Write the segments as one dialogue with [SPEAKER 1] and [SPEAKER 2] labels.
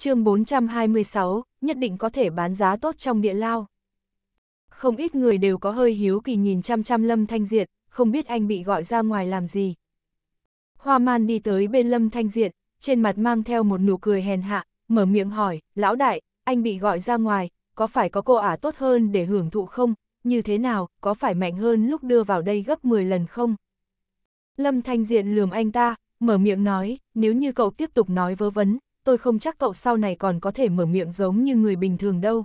[SPEAKER 1] chương 426, nhất định có thể bán giá tốt trong địa lao. Không ít người đều có hơi hiếu kỳ nhìn chăm chăm Lâm Thanh Diệt, không biết anh bị gọi ra ngoài làm gì. Hoa man đi tới bên Lâm Thanh Diệt, trên mặt mang theo một nụ cười hèn hạ, mở miệng hỏi, lão đại, anh bị gọi ra ngoài, có phải có cô ả tốt hơn để hưởng thụ không, như thế nào, có phải mạnh hơn lúc đưa vào đây gấp 10 lần không? Lâm Thanh Diện lườm anh ta, mở miệng nói, nếu như cậu tiếp tục nói vớ vấn, tôi không chắc cậu sau này còn có thể mở miệng giống như người bình thường đâu.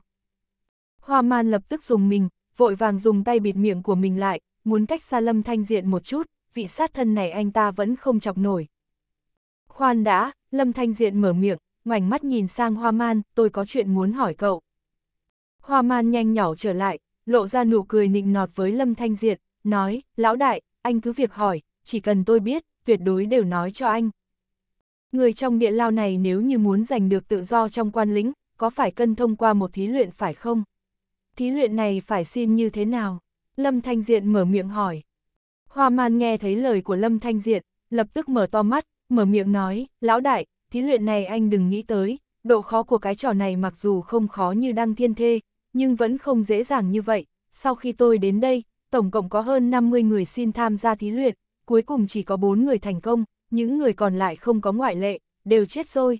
[SPEAKER 1] Hoa man lập tức dùng mình, vội vàng dùng tay bịt miệng của mình lại, muốn cách xa lâm thanh diện một chút, vị sát thân này anh ta vẫn không chọc nổi. Khoan đã, lâm thanh diện mở miệng, ngoảnh mắt nhìn sang hoa man, tôi có chuyện muốn hỏi cậu. Hoa man nhanh nhỏ trở lại, lộ ra nụ cười nịnh nọt với lâm thanh diện, nói, lão đại, anh cứ việc hỏi, chỉ cần tôi biết, tuyệt đối đều nói cho anh. Người trong địa lao này nếu như muốn giành được tự do trong quan lĩnh, có phải cân thông qua một thí luyện phải không? Thí luyện này phải xin như thế nào? Lâm Thanh Diện mở miệng hỏi. Hoa man nghe thấy lời của Lâm Thanh Diện, lập tức mở to mắt, mở miệng nói, lão đại, thí luyện này anh đừng nghĩ tới, độ khó của cái trò này mặc dù không khó như đăng thiên thê, nhưng vẫn không dễ dàng như vậy. Sau khi tôi đến đây, tổng cộng có hơn 50 người xin tham gia thí luyện, cuối cùng chỉ có 4 người thành công, những người còn lại không có ngoại lệ, đều chết rồi.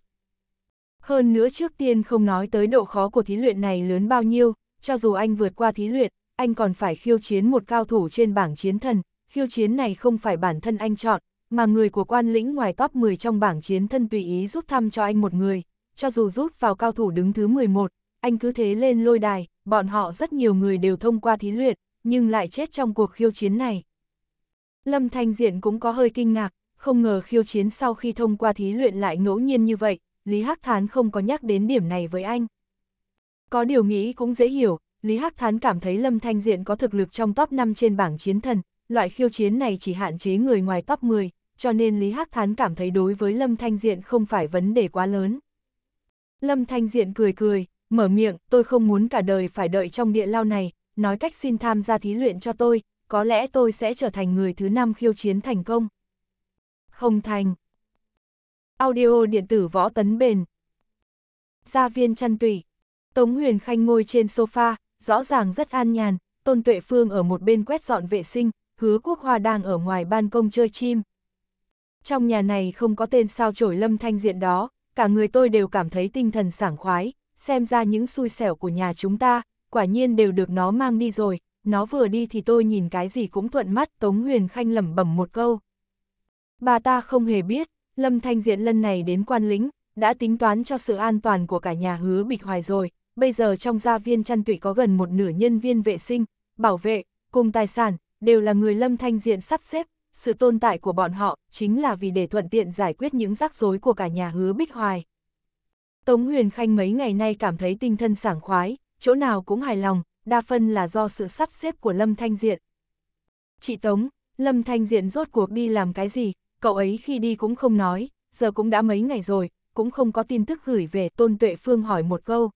[SPEAKER 1] Hơn nữa trước tiên không nói tới độ khó của thí luyện này lớn bao nhiêu, cho dù anh vượt qua thí luyện, anh còn phải khiêu chiến một cao thủ trên bảng chiến thần, khiêu chiến này không phải bản thân anh chọn, mà người của quan lĩnh ngoài top 10 trong bảng chiến thân tùy ý rút thăm cho anh một người, cho dù rút vào cao thủ đứng thứ 11, anh cứ thế lên lôi đài, bọn họ rất nhiều người đều thông qua thí luyện, nhưng lại chết trong cuộc khiêu chiến này. Lâm Thanh Diện cũng có hơi kinh ngạc, không ngờ khiêu chiến sau khi thông qua thí luyện lại ngẫu nhiên như vậy, Lý Hắc Thán không có nhắc đến điểm này với anh. Có điều nghĩ cũng dễ hiểu, Lý Hắc Thán cảm thấy Lâm Thanh Diện có thực lực trong top 5 trên bảng chiến thần, loại khiêu chiến này chỉ hạn chế người ngoài top 10, cho nên Lý Hắc Thán cảm thấy đối với Lâm Thanh Diện không phải vấn đề quá lớn. Lâm Thanh Diện cười cười, mở miệng, tôi không muốn cả đời phải đợi trong địa lao này, nói cách xin tham gia thí luyện cho tôi, có lẽ tôi sẽ trở thành người thứ năm khiêu chiến thành công không Thành. Audio điện tử võ tấn bền. Gia viên chăn tủy. Tống Huyền Khanh ngồi trên sofa, rõ ràng rất an nhàn, Tôn Tuệ Phương ở một bên quét dọn vệ sinh, hứa quốc hoa đang ở ngoài ban công chơi chim. Trong nhà này không có tên sao chổi lâm thanh diện đó, cả người tôi đều cảm thấy tinh thần sảng khoái, xem ra những xui xẻo của nhà chúng ta, quả nhiên đều được nó mang đi rồi, nó vừa đi thì tôi nhìn cái gì cũng thuận mắt Tống Huyền Khanh lẩm bẩm một câu. Bà ta không hề biết, Lâm Thanh Diện lần này đến quan lính, đã tính toán cho sự an toàn của cả nhà hứa bịch hoài rồi, bây giờ trong gia viên chăn tụy có gần một nửa nhân viên vệ sinh, bảo vệ, cùng tài sản, đều là người Lâm Thanh Diện sắp xếp, sự tồn tại của bọn họ chính là vì để thuận tiện giải quyết những rắc rối của cả nhà hứa bích hoài. Tống Huyền Khanh mấy ngày nay cảm thấy tinh thần sảng khoái, chỗ nào cũng hài lòng, đa phân là do sự sắp xếp của Lâm Thanh Diện. Chị Tống, Lâm Thanh Diện rốt cuộc đi làm cái gì, cậu ấy khi đi cũng không nói, giờ cũng đã mấy ngày rồi, cũng không có tin tức gửi về Tôn Tuệ Phương hỏi một câu.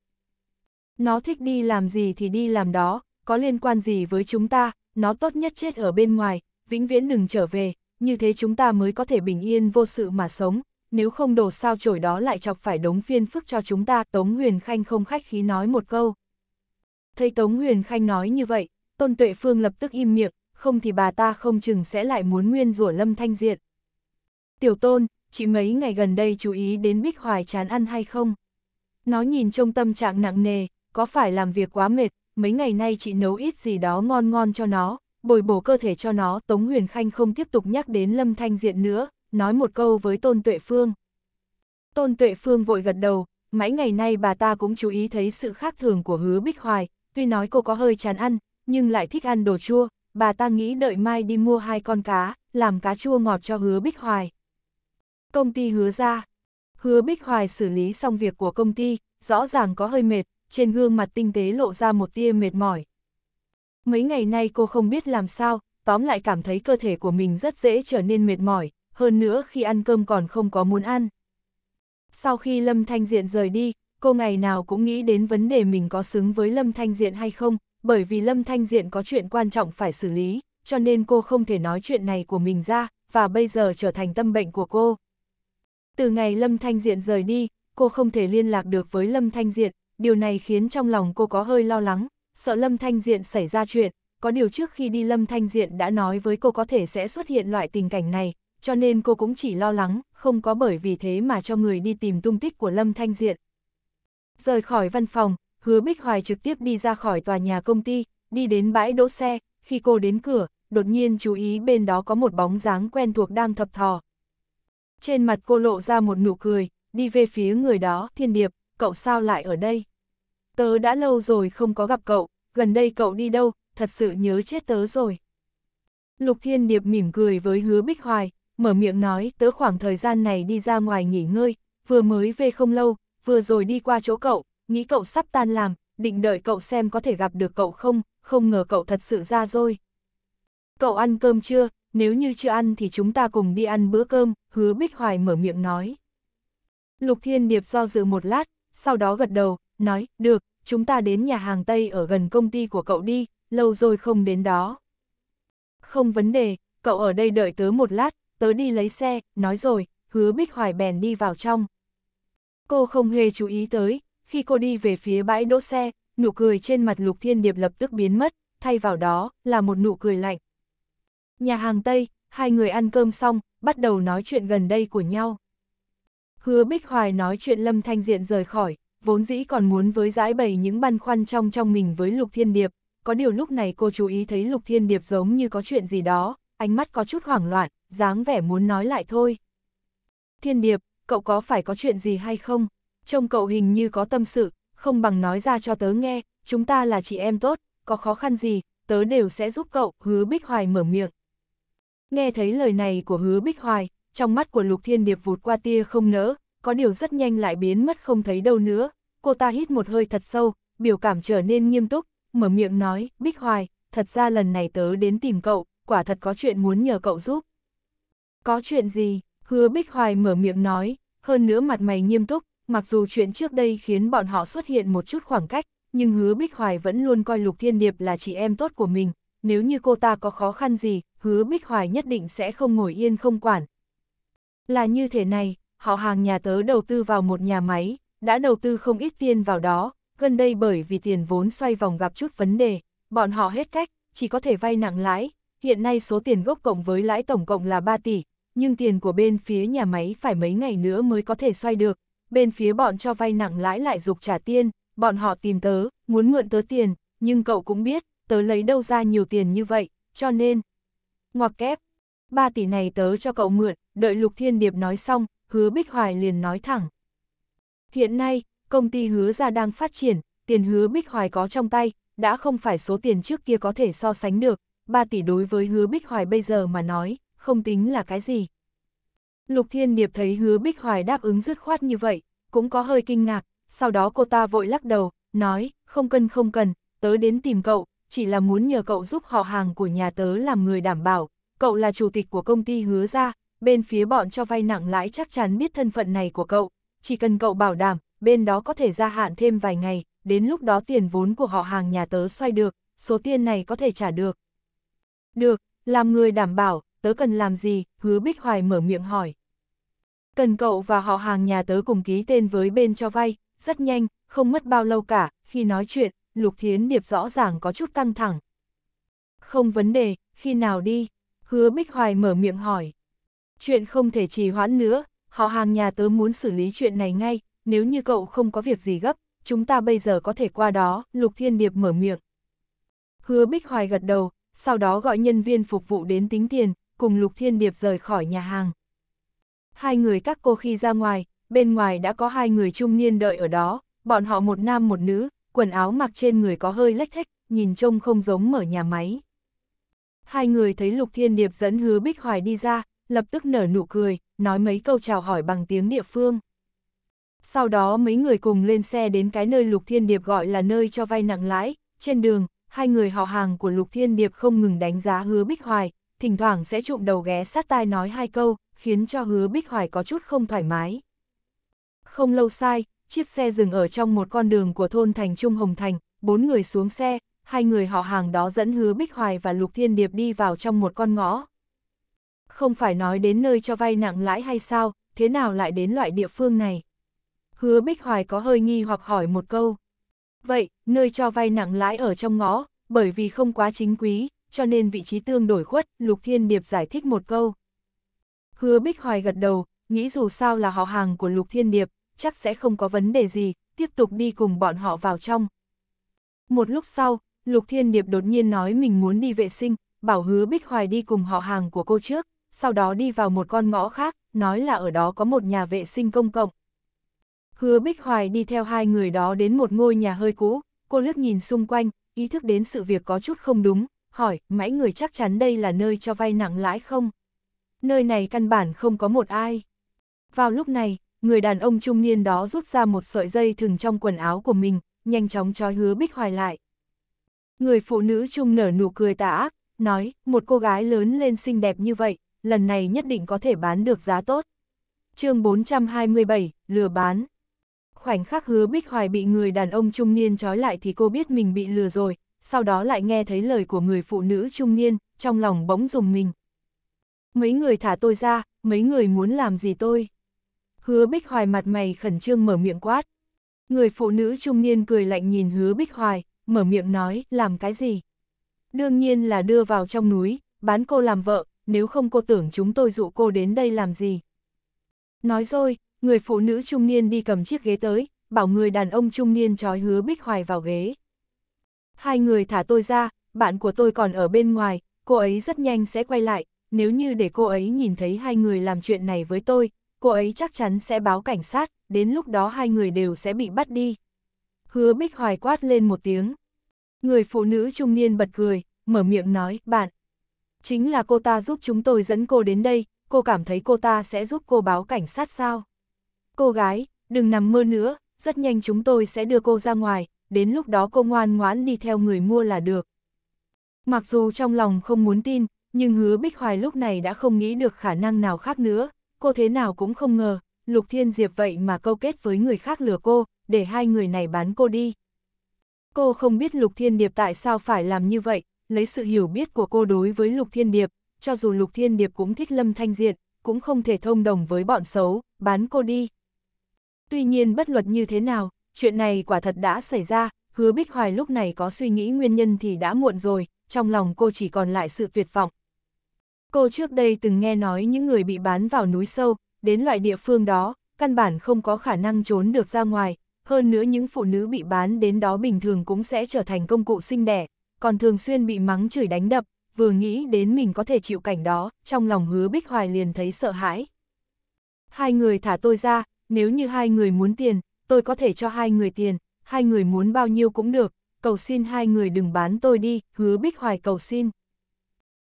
[SPEAKER 1] Nó thích đi làm gì thì đi làm đó, có liên quan gì với chúng ta, nó tốt nhất chết ở bên ngoài, vĩnh viễn đừng trở về, như thế chúng ta mới có thể bình yên vô sự mà sống, nếu không đổ sao chổi đó lại chọc phải đống phiên phức cho chúng ta, Tống Huyền Khanh không khách khí nói một câu. Thấy Tống Huyền Khanh nói như vậy, Tôn Tuệ Phương lập tức im miệng, không thì bà ta không chừng sẽ lại muốn nguyên rủa Lâm Thanh Diện. Tiểu tôn, chị mấy ngày gần đây chú ý đến Bích Hoài chán ăn hay không? Nó nhìn trông tâm trạng nặng nề, có phải làm việc quá mệt, mấy ngày nay chị nấu ít gì đó ngon ngon cho nó, bồi bổ cơ thể cho nó. Tống Huyền Khanh không tiếp tục nhắc đến Lâm Thanh Diện nữa, nói một câu với Tôn Tuệ Phương. Tôn Tuệ Phương vội gật đầu, Mấy ngày nay bà ta cũng chú ý thấy sự khác thường của hứa Bích Hoài, tuy nói cô có hơi chán ăn, nhưng lại thích ăn đồ chua, bà ta nghĩ đợi mai đi mua hai con cá, làm cá chua ngọt cho hứa Bích Hoài. Công ty hứa ra. Hứa Bích Hoài xử lý xong việc của công ty, rõ ràng có hơi mệt, trên gương mặt tinh tế lộ ra một tia mệt mỏi. Mấy ngày nay cô không biết làm sao, tóm lại cảm thấy cơ thể của mình rất dễ trở nên mệt mỏi, hơn nữa khi ăn cơm còn không có muốn ăn. Sau khi Lâm Thanh Diện rời đi, cô ngày nào cũng nghĩ đến vấn đề mình có xứng với Lâm Thanh Diện hay không, bởi vì Lâm Thanh Diện có chuyện quan trọng phải xử lý, cho nên cô không thể nói chuyện này của mình ra, và bây giờ trở thành tâm bệnh của cô. Từ ngày Lâm Thanh Diện rời đi, cô không thể liên lạc được với Lâm Thanh Diện, điều này khiến trong lòng cô có hơi lo lắng, sợ Lâm Thanh Diện xảy ra chuyện, có điều trước khi đi Lâm Thanh Diện đã nói với cô có thể sẽ xuất hiện loại tình cảnh này, cho nên cô cũng chỉ lo lắng, không có bởi vì thế mà cho người đi tìm tung tích của Lâm Thanh Diện. Rời khỏi văn phòng, Hứa Bích Hoài trực tiếp đi ra khỏi tòa nhà công ty, đi đến bãi đỗ xe, khi cô đến cửa, đột nhiên chú ý bên đó có một bóng dáng quen thuộc đang thập thò, trên mặt cô lộ ra một nụ cười, đi về phía người đó, thiên điệp, cậu sao lại ở đây? Tớ đã lâu rồi không có gặp cậu, gần đây cậu đi đâu, thật sự nhớ chết tớ rồi. Lục thiên điệp mỉm cười với hứa bích hoài, mở miệng nói tớ khoảng thời gian này đi ra ngoài nghỉ ngơi, vừa mới về không lâu, vừa rồi đi qua chỗ cậu, nghĩ cậu sắp tan làm, định đợi cậu xem có thể gặp được cậu không, không ngờ cậu thật sự ra rồi. Cậu ăn cơm chưa, nếu như chưa ăn thì chúng ta cùng đi ăn bữa cơm, hứa Bích Hoài mở miệng nói. Lục Thiên Điệp do dự một lát, sau đó gật đầu, nói, được, chúng ta đến nhà hàng Tây ở gần công ty của cậu đi, lâu rồi không đến đó. Không vấn đề, cậu ở đây đợi tớ một lát, tớ đi lấy xe, nói rồi, hứa Bích Hoài bèn đi vào trong. Cô không hề chú ý tới, khi cô đi về phía bãi đỗ xe, nụ cười trên mặt Lục Thiên Điệp lập tức biến mất, thay vào đó là một nụ cười lạnh. Nhà hàng Tây, hai người ăn cơm xong, bắt đầu nói chuyện gần đây của nhau. Hứa Bích Hoài nói chuyện Lâm Thanh Diện rời khỏi, vốn dĩ còn muốn với giải bày những băn khoăn trong trong mình với Lục Thiên Điệp, có điều lúc này cô chú ý thấy Lục Thiên Điệp giống như có chuyện gì đó, ánh mắt có chút hoảng loạn, dáng vẻ muốn nói lại thôi. Thiên Điệp, cậu có phải có chuyện gì hay không? Trông cậu hình như có tâm sự, không bằng nói ra cho tớ nghe, chúng ta là chị em tốt, có khó khăn gì, tớ đều sẽ giúp cậu, hứa Bích Hoài mở miệng. Nghe thấy lời này của hứa Bích Hoài, trong mắt của Lục Thiên Điệp vụt qua tia không nỡ, có điều rất nhanh lại biến mất không thấy đâu nữa. Cô ta hít một hơi thật sâu, biểu cảm trở nên nghiêm túc, mở miệng nói, Bích Hoài, thật ra lần này tớ đến tìm cậu, quả thật có chuyện muốn nhờ cậu giúp. Có chuyện gì? Hứa Bích Hoài mở miệng nói, hơn nữa mặt mày nghiêm túc, mặc dù chuyện trước đây khiến bọn họ xuất hiện một chút khoảng cách, nhưng hứa Bích Hoài vẫn luôn coi Lục Thiên Điệp là chị em tốt của mình, nếu như cô ta có khó khăn gì, hứa Bích Hoài nhất định sẽ không ngồi yên không quản. Là như thế này, họ hàng nhà tớ đầu tư vào một nhà máy, đã đầu tư không ít tiền vào đó, gần đây bởi vì tiền vốn xoay vòng gặp chút vấn đề, bọn họ hết cách, chỉ có thể vay nặng lãi, hiện nay số tiền gốc cộng với lãi tổng cộng là 3 tỷ, nhưng tiền của bên phía nhà máy phải mấy ngày nữa mới có thể xoay được, bên phía bọn cho vay nặng lãi lại dục trả tiền, bọn họ tìm tớ, muốn mượn tớ tiền, nhưng cậu cũng biết, tớ lấy đâu ra nhiều tiền như vậy, cho nên... Ngoặc kép, 3 tỷ này tớ cho cậu mượn, đợi Lục Thiên Điệp nói xong, hứa Bích Hoài liền nói thẳng. Hiện nay, công ty hứa ra đang phát triển, tiền hứa Bích Hoài có trong tay, đã không phải số tiền trước kia có thể so sánh được, 3 tỷ đối với hứa Bích Hoài bây giờ mà nói, không tính là cái gì. Lục Thiên Điệp thấy hứa Bích Hoài đáp ứng dứt khoát như vậy, cũng có hơi kinh ngạc, sau đó cô ta vội lắc đầu, nói, không cần không cần, tớ đến tìm cậu, chỉ là muốn nhờ cậu giúp họ hàng của nhà tớ làm người đảm bảo, cậu là chủ tịch của công ty hứa ra, bên phía bọn cho vay nặng lãi chắc chắn biết thân phận này của cậu, chỉ cần cậu bảo đảm, bên đó có thể gia hạn thêm vài ngày, đến lúc đó tiền vốn của họ hàng nhà tớ xoay được, số tiền này có thể trả được. Được, làm người đảm bảo, tớ cần làm gì, hứa Bích Hoài mở miệng hỏi. Cần cậu và họ hàng nhà tớ cùng ký tên với bên cho vay, rất nhanh, không mất bao lâu cả, khi nói chuyện, Lục Thiến Điệp rõ ràng có chút căng thẳng. Không vấn đề, khi nào đi? Hứa Bích Hoài mở miệng hỏi. Chuyện không thể trì hoãn nữa, họ hàng nhà tớ muốn xử lý chuyện này ngay, nếu như cậu không có việc gì gấp, chúng ta bây giờ có thể qua đó, Lục Thiên Điệp mở miệng. Hứa Bích Hoài gật đầu, sau đó gọi nhân viên phục vụ đến tính tiền, cùng Lục Thiên Điệp rời khỏi nhà hàng. Hai người các cô khi ra ngoài, bên ngoài đã có hai người trung niên đợi ở đó, bọn họ một nam một nữ, quần áo mặc trên người có hơi lách thách, nhìn trông không giống mở nhà máy. Hai người thấy Lục Thiên Điệp dẫn hứa Bích Hoài đi ra, lập tức nở nụ cười, nói mấy câu chào hỏi bằng tiếng địa phương. Sau đó mấy người cùng lên xe đến cái nơi Lục Thiên Điệp gọi là nơi cho vay nặng lãi, trên đường, hai người họ hàng của Lục Thiên Điệp không ngừng đánh giá hứa Bích Hoài, thỉnh thoảng sẽ trụm đầu ghé sát tai nói hai câu, khiến cho hứa Bích Hoài có chút không thoải mái. Không lâu sai, chiếc xe dừng ở trong một con đường của thôn Thành Trung Hồng Thành, bốn người xuống xe, hai người họ hàng đó dẫn hứa Bích Hoài và Lục Thiên Điệp đi vào trong một con ngõ. Không phải nói đến nơi cho vay nặng lãi hay sao, thế nào lại đến loại địa phương này? Hứa Bích Hoài có hơi nghi hoặc hỏi một câu. Vậy, nơi cho vay nặng lãi ở trong ngõ, bởi vì không quá chính quý, cho nên vị trí tương đổi khuất, Lục Thiên Điệp giải thích một câu. Hứa Bích Hoài gật đầu, nghĩ dù sao là họ hàng của Lục Thiên Điệp, chắc sẽ không có vấn đề gì, tiếp tục đi cùng bọn họ vào trong. Một lúc sau, Lục Thiên Điệp đột nhiên nói mình muốn đi vệ sinh, bảo hứa Bích Hoài đi cùng họ hàng của cô trước, sau đó đi vào một con ngõ khác, nói là ở đó có một nhà vệ sinh công cộng. Hứa Bích Hoài đi theo hai người đó đến một ngôi nhà hơi cũ, cô lướt nhìn xung quanh, ý thức đến sự việc có chút không đúng, hỏi, mãi người chắc chắn đây là nơi cho vay nặng lãi không? Nơi này căn bản không có một ai. Vào lúc này, người đàn ông trung niên đó rút ra một sợi dây thừng trong quần áo của mình, nhanh chóng trói hứa Bích Hoài lại. Người phụ nữ trung nở nụ cười tà ác, nói, một cô gái lớn lên xinh đẹp như vậy, lần này nhất định có thể bán được giá tốt. chương 427, lừa bán. Khoảnh khắc hứa Bích Hoài bị người đàn ông trung niên trói lại thì cô biết mình bị lừa rồi, sau đó lại nghe thấy lời của người phụ nữ trung niên, trong lòng bỗng dùng mình. Mấy người thả tôi ra, mấy người muốn làm gì tôi? hứa bích hoài mặt mày khẩn trương mở miệng quát. Người phụ nữ trung niên cười lạnh nhìn hứa bích hoài, mở miệng nói, làm cái gì? Đương nhiên là đưa vào trong núi, bán cô làm vợ, nếu không cô tưởng chúng tôi dụ cô đến đây làm gì. Nói rồi, người phụ nữ trung niên đi cầm chiếc ghế tới, bảo người đàn ông trung niên trói hứa bích hoài vào ghế. Hai người thả tôi ra, bạn của tôi còn ở bên ngoài, cô ấy rất nhanh sẽ quay lại, nếu như để cô ấy nhìn thấy hai người làm chuyện này với tôi, cô ấy chắc chắn sẽ báo cảnh sát, đến lúc đó hai người đều sẽ bị bắt đi. Hứa Bích Hoài quát lên một tiếng. Người phụ nữ trung niên bật cười, mở miệng nói, bạn. Chính là cô ta giúp chúng tôi dẫn cô đến đây, cô cảm thấy cô ta sẽ giúp cô báo cảnh sát sao? Cô gái, đừng nằm mơ nữa, rất nhanh chúng tôi sẽ đưa cô ra ngoài, đến lúc đó cô ngoan ngoãn đi theo người mua là được. Mặc dù trong lòng không muốn tin, nhưng hứa Bích Hoài lúc này đã không nghĩ được khả năng nào khác nữa, cô thế nào cũng không ngờ, Lục Thiên Diệp vậy mà câu kết với người khác lừa cô, để hai người này bán cô đi. Cô không biết Lục Thiên Điệp tại sao phải làm như vậy, lấy sự hiểu biết của cô đối với Lục Thiên Điệp, cho dù Lục Thiên Điệp cũng thích Lâm Thanh Diện, cũng không thể thông đồng với bọn xấu, bán cô đi. Tuy nhiên bất luật như thế nào, chuyện này quả thật đã xảy ra, hứa Bích Hoài lúc này có suy nghĩ nguyên nhân thì đã muộn rồi, trong lòng cô chỉ còn lại sự tuyệt vọng, Cô trước đây từng nghe nói những người bị bán vào núi sâu, đến loại địa phương đó, căn bản không có khả năng trốn được ra ngoài, hơn nữa những phụ nữ bị bán đến đó bình thường cũng sẽ trở thành công cụ sinh đẻ, còn thường xuyên bị mắng chửi đánh đập, vừa nghĩ đến mình có thể chịu cảnh đó, trong lòng hứa Bích Hoài liền thấy sợ hãi. Hai người thả tôi ra, nếu như hai người muốn tiền, tôi có thể cho hai người tiền, hai người muốn bao nhiêu cũng được, cầu xin hai người đừng bán tôi đi, hứa Bích Hoài cầu xin.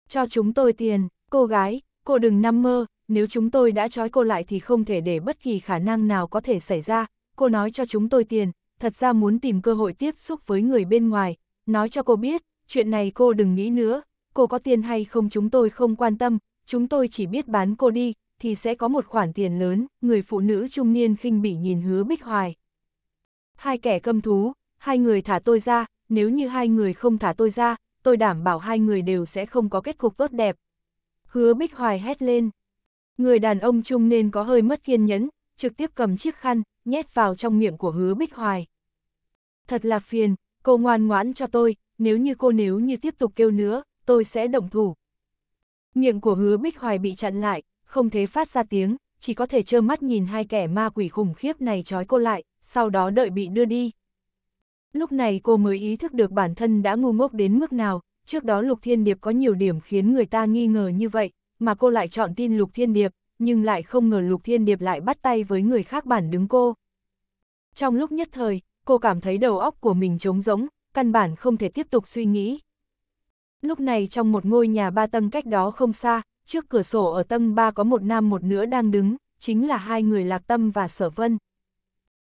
[SPEAKER 1] Cho chúng tôi tiền, Cô gái, cô đừng nằm mơ, nếu chúng tôi đã trói cô lại thì không thể để bất kỳ khả năng nào có thể xảy ra, cô nói cho chúng tôi tiền, thật ra muốn tìm cơ hội tiếp xúc với người bên ngoài, nói cho cô biết, chuyện này cô đừng nghĩ nữa, cô có tiền hay không chúng tôi không quan tâm, chúng tôi chỉ biết bán cô đi, thì sẽ có một khoản tiền lớn, người phụ nữ trung niên khinh bỉ nhìn hứa bích hoài. Hai kẻ câm thú, hai người thả tôi ra, nếu như hai người không thả tôi ra, tôi đảm bảo hai người đều sẽ không có kết cục tốt đẹp, hứa bích hoài hét lên. Người đàn ông trung nên có hơi mất kiên nhẫn, trực tiếp cầm chiếc khăn, nhét vào trong miệng của hứa bích hoài. Thật là phiền, cô ngoan ngoãn cho tôi, nếu như cô nếu như tiếp tục kêu nữa, tôi sẽ động thủ. Miệng của hứa bích hoài bị chặn lại, không thể phát ra tiếng, chỉ có thể trơ mắt nhìn hai kẻ ma quỷ khủng khiếp này trói cô lại, sau đó đợi bị đưa đi. Lúc này cô mới ý thức được bản thân đã ngu ngốc đến mức nào, trước đó Lục Thiên Điệp có nhiều điểm khiến người ta nghi ngờ như vậy, mà cô lại chọn tin Lục Thiên Điệp, nhưng lại không ngờ Lục Thiên Điệp lại bắt tay với người khác bản đứng cô. Trong lúc nhất thời, cô cảm thấy đầu óc của mình trống rỗng, căn bản không thể tiếp tục suy nghĩ. Lúc này trong một ngôi nhà ba tầng cách đó không xa, trước cửa sổ ở tầng ba có một nam một nữ đang đứng, chính là hai người Lạc Tâm và Sở Vân.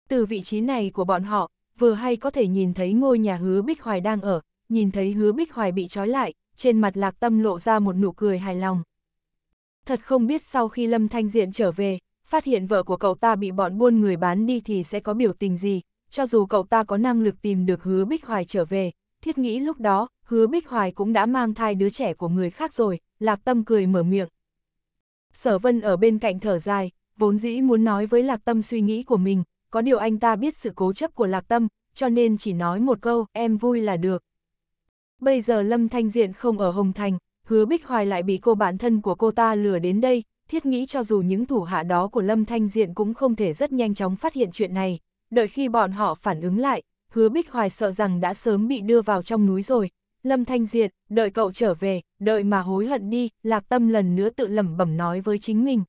[SPEAKER 1] Từ vị trí này của bọn họ, vừa hay có thể nhìn thấy ngôi nhà hứa Bích Hoài đang ở, nhìn thấy hứa bích hoài bị trói lại, trên mặt lạc tâm lộ ra một nụ cười hài lòng. Thật không biết sau khi Lâm Thanh Diện trở về, phát hiện vợ của cậu ta bị bọn buôn người bán đi thì sẽ có biểu tình gì, cho dù cậu ta có năng lực tìm được hứa bích hoài trở về, thiết nghĩ lúc đó, hứa bích hoài cũng đã mang thai đứa trẻ của người khác rồi, lạc tâm cười mở miệng. Sở vân ở bên cạnh thở dài, vốn dĩ muốn nói với lạc tâm suy nghĩ của mình, có điều anh ta biết sự cố chấp của lạc tâm, cho nên chỉ nói một câu, em vui là được. Bây giờ Lâm Thanh Diện không ở Hồng Thành, hứa Bích Hoài lại bị cô bản thân của cô ta lừa đến đây, thiết nghĩ cho dù những thủ hạ đó của Lâm Thanh Diện cũng không thể rất nhanh chóng phát hiện chuyện này. Đợi khi bọn họ phản ứng lại, hứa Bích Hoài sợ rằng đã sớm bị đưa vào trong núi rồi. Lâm Thanh Diện, đợi cậu trở về, đợi mà hối hận đi, lạc tâm lần nữa tự lẩm bẩm nói với chính mình.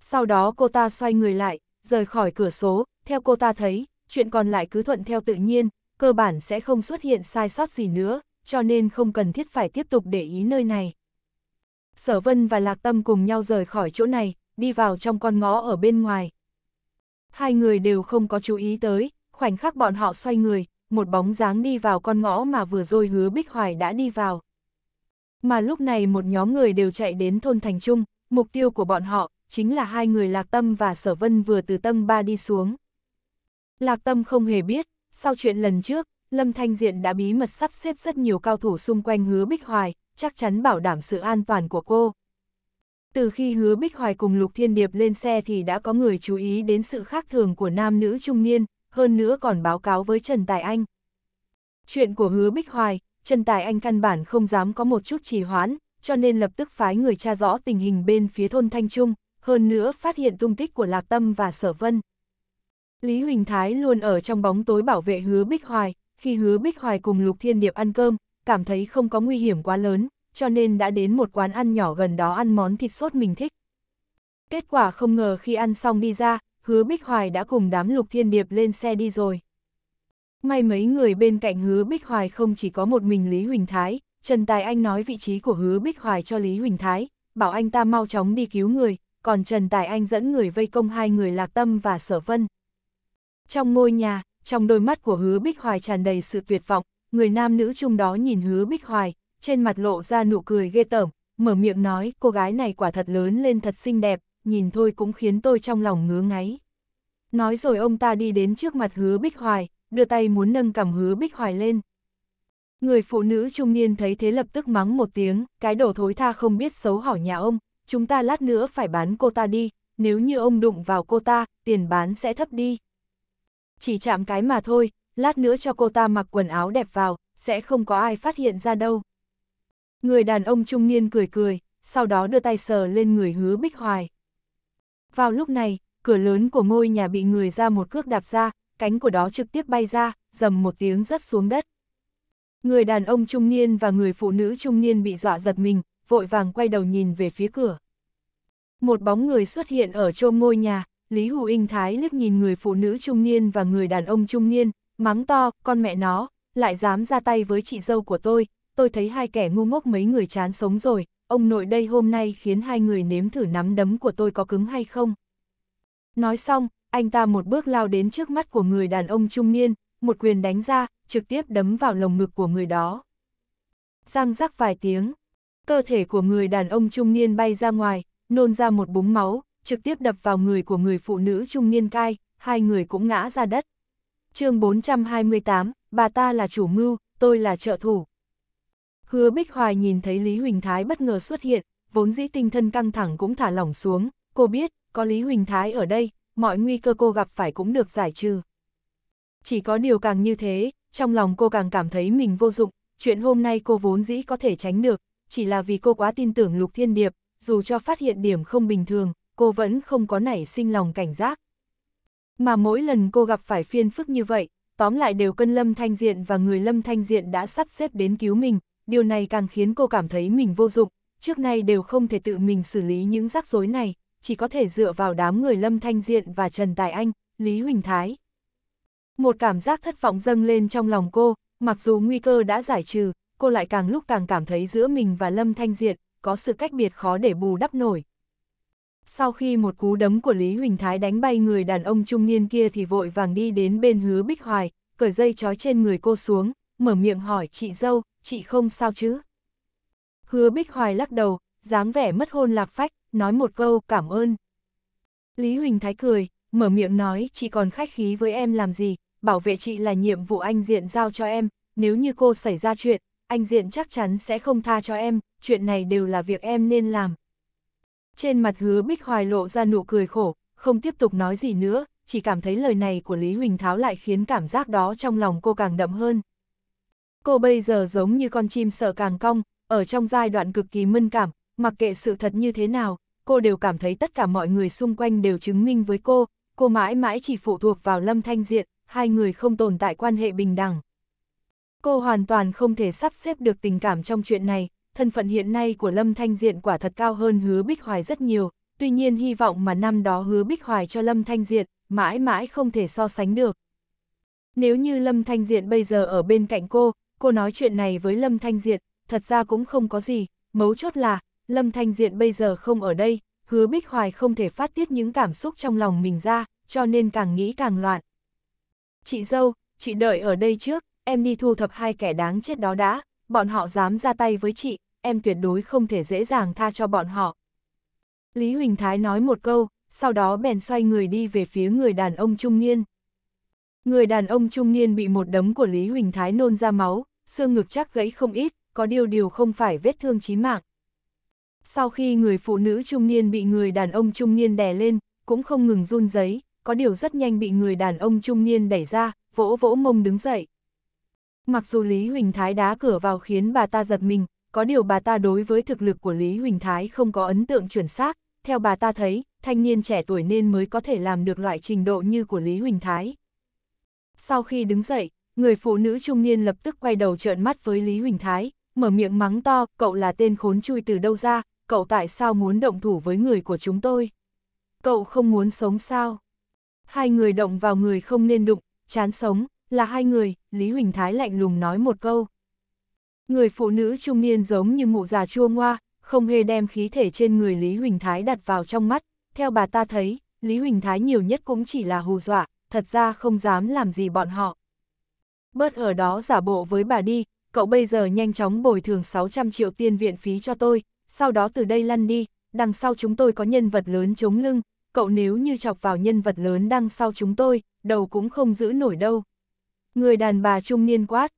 [SPEAKER 1] Sau đó cô ta xoay người lại, rời khỏi cửa số, theo cô ta thấy, chuyện còn lại cứ thuận theo tự nhiên, cơ bản sẽ không xuất hiện sai sót gì nữa, cho nên không cần thiết phải tiếp tục để ý nơi này. Sở Vân và Lạc Tâm cùng nhau rời khỏi chỗ này, đi vào trong con ngõ ở bên ngoài. Hai người đều không có chú ý tới, khoảnh khắc bọn họ xoay người, một bóng dáng đi vào con ngõ mà vừa rồi hứa Bích Hoài đã đi vào. Mà lúc này một nhóm người đều chạy đến thôn Thành Trung, mục tiêu của bọn họ chính là hai người Lạc Tâm và Sở Vân vừa từ tầng 3 đi xuống. Lạc Tâm không hề biết, sau chuyện lần trước, Lâm Thanh Diện đã bí mật sắp xếp rất nhiều cao thủ xung quanh hứa Bích Hoài, chắc chắn bảo đảm sự an toàn của cô. Từ khi hứa Bích Hoài cùng Lục Thiên Điệp lên xe thì đã có người chú ý đến sự khác thường của nam nữ trung niên, hơn nữa còn báo cáo với Trần Tài Anh. Chuyện của hứa Bích Hoài, Trần Tài Anh căn bản không dám có một chút trì hoãn, cho nên lập tức phái người tra rõ tình hình bên phía thôn Thanh Trung, hơn nữa phát hiện tung tích của Lạc Tâm và Sở Vân. Lý Huỳnh Thái luôn ở trong bóng tối bảo vệ hứa Bích Hoài, khi Hứa Bích Hoài cùng Lục Thiên Điệp ăn cơm, cảm thấy không có nguy hiểm quá lớn, cho nên đã đến một quán ăn nhỏ gần đó ăn món thịt sốt mình thích. Kết quả không ngờ khi ăn xong đi ra, Hứa Bích Hoài đã cùng đám Lục Thiên Điệp lên xe đi rồi. May mấy người bên cạnh Hứa Bích Hoài không chỉ có một mình Lý Huỳnh Thái, Trần Tài Anh nói vị trí của Hứa Bích Hoài cho Lý Huỳnh Thái, bảo anh ta mau chóng đi cứu người, còn Trần Tài Anh dẫn người vây công hai người Lạc Tâm và Sở Vân. Trong ngôi nhà, trong đôi mắt của hứa Bích Hoài tràn đầy sự tuyệt vọng, người nam nữ chung đó nhìn hứa Bích Hoài, trên mặt lộ ra nụ cười ghê tởm, mở miệng nói cô gái này quả thật lớn lên thật xinh đẹp, nhìn thôi cũng khiến tôi trong lòng ngứa ngáy. Nói rồi ông ta đi đến trước mặt hứa Bích Hoài, đưa tay muốn nâng cầm hứa Bích Hoài lên. Người phụ nữ trung niên thấy thế lập tức mắng một tiếng, cái đồ thối tha không biết xấu hổ nhà ông, chúng ta lát nữa phải bán cô ta đi, nếu như ông đụng vào cô ta, tiền bán sẽ thấp đi chỉ chạm cái mà thôi, lát nữa cho cô ta mặc quần áo đẹp vào, sẽ không có ai phát hiện ra đâu. Người đàn ông trung niên cười cười, sau đó đưa tay sờ lên người hứa bích hoài. Vào lúc này, cửa lớn của ngôi nhà bị người ra một cước đạp ra, cánh của đó trực tiếp bay ra, dầm một tiếng rớt xuống đất. Người đàn ông trung niên và người phụ nữ trung niên bị dọa giật mình, vội vàng quay đầu nhìn về phía cửa. Một bóng người xuất hiện ở trôm ngôi nhà, Lý Hù Inh Thái liếc nhìn người phụ nữ trung niên và người đàn ông trung niên, mắng to, con mẹ nó, lại dám ra tay với chị dâu của tôi, tôi thấy hai kẻ ngu ngốc mấy người chán sống rồi, ông nội đây hôm nay khiến hai người nếm thử nắm đấm của tôi có cứng hay không. Nói xong, anh ta một bước lao đến trước mắt của người đàn ông trung niên, một quyền đánh ra, trực tiếp đấm vào lồng ngực của người đó. Răng rắc vài tiếng, cơ thể của người đàn ông trung niên bay ra ngoài, nôn ra một búng máu, trực tiếp đập vào người của người phụ nữ trung niên cai, hai người cũng ngã ra đất. chương 428, bà ta là chủ mưu, tôi là trợ thủ. Hứa Bích Hoài nhìn thấy Lý Huỳnh Thái bất ngờ xuất hiện, vốn dĩ tinh thần căng thẳng cũng thả lỏng xuống, cô biết, có Lý Huỳnh Thái ở đây, mọi nguy cơ cô gặp phải cũng được giải trừ. Chỉ có điều càng như thế, trong lòng cô càng cảm thấy mình vô dụng, chuyện hôm nay cô vốn dĩ có thể tránh được, chỉ là vì cô quá tin tưởng Lục Thiên Điệp, dù cho phát hiện điểm không bình thường, cô vẫn không có nảy sinh lòng cảnh giác. Mà mỗi lần cô gặp phải phiên phức như vậy, tóm lại đều cân Lâm Thanh Diện và người Lâm Thanh Diện đã sắp xếp đến cứu mình, điều này càng khiến cô cảm thấy mình vô dụng, trước nay đều không thể tự mình xử lý những rắc rối này, chỉ có thể dựa vào đám người Lâm Thanh Diện và Trần Tài Anh, Lý Huỳnh Thái. Một cảm giác thất vọng dâng lên trong lòng cô, mặc dù nguy cơ đã giải trừ, cô lại càng lúc càng cảm thấy giữa mình và Lâm Thanh Diện có sự cách biệt khó để bù đắp nổi. Sau khi một cú đấm của Lý Huỳnh Thái đánh bay người đàn ông trung niên kia thì vội vàng đi đến bên hứa Bích Hoài, cởi dây chói trên người cô xuống, mở miệng hỏi chị dâu, chị không sao chứ? Hứa Bích Hoài lắc đầu, dáng vẻ mất hôn lạc phách, nói một câu cảm ơn. Lý Huỳnh Thái cười, mở miệng nói chị còn khách khí với em làm gì, bảo vệ chị là nhiệm vụ anh diện giao cho em, nếu như cô xảy ra chuyện, anh diện chắc chắn sẽ không tha cho em, chuyện này đều là việc em nên làm, trên mặt hứa bích hoài lộ ra nụ cười khổ, không tiếp tục nói gì nữa, chỉ cảm thấy lời này của Lý Huỳnh Tháo lại khiến cảm giác đó trong lòng cô càng đậm hơn. Cô bây giờ giống như con chim sợ càng cong, ở trong giai đoạn cực kỳ mân cảm, mặc kệ sự thật như thế nào, cô đều cảm thấy tất cả mọi người xung quanh đều chứng minh với cô, cô mãi mãi chỉ phụ thuộc vào Lâm Thanh Diện, hai người không tồn tại quan hệ bình đẳng. Cô hoàn toàn không thể sắp xếp được tình cảm trong chuyện này, thân phận hiện nay của Lâm Thanh Diện quả thật cao hơn hứa Bích Hoài rất nhiều, tuy nhiên hy vọng mà năm đó hứa Bích Hoài cho Lâm Thanh Diện, mãi mãi không thể so sánh được. Nếu như Lâm Thanh Diện bây giờ ở bên cạnh cô, cô nói chuyện này với Lâm Thanh Diện, thật ra cũng không có gì, mấu chốt là, Lâm Thanh Diện bây giờ không ở đây, hứa Bích Hoài không thể phát tiết những cảm xúc trong lòng mình ra, cho nên càng nghĩ càng loạn. Chị dâu, chị đợi ở đây trước, em đi thu thập hai kẻ đáng chết đó đã, bọn họ dám ra tay với chị, em tuyệt đối không thể dễ dàng tha cho bọn họ. Lý Huỳnh Thái nói một câu, sau đó bèn xoay người đi về phía người đàn ông trung niên. Người đàn ông trung niên bị một đấm của Lý Huỳnh Thái nôn ra máu, xương ngực chắc gãy không ít, có điều điều không phải vết thương chí mạng. Sau khi người phụ nữ trung niên bị người đàn ông trung niên đè lên, cũng không ngừng run giấy, có điều rất nhanh bị người đàn ông trung niên đẩy ra, vỗ vỗ mông đứng dậy. Mặc dù Lý Huỳnh Thái đá cửa vào khiến bà ta giật mình, có điều bà ta đối với thực lực của Lý Huỳnh Thái không có ấn tượng chuẩn xác, theo bà ta thấy, thanh niên trẻ tuổi nên mới có thể làm được loại trình độ như của Lý Huỳnh Thái. Sau khi đứng dậy, người phụ nữ trung niên lập tức quay đầu trợn mắt với Lý Huỳnh Thái, mở miệng mắng to, cậu là tên khốn chui từ đâu ra, cậu tại sao muốn động thủ với người của chúng tôi? Cậu không muốn sống sao? Hai người động vào người không nên đụng, chán sống, là hai người, Lý Huỳnh Thái lạnh lùng nói một câu. Người phụ nữ trung niên giống như mụ già chua ngoa, không hề đem khí thể trên người Lý Huỳnh Thái đặt vào trong mắt, theo bà ta thấy, Lý Huỳnh Thái nhiều nhất cũng chỉ là hù dọa, thật ra không dám làm gì bọn họ. Bớt ở đó giả bộ với bà đi, cậu bây giờ nhanh chóng bồi thường 600 triệu tiền viện phí cho tôi, sau đó từ đây lăn đi, đằng sau chúng tôi có nhân vật lớn chống lưng, cậu nếu như chọc vào nhân vật lớn đằng sau chúng tôi, đầu cũng không giữ nổi đâu. Người đàn bà trung niên quát,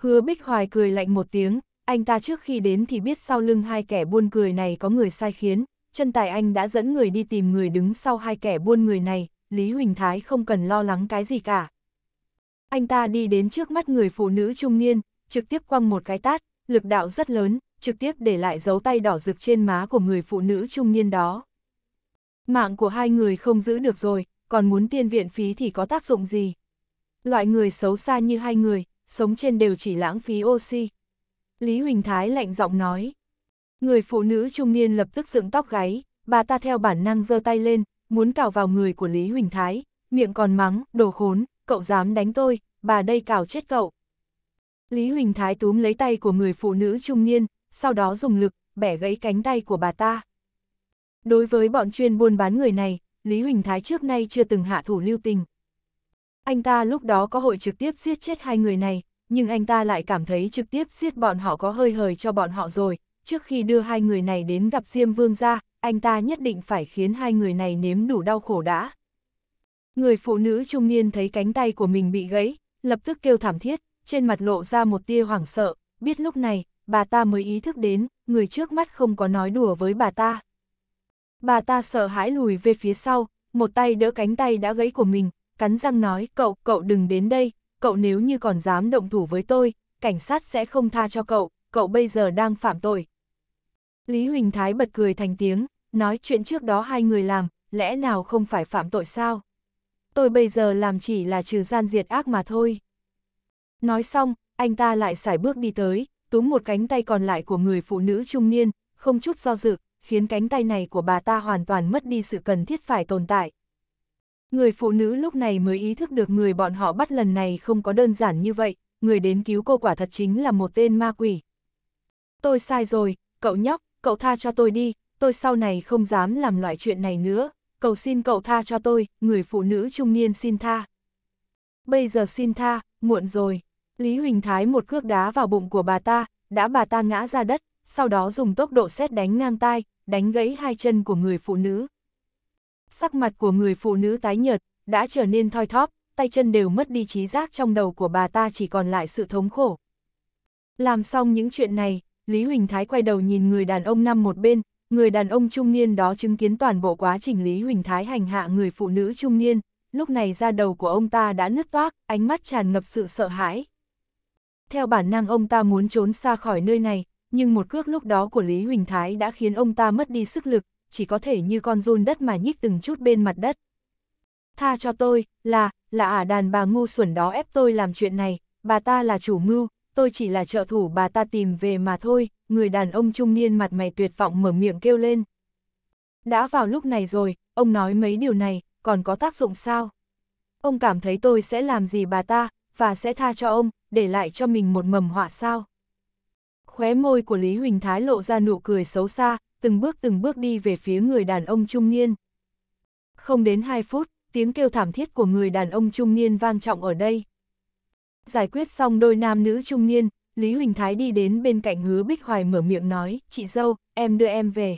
[SPEAKER 1] Hứa Bích Hoài cười lạnh một tiếng, anh ta trước khi đến thì biết sau lưng hai kẻ buôn cười này có người sai khiến, chân tài anh đã dẫn người đi tìm người đứng sau hai kẻ buôn người này, Lý Huỳnh Thái không cần lo lắng cái gì cả. Anh ta đi đến trước mắt người phụ nữ trung niên, trực tiếp quăng một cái tát, lực đạo rất lớn, trực tiếp để lại dấu tay đỏ rực trên má của người phụ nữ trung niên đó. Mạng của hai người không giữ được rồi, còn muốn tiền viện phí thì có tác dụng gì? Loại người xấu xa như hai người, sống trên đều chỉ lãng phí oxy. Lý Huỳnh Thái lạnh giọng nói. Người phụ nữ trung niên lập tức dựng tóc gáy, bà ta theo bản năng giơ tay lên, muốn cào vào người của Lý Huỳnh Thái, miệng còn mắng, đồ khốn, cậu dám đánh tôi, bà đây cào chết cậu. Lý Huỳnh Thái túm lấy tay của người phụ nữ trung niên, sau đó dùng lực, bẻ gãy cánh tay của bà ta. Đối với bọn chuyên buôn bán người này, Lý Huỳnh Thái trước nay chưa từng hạ thủ lưu tình, anh ta lúc đó có hội trực tiếp giết chết hai người này, nhưng anh ta lại cảm thấy trực tiếp giết bọn họ có hơi hời cho bọn họ rồi. Trước khi đưa hai người này đến gặp Diêm Vương ra, anh ta nhất định phải khiến hai người này nếm đủ đau khổ đã. Người phụ nữ trung niên thấy cánh tay của mình bị gãy, lập tức kêu thảm thiết, trên mặt lộ ra một tia hoảng sợ, biết lúc này, bà ta mới ý thức đến, người trước mắt không có nói đùa với bà ta. Bà ta sợ hãi lùi về phía sau, một tay đỡ cánh tay đã gãy của mình, cắn răng nói, cậu, cậu đừng đến đây, cậu nếu như còn dám động thủ với tôi, cảnh sát sẽ không tha cho cậu, cậu bây giờ đang phạm tội. Lý Huỳnh Thái bật cười thành tiếng, nói chuyện trước đó hai người làm, lẽ nào không phải phạm tội sao? Tôi bây giờ làm chỉ là trừ gian diệt ác mà thôi. Nói xong, anh ta lại xài bước đi tới, túm một cánh tay còn lại của người phụ nữ trung niên, không chút do dự, khiến cánh tay này của bà ta hoàn toàn mất đi sự cần thiết phải tồn tại. Người phụ nữ lúc này mới ý thức được người bọn họ bắt lần này không có đơn giản như vậy, người đến cứu cô quả thật chính là một tên ma quỷ. Tôi sai rồi, cậu nhóc, cậu tha cho tôi đi, tôi sau này không dám làm loại chuyện này nữa, cầu xin cậu tha cho tôi, người phụ nữ trung niên xin tha. Bây giờ xin tha, muộn rồi. Lý Huỳnh Thái một cước đá vào bụng của bà ta, đã bà ta ngã ra đất, sau đó dùng tốc độ xét đánh ngang tai, đánh gãy hai chân của người phụ nữ. Sắc mặt của người phụ nữ tái nhợt, đã trở nên thoi thóp, tay chân đều mất đi trí giác trong đầu của bà ta chỉ còn lại sự thống khổ. Làm xong những chuyện này, Lý Huỳnh Thái quay đầu nhìn người đàn ông nằm một bên, người đàn ông trung niên đó chứng kiến toàn bộ quá trình Lý Huỳnh Thái hành hạ người phụ nữ trung niên, lúc này da đầu của ông ta đã nứt toác, ánh mắt tràn ngập sự sợ hãi. Theo bản năng ông ta muốn trốn xa khỏi nơi này, nhưng một cước lúc đó của Lý Huỳnh Thái đã khiến ông ta mất đi sức lực, chỉ có thể như con run đất mà nhích từng chút bên mặt đất. Tha cho tôi, là, là ả à đàn bà ngu xuẩn đó ép tôi làm chuyện này, bà ta là chủ mưu, tôi chỉ là trợ thủ bà ta tìm về mà thôi, người đàn ông trung niên mặt mày tuyệt vọng mở miệng kêu lên. Đã vào lúc này rồi, ông nói mấy điều này, còn có tác dụng sao? Ông cảm thấy tôi sẽ làm gì bà ta, và sẽ tha cho ông, để lại cho mình một mầm họa sao? Khóe môi của Lý Huỳnh Thái lộ ra nụ cười xấu xa, từng bước từng bước đi về phía người đàn ông trung niên. Không đến 2 phút, tiếng kêu thảm thiết của người đàn ông trung niên vang trọng ở đây. Giải quyết xong đôi nam nữ trung niên, Lý Huỳnh Thái đi đến bên cạnh hứa Bích Hoài mở miệng nói, chị dâu, em đưa em về.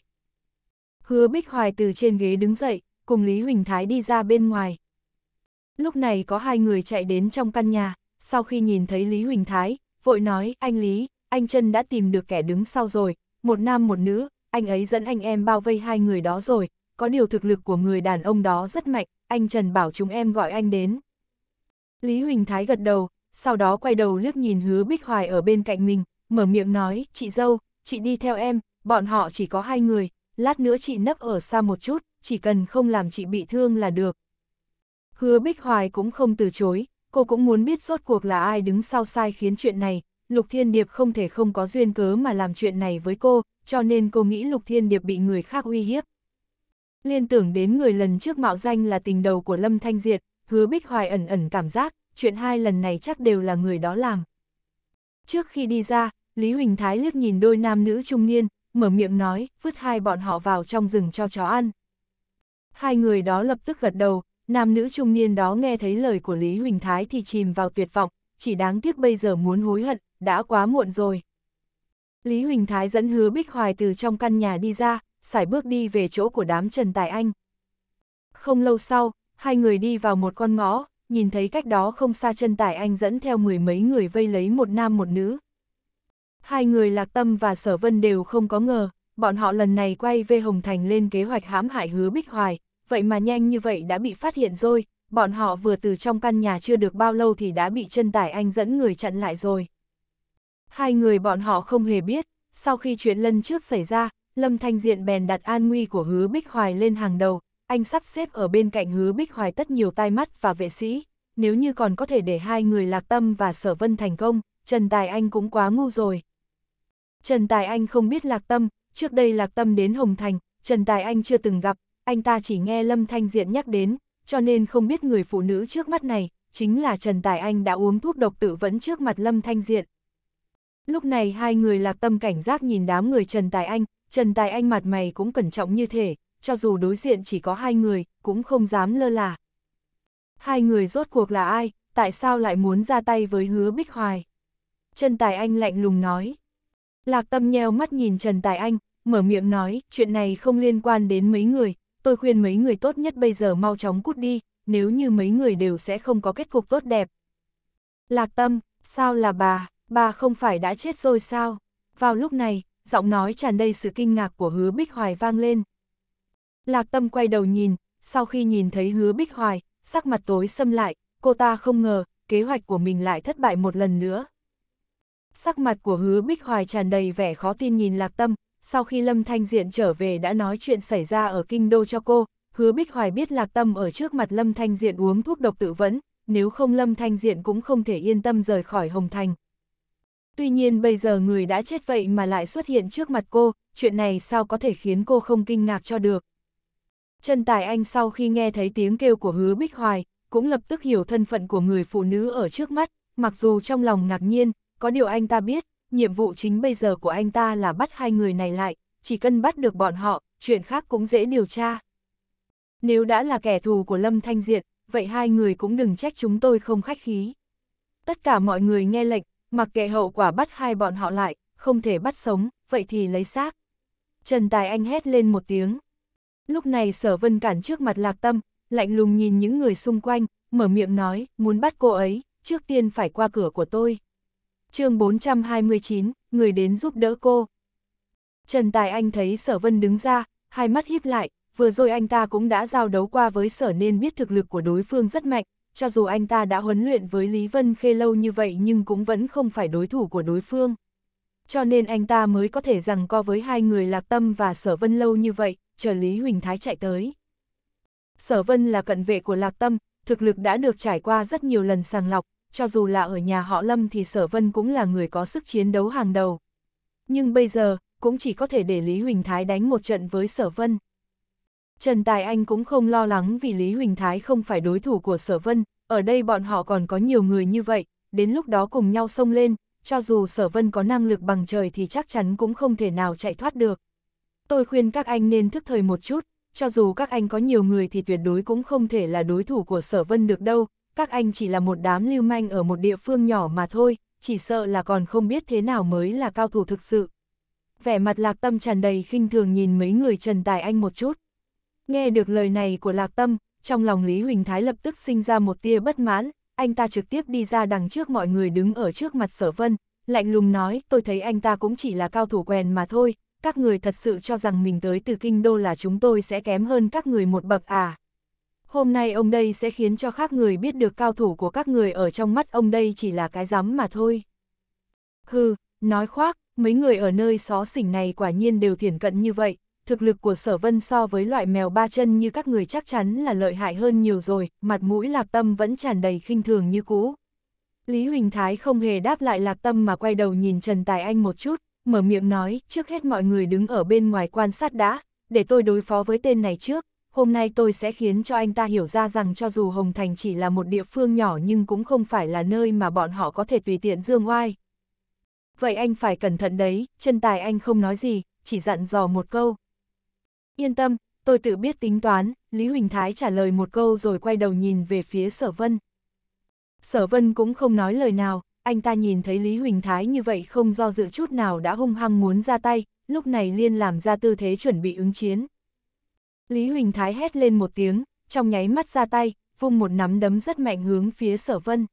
[SPEAKER 1] Hứa Bích Hoài từ trên ghế đứng dậy, cùng Lý Huỳnh Thái đi ra bên ngoài. Lúc này có hai người chạy đến trong căn nhà, sau khi nhìn thấy Lý Huỳnh Thái, vội nói, anh Lý, anh chân đã tìm được kẻ đứng sau rồi, một nam một nữ, anh ấy dẫn anh em bao vây hai người đó rồi, có điều thực lực của người đàn ông đó rất mạnh, anh Trần bảo chúng em gọi anh đến. Lý Huỳnh Thái gật đầu, sau đó quay đầu liếc nhìn hứa Bích Hoài ở bên cạnh mình, mở miệng nói, chị dâu, chị đi theo em, bọn họ chỉ có hai người, lát nữa chị nấp ở xa một chút, chỉ cần không làm chị bị thương là được. Hứa Bích Hoài cũng không từ chối, cô cũng muốn biết rốt cuộc là ai đứng sau sai khiến chuyện này, Lục Thiên Điệp không thể không có duyên cớ mà làm chuyện này với cô, cho nên cô nghĩ Lục Thiên Điệp bị người khác uy hiếp. Liên tưởng đến người lần trước mạo danh là tình đầu của Lâm Thanh Diệt, hứa Bích Hoài ẩn ẩn cảm giác, chuyện hai lần này chắc đều là người đó làm. Trước khi đi ra, Lý Huỳnh Thái liếc nhìn đôi nam nữ trung niên, mở miệng nói, vứt hai bọn họ vào trong rừng cho chó ăn. Hai người đó lập tức gật đầu, nam nữ trung niên đó nghe thấy lời của Lý Huỳnh Thái thì chìm vào tuyệt vọng, chỉ đáng tiếc bây giờ muốn hối hận, đã quá muộn rồi. Lý Huỳnh Thái dẫn hứa Bích Hoài từ trong căn nhà đi ra, sải bước đi về chỗ của đám Trần Tài Anh. Không lâu sau, hai người đi vào một con ngõ, nhìn thấy cách đó không xa Trần Tài Anh dẫn theo mười mấy người vây lấy một nam một nữ. Hai người Lạc Tâm và Sở Vân đều không có ngờ, bọn họ lần này quay về Hồng Thành lên kế hoạch hãm hại hứa Bích Hoài, vậy mà nhanh như vậy đã bị phát hiện rồi, bọn họ vừa từ trong căn nhà chưa được bao lâu thì đã bị chân tải anh dẫn người chặn lại rồi. Hai người bọn họ không hề biết, sau khi chuyện lần trước xảy ra, Lâm Thanh Diện bèn đặt an nguy của Hứa Bích Hoài lên hàng đầu, anh sắp xếp ở bên cạnh Hứa Bích Hoài tất nhiều tai mắt và vệ sĩ, nếu như còn có thể để hai người Lạc Tâm và Sở Vân thành công, Trần Tài Anh cũng quá ngu rồi. Trần Tài Anh không biết Lạc Tâm, trước đây Lạc Tâm đến Hồng Thành, Trần Tài Anh chưa từng gặp, anh ta chỉ nghe Lâm Thanh Diện nhắc đến, cho nên không biết người phụ nữ trước mắt này, chính là Trần Tài Anh đã uống thuốc độc tự vẫn trước mặt Lâm Thanh Diện, Lúc này hai người lạc tâm cảnh giác nhìn đám người Trần Tài Anh, Trần Tài Anh mặt mày cũng cẩn trọng như thể, cho dù đối diện chỉ có hai người, cũng không dám lơ là. Hai người rốt cuộc là ai, tại sao lại muốn ra tay với hứa Bích Hoài? Trần Tài Anh lạnh lùng nói. Lạc tâm nheo mắt nhìn Trần Tài Anh, mở miệng nói, chuyện này không liên quan đến mấy người, tôi khuyên mấy người tốt nhất bây giờ mau chóng cút đi, nếu như mấy người đều sẽ không có kết cục tốt đẹp. Lạc tâm, sao là bà? bà không phải đã chết rồi sao? Vào lúc này, giọng nói tràn đầy sự kinh ngạc của hứa Bích Hoài vang lên. Lạc tâm quay đầu nhìn, sau khi nhìn thấy hứa Bích Hoài, sắc mặt tối xâm lại, cô ta không ngờ, kế hoạch của mình lại thất bại một lần nữa. Sắc mặt của hứa Bích Hoài tràn đầy vẻ khó tin nhìn lạc tâm, sau khi Lâm Thanh Diện trở về đã nói chuyện xảy ra ở Kinh Đô cho cô, hứa Bích Hoài biết lạc tâm ở trước mặt Lâm Thanh Diện uống thuốc độc tự vẫn, nếu không Lâm Thanh Diện cũng không thể yên tâm rời khỏi Hồng Thành, Tuy nhiên bây giờ người đã chết vậy mà lại xuất hiện trước mặt cô, chuyện này sao có thể khiến cô không kinh ngạc cho được. Trần Tài Anh sau khi nghe thấy tiếng kêu của hứa Bích Hoài, cũng lập tức hiểu thân phận của người phụ nữ ở trước mắt, mặc dù trong lòng ngạc nhiên, có điều anh ta biết, nhiệm vụ chính bây giờ của anh ta là bắt hai người này lại, chỉ cần bắt được bọn họ, chuyện khác cũng dễ điều tra. Nếu đã là kẻ thù của Lâm Thanh Diện, vậy hai người cũng đừng trách chúng tôi không khách khí. Tất cả mọi người nghe lệnh, Mặc kệ hậu quả bắt hai bọn họ lại, không thể bắt sống, vậy thì lấy xác. Trần Tài Anh hét lên một tiếng. Lúc này sở vân cản trước mặt lạc tâm, lạnh lùng nhìn những người xung quanh, mở miệng nói, muốn bắt cô ấy, trước tiên phải qua cửa của tôi. chương 429, người đến giúp đỡ cô. Trần Tài Anh thấy sở vân đứng ra, hai mắt híp lại, vừa rồi anh ta cũng đã giao đấu qua với sở nên biết thực lực của đối phương rất mạnh, cho dù anh ta đã huấn luyện với Lý Vân Khê lâu như vậy nhưng cũng vẫn không phải đối thủ của đối phương. Cho nên anh ta mới có thể rằng co với hai người Lạc Tâm và Sở Vân lâu như vậy, chờ Lý Huỳnh Thái chạy tới. Sở Vân là cận vệ của Lạc Tâm, thực lực đã được trải qua rất nhiều lần sàng lọc, cho dù là ở nhà họ Lâm thì Sở Vân cũng là người có sức chiến đấu hàng đầu. Nhưng bây giờ, cũng chỉ có thể để Lý Huỳnh Thái đánh một trận với Sở Vân. Trần Tài Anh cũng không lo lắng vì Lý Huỳnh Thái không phải đối thủ của Sở Vân, ở đây bọn họ còn có nhiều người như vậy, đến lúc đó cùng nhau xông lên, cho dù Sở Vân có năng lực bằng trời thì chắc chắn cũng không thể nào chạy thoát được. Tôi khuyên các anh nên thức thời một chút, cho dù các anh có nhiều người thì tuyệt đối cũng không thể là đối thủ của Sở Vân được đâu, các anh chỉ là một đám lưu manh ở một địa phương nhỏ mà thôi, chỉ sợ là còn không biết thế nào mới là cao thủ thực sự. Vẻ mặt lạc tâm tràn đầy khinh thường nhìn mấy người Trần Tài Anh một chút. Nghe được lời này của Lạc Tâm, trong lòng Lý Huỳnh Thái lập tức sinh ra một tia bất mãn, anh ta trực tiếp đi ra đằng trước mọi người đứng ở trước mặt sở vân, lạnh lùng nói tôi thấy anh ta cũng chỉ là cao thủ quen mà thôi, các người thật sự cho rằng mình tới từ kinh đô là chúng tôi sẽ kém hơn các người một bậc à. Hôm nay ông đây sẽ khiến cho khác người biết được cao thủ của các người ở trong mắt ông đây chỉ là cái rắm mà thôi. Hừ, nói khoác, mấy người ở nơi xó xỉnh này quả nhiên đều thiển cận như vậy, thực lực của sở vân so với loại mèo ba chân như các người chắc chắn là lợi hại hơn nhiều rồi, mặt mũi lạc tâm vẫn tràn đầy khinh thường như cũ. Lý Huỳnh Thái không hề đáp lại lạc tâm mà quay đầu nhìn Trần Tài Anh một chút, mở miệng nói, trước hết mọi người đứng ở bên ngoài quan sát đã, để tôi đối phó với tên này trước, hôm nay tôi sẽ khiến cho anh ta hiểu ra rằng cho dù Hồng Thành chỉ là một địa phương nhỏ nhưng cũng không phải là nơi mà bọn họ có thể tùy tiện dương oai. Vậy anh phải cẩn thận đấy, trần tài anh không nói gì, chỉ dặn dò một câu, Yên tâm, tôi tự biết tính toán, Lý Huỳnh Thái trả lời một câu rồi quay đầu nhìn về phía Sở Vân. Sở Vân cũng không nói lời nào, anh ta nhìn thấy Lý Huỳnh Thái như vậy không do dự chút nào đã hung hăng muốn ra tay, lúc này liên làm ra tư thế chuẩn bị ứng chiến. Lý Huỳnh Thái hét lên một tiếng, trong nháy mắt ra tay, vung một nắm đấm rất mạnh hướng phía Sở Vân.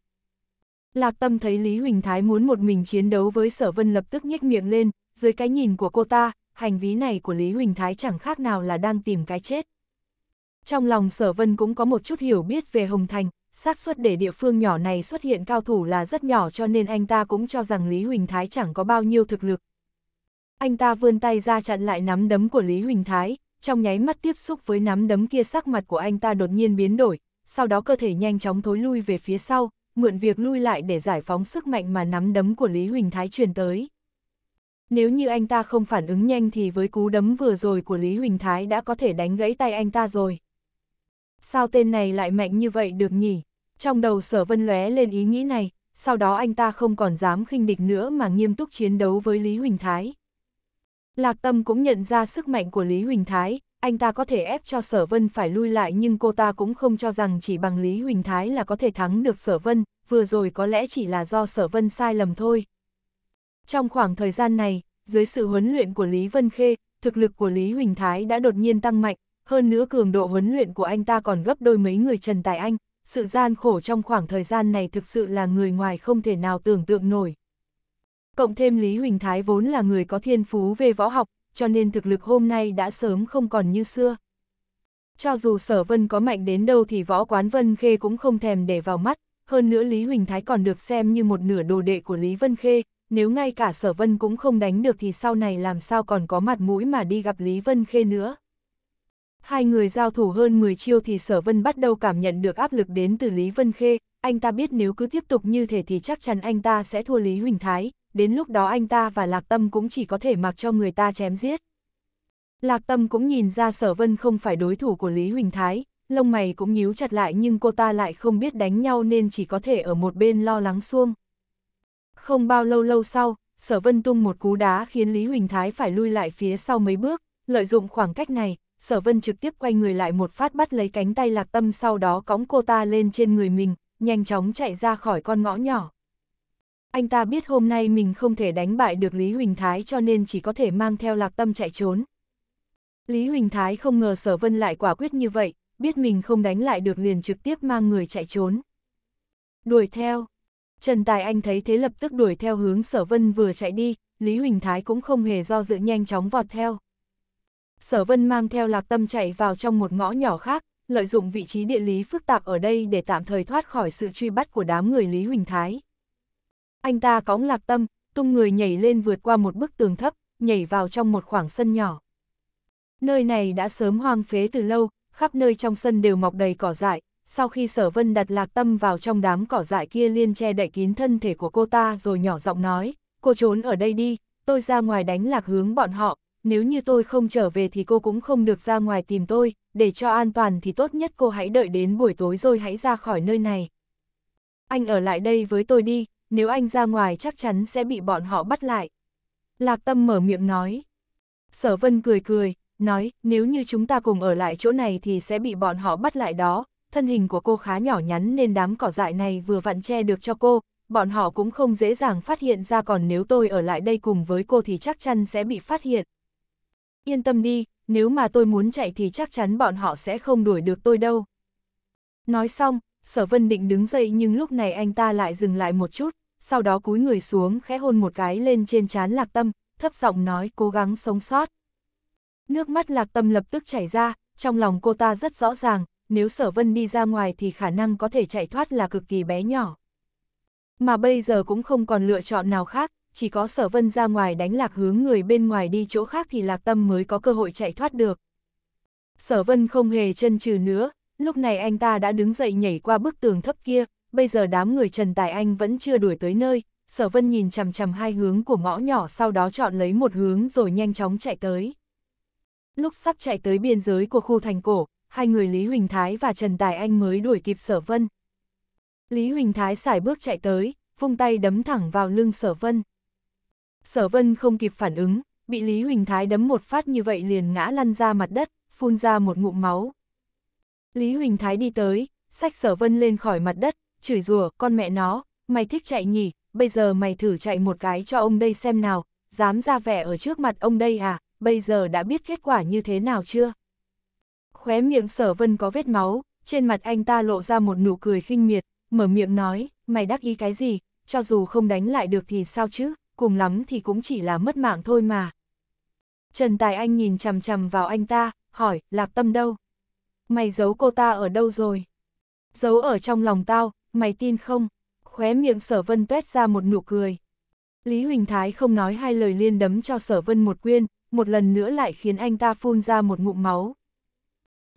[SPEAKER 1] Lạc Tâm thấy Lý Huỳnh Thái muốn một mình chiến đấu với Sở Vân lập tức nhếch miệng lên, dưới cái nhìn của cô ta, hành vi này của Lý Huỳnh Thái chẳng khác nào là đang tìm cái chết. Trong lòng Sở Vân cũng có một chút hiểu biết về Hồng Thành, xác suất để địa phương nhỏ này xuất hiện cao thủ là rất nhỏ cho nên anh ta cũng cho rằng Lý Huỳnh Thái chẳng có bao nhiêu thực lực. Anh ta vươn tay ra chặn lại nắm đấm của Lý Huỳnh Thái, trong nháy mắt tiếp xúc với nắm đấm kia sắc mặt của anh ta đột nhiên biến đổi, sau đó cơ thể nhanh chóng thối lui về phía sau, mượn việc lui lại để giải phóng sức mạnh mà nắm đấm của Lý Huỳnh Thái truyền tới. Nếu như anh ta không phản ứng nhanh thì với cú đấm vừa rồi của Lý Huỳnh Thái đã có thể đánh gãy tay anh ta rồi. Sao tên này lại mạnh như vậy được nhỉ? Trong đầu sở vân lóe lên ý nghĩ này, sau đó anh ta không còn dám khinh địch nữa mà nghiêm túc chiến đấu với Lý Huỳnh Thái. Lạc Tâm cũng nhận ra sức mạnh của Lý Huỳnh Thái, anh ta có thể ép cho Sở Vân phải lui lại nhưng cô ta cũng không cho rằng chỉ bằng Lý Huỳnh Thái là có thể thắng được Sở Vân, vừa rồi có lẽ chỉ là do Sở Vân sai lầm thôi, trong khoảng thời gian này, dưới sự huấn luyện của Lý Vân Khê, thực lực của Lý Huỳnh Thái đã đột nhiên tăng mạnh, hơn nữa cường độ huấn luyện của anh ta còn gấp đôi mấy người Trần Tài Anh, sự gian khổ trong khoảng thời gian này thực sự là người ngoài không thể nào tưởng tượng nổi. Cộng thêm Lý Huỳnh Thái vốn là người có thiên phú về võ học, cho nên thực lực hôm nay đã sớm không còn như xưa. Cho dù sở vân có mạnh đến đâu thì võ quán Vân Khê cũng không thèm để vào mắt, hơn nữa Lý Huỳnh Thái còn được xem như một nửa đồ đệ của Lý Vân Khê, nếu ngay cả sở vân cũng không đánh được thì sau này làm sao còn có mặt mũi mà đi gặp Lý Vân Khê nữa. Hai người giao thủ hơn 10 chiêu thì sở vân bắt đầu cảm nhận được áp lực đến từ Lý Vân Khê, anh ta biết nếu cứ tiếp tục như thế thì chắc chắn anh ta sẽ thua Lý Huỳnh Thái, đến lúc đó anh ta và Lạc Tâm cũng chỉ có thể mặc cho người ta chém giết. Lạc Tâm cũng nhìn ra sở vân không phải đối thủ của Lý Huỳnh Thái, lông mày cũng nhíu chặt lại nhưng cô ta lại không biết đánh nhau nên chỉ có thể ở một bên lo lắng xuông. Không bao lâu lâu sau, Sở Vân tung một cú đá khiến Lý Huỳnh Thái phải lui lại phía sau mấy bước, lợi dụng khoảng cách này, Sở Vân trực tiếp quay người lại một phát bắt lấy cánh tay Lạc Tâm sau đó cõng cô ta lên trên người mình, nhanh chóng chạy ra khỏi con ngõ nhỏ. Anh ta biết hôm nay mình không thể đánh bại được Lý Huỳnh Thái cho nên chỉ có thể mang theo Lạc Tâm chạy trốn. Lý Huỳnh Thái không ngờ Sở Vân lại quả quyết như vậy, biết mình không đánh lại được liền trực tiếp mang người chạy trốn. Đuổi theo, Trần Tài Anh thấy thế lập tức đuổi theo hướng Sở Vân vừa chạy đi, Lý Huỳnh Thái cũng không hề do dự nhanh chóng vọt theo. Sở Vân mang theo lạc tâm chạy vào trong một ngõ nhỏ khác, lợi dụng vị trí địa lý phức tạp ở đây để tạm thời thoát khỏi sự truy bắt của đám người Lý Huỳnh Thái. Anh ta cóng lạc tâm, tung người nhảy lên vượt qua một bức tường thấp, nhảy vào trong một khoảng sân nhỏ. Nơi này đã sớm hoang phế từ lâu, khắp nơi trong sân đều mọc đầy cỏ dại, sau khi sở vân đặt lạc tâm vào trong đám cỏ dại kia liên che đậy kín thân thể của cô ta rồi nhỏ giọng nói, cô trốn ở đây đi, tôi ra ngoài đánh lạc hướng bọn họ, nếu như tôi không trở về thì cô cũng không được ra ngoài tìm tôi, để cho an toàn thì tốt nhất cô hãy đợi đến buổi tối rồi hãy ra khỏi nơi này. Anh ở lại đây với tôi đi, nếu anh ra ngoài chắc chắn sẽ bị bọn họ bắt lại. Lạc tâm mở miệng nói. Sở vân cười cười, nói, nếu như chúng ta cùng ở lại chỗ này thì sẽ bị bọn họ bắt lại đó, thân hình của cô khá nhỏ nhắn nên đám cỏ dại này vừa vặn che được cho cô, bọn họ cũng không dễ dàng phát hiện ra còn nếu tôi ở lại đây cùng với cô thì chắc chắn sẽ bị phát hiện. Yên tâm đi, nếu mà tôi muốn chạy thì chắc chắn bọn họ sẽ không đuổi được tôi đâu. Nói xong, Sở Vân định đứng dậy nhưng lúc này anh ta lại dừng lại một chút, sau đó cúi người xuống khẽ hôn một cái lên trên trán Lạc Tâm, thấp giọng nói cố gắng sống sót. Nước mắt Lạc Tâm lập tức chảy ra, trong lòng cô ta rất rõ ràng, nếu sở vân đi ra ngoài thì khả năng có thể chạy thoát là cực kỳ bé nhỏ. Mà bây giờ cũng không còn lựa chọn nào khác, chỉ có sở vân ra ngoài đánh lạc hướng người bên ngoài đi chỗ khác thì lạc tâm mới có cơ hội chạy thoát được. Sở vân không hề chân trừ nữa, lúc này anh ta đã đứng dậy nhảy qua bức tường thấp kia, bây giờ đám người Trần Tài Anh vẫn chưa đuổi tới nơi, sở vân nhìn chằm chằm hai hướng của ngõ nhỏ sau đó chọn lấy một hướng rồi nhanh chóng chạy tới. Lúc sắp chạy tới biên giới của khu thành cổ, hai người Lý Huỳnh Thái và Trần Tài Anh mới đuổi kịp Sở Vân. Lý Huỳnh Thái xài bước chạy tới, vung tay đấm thẳng vào lưng Sở Vân. Sở Vân không kịp phản ứng, bị Lý Huỳnh Thái đấm một phát như vậy liền ngã lăn ra mặt đất, phun ra một ngụm máu. Lý Huỳnh Thái đi tới, sách Sở Vân lên khỏi mặt đất, chửi rủa con mẹ nó, mày thích chạy nhỉ, bây giờ mày thử chạy một cái cho ông đây xem nào, dám ra vẻ ở trước mặt ông đây à, bây giờ đã biết kết quả như thế nào chưa? Khóe miệng sở vân có vết máu, trên mặt anh ta lộ ra một nụ cười khinh miệt, mở miệng nói, mày đắc ý cái gì, cho dù không đánh lại được thì sao chứ, cùng lắm thì cũng chỉ là mất mạng thôi mà. Trần Tài Anh nhìn chằm chằm vào anh ta, hỏi, lạc tâm đâu? Mày giấu cô ta ở đâu rồi? Giấu ở trong lòng tao, mày tin không? Khóe miệng sở vân tuét ra một nụ cười. Lý Huỳnh Thái không nói hai lời liên đấm cho sở vân một quyên, một lần nữa lại khiến anh ta phun ra một ngụm máu,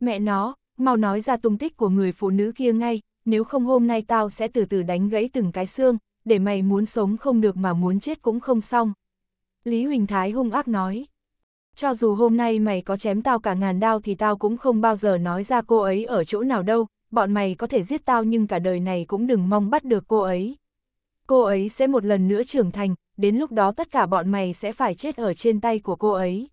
[SPEAKER 1] mẹ nó, mau nói ra tung tích của người phụ nữ kia ngay, nếu không hôm nay tao sẽ từ từ đánh gãy từng cái xương, để mày muốn sống không được mà muốn chết cũng không xong. Lý Huỳnh Thái hung ác nói, cho dù hôm nay mày có chém tao cả ngàn đao thì tao cũng không bao giờ nói ra cô ấy ở chỗ nào đâu, bọn mày có thể giết tao nhưng cả đời này cũng đừng mong bắt được cô ấy. Cô ấy sẽ một lần nữa trưởng thành, đến lúc đó tất cả bọn mày sẽ phải chết ở trên tay của cô ấy.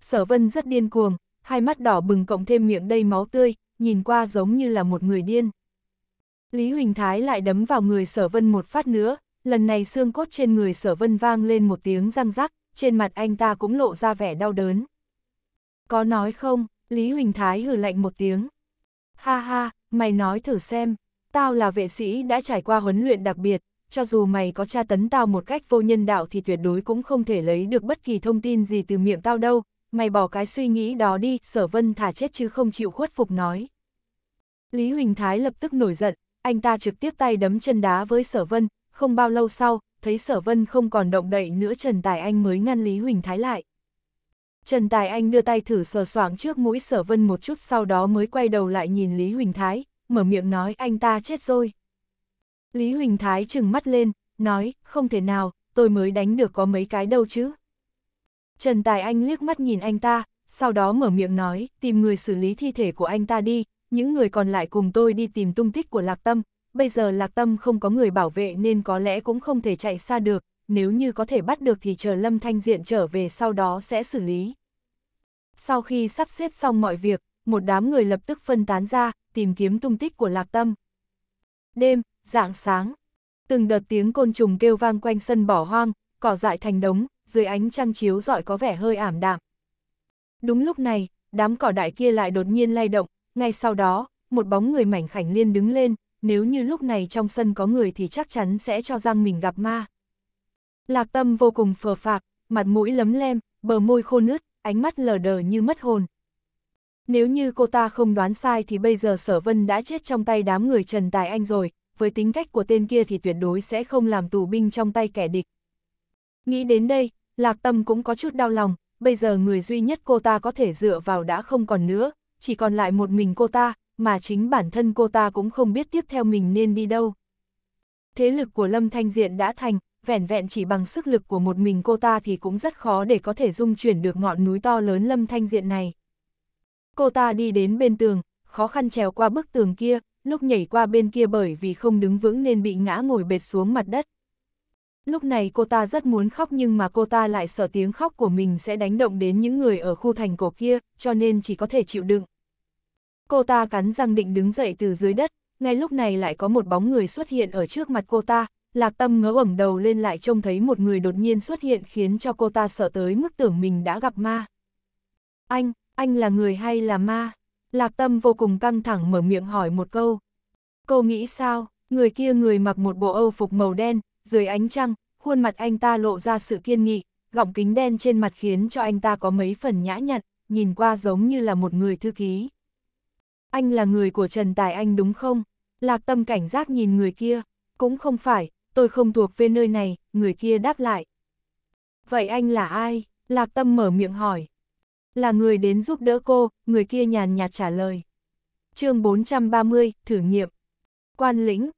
[SPEAKER 1] Sở Vân rất điên cuồng, hai mắt đỏ bừng cộng thêm miệng đầy máu tươi, nhìn qua giống như là một người điên. Lý Huỳnh Thái lại đấm vào người sở vân một phát nữa, lần này xương cốt trên người sở vân vang lên một tiếng răng rắc, trên mặt anh ta cũng lộ ra vẻ đau đớn. Có nói không, Lý Huỳnh Thái hử lạnh một tiếng. Ha ha, mày nói thử xem, tao là vệ sĩ đã trải qua huấn luyện đặc biệt, cho dù mày có tra tấn tao một cách vô nhân đạo thì tuyệt đối cũng không thể lấy được bất kỳ thông tin gì từ miệng tao đâu, mày bỏ cái suy nghĩ đó đi, sở vân thả chết chứ không chịu khuất phục nói. Lý Huỳnh Thái lập tức nổi giận, anh ta trực tiếp tay đấm chân đá với sở vân, không bao lâu sau, thấy sở vân không còn động đậy nữa Trần Tài Anh mới ngăn Lý Huỳnh Thái lại. Trần Tài Anh đưa tay thử sờ soảng trước mũi sở vân một chút sau đó mới quay đầu lại nhìn Lý Huỳnh Thái, mở miệng nói anh ta chết rồi. Lý Huỳnh Thái trừng mắt lên, nói, không thể nào, tôi mới đánh được có mấy cái đâu chứ. Trần Tài Anh liếc mắt nhìn anh ta, sau đó mở miệng nói, tìm người xử lý thi thể của anh ta đi, những người còn lại cùng tôi đi tìm tung tích của Lạc Tâm, bây giờ Lạc Tâm không có người bảo vệ nên có lẽ cũng không thể chạy xa được, nếu như có thể bắt được thì chờ Lâm Thanh Diện trở về sau đó sẽ xử lý. Sau khi sắp xếp xong mọi việc, một đám người lập tức phân tán ra, tìm kiếm tung tích của Lạc Tâm. Đêm, dạng sáng, từng đợt tiếng côn trùng kêu vang quanh sân bỏ hoang, cỏ dại thành đống, dưới ánh trăng chiếu rọi có vẻ hơi ảm đạm. Đúng lúc này, đám cỏ đại kia lại đột nhiên lay động, ngay sau đó, một bóng người mảnh khảnh liên đứng lên, nếu như lúc này trong sân có người thì chắc chắn sẽ cho rằng mình gặp ma. Lạc tâm vô cùng phờ phạc, mặt mũi lấm lem, bờ môi khô nứt, ánh mắt lờ đờ như mất hồn. Nếu như cô ta không đoán sai thì bây giờ sở vân đã chết trong tay đám người Trần Tài Anh rồi, với tính cách của tên kia thì tuyệt đối sẽ không làm tù binh trong tay kẻ địch. Nghĩ đến đây, Lạc Tâm cũng có chút đau lòng, bây giờ người duy nhất cô ta có thể dựa vào đã không còn nữa, chỉ còn lại một mình cô ta, mà chính bản thân cô ta cũng không biết tiếp theo mình nên đi đâu. Thế lực của Lâm Thanh Diện đã thành, vẻn vẹn chỉ bằng sức lực của một mình cô ta thì cũng rất khó để có thể dung chuyển được ngọn núi to lớn Lâm Thanh Diện này. Cô ta đi đến bên tường, khó khăn trèo qua bức tường kia, lúc nhảy qua bên kia bởi vì không đứng vững nên bị ngã ngồi bệt xuống mặt đất. Lúc này cô ta rất muốn khóc nhưng mà cô ta lại sợ tiếng khóc của mình sẽ đánh động đến những người ở khu thành cổ kia, cho nên chỉ có thể chịu đựng. Cô ta cắn răng định đứng dậy từ dưới đất, ngay lúc này lại có một bóng người xuất hiện ở trước mặt cô ta, lạc tâm ngớ ẩm đầu lên lại trông thấy một người đột nhiên xuất hiện khiến cho cô ta sợ tới mức tưởng mình đã gặp ma. Anh, anh là người hay là ma? Lạc tâm vô cùng căng thẳng mở miệng hỏi một câu. Cô nghĩ sao, người kia người mặc một bộ âu phục màu đen, dưới ánh trăng, khuôn mặt anh ta lộ ra sự kiên nghị, gọng kính đen trên mặt khiến cho anh ta có mấy phần nhã nhặn, nhìn qua giống như là một người thư ký. Anh là người của Trần Tài Anh đúng không? Lạc tâm cảnh giác nhìn người kia, cũng không phải, tôi không thuộc về nơi này, người kia đáp lại. Vậy anh là ai? Lạc tâm mở miệng hỏi. Là người đến giúp đỡ cô, người kia nhàn nhạt trả lời. chương 430, thử nghiệm. Quan lĩnh.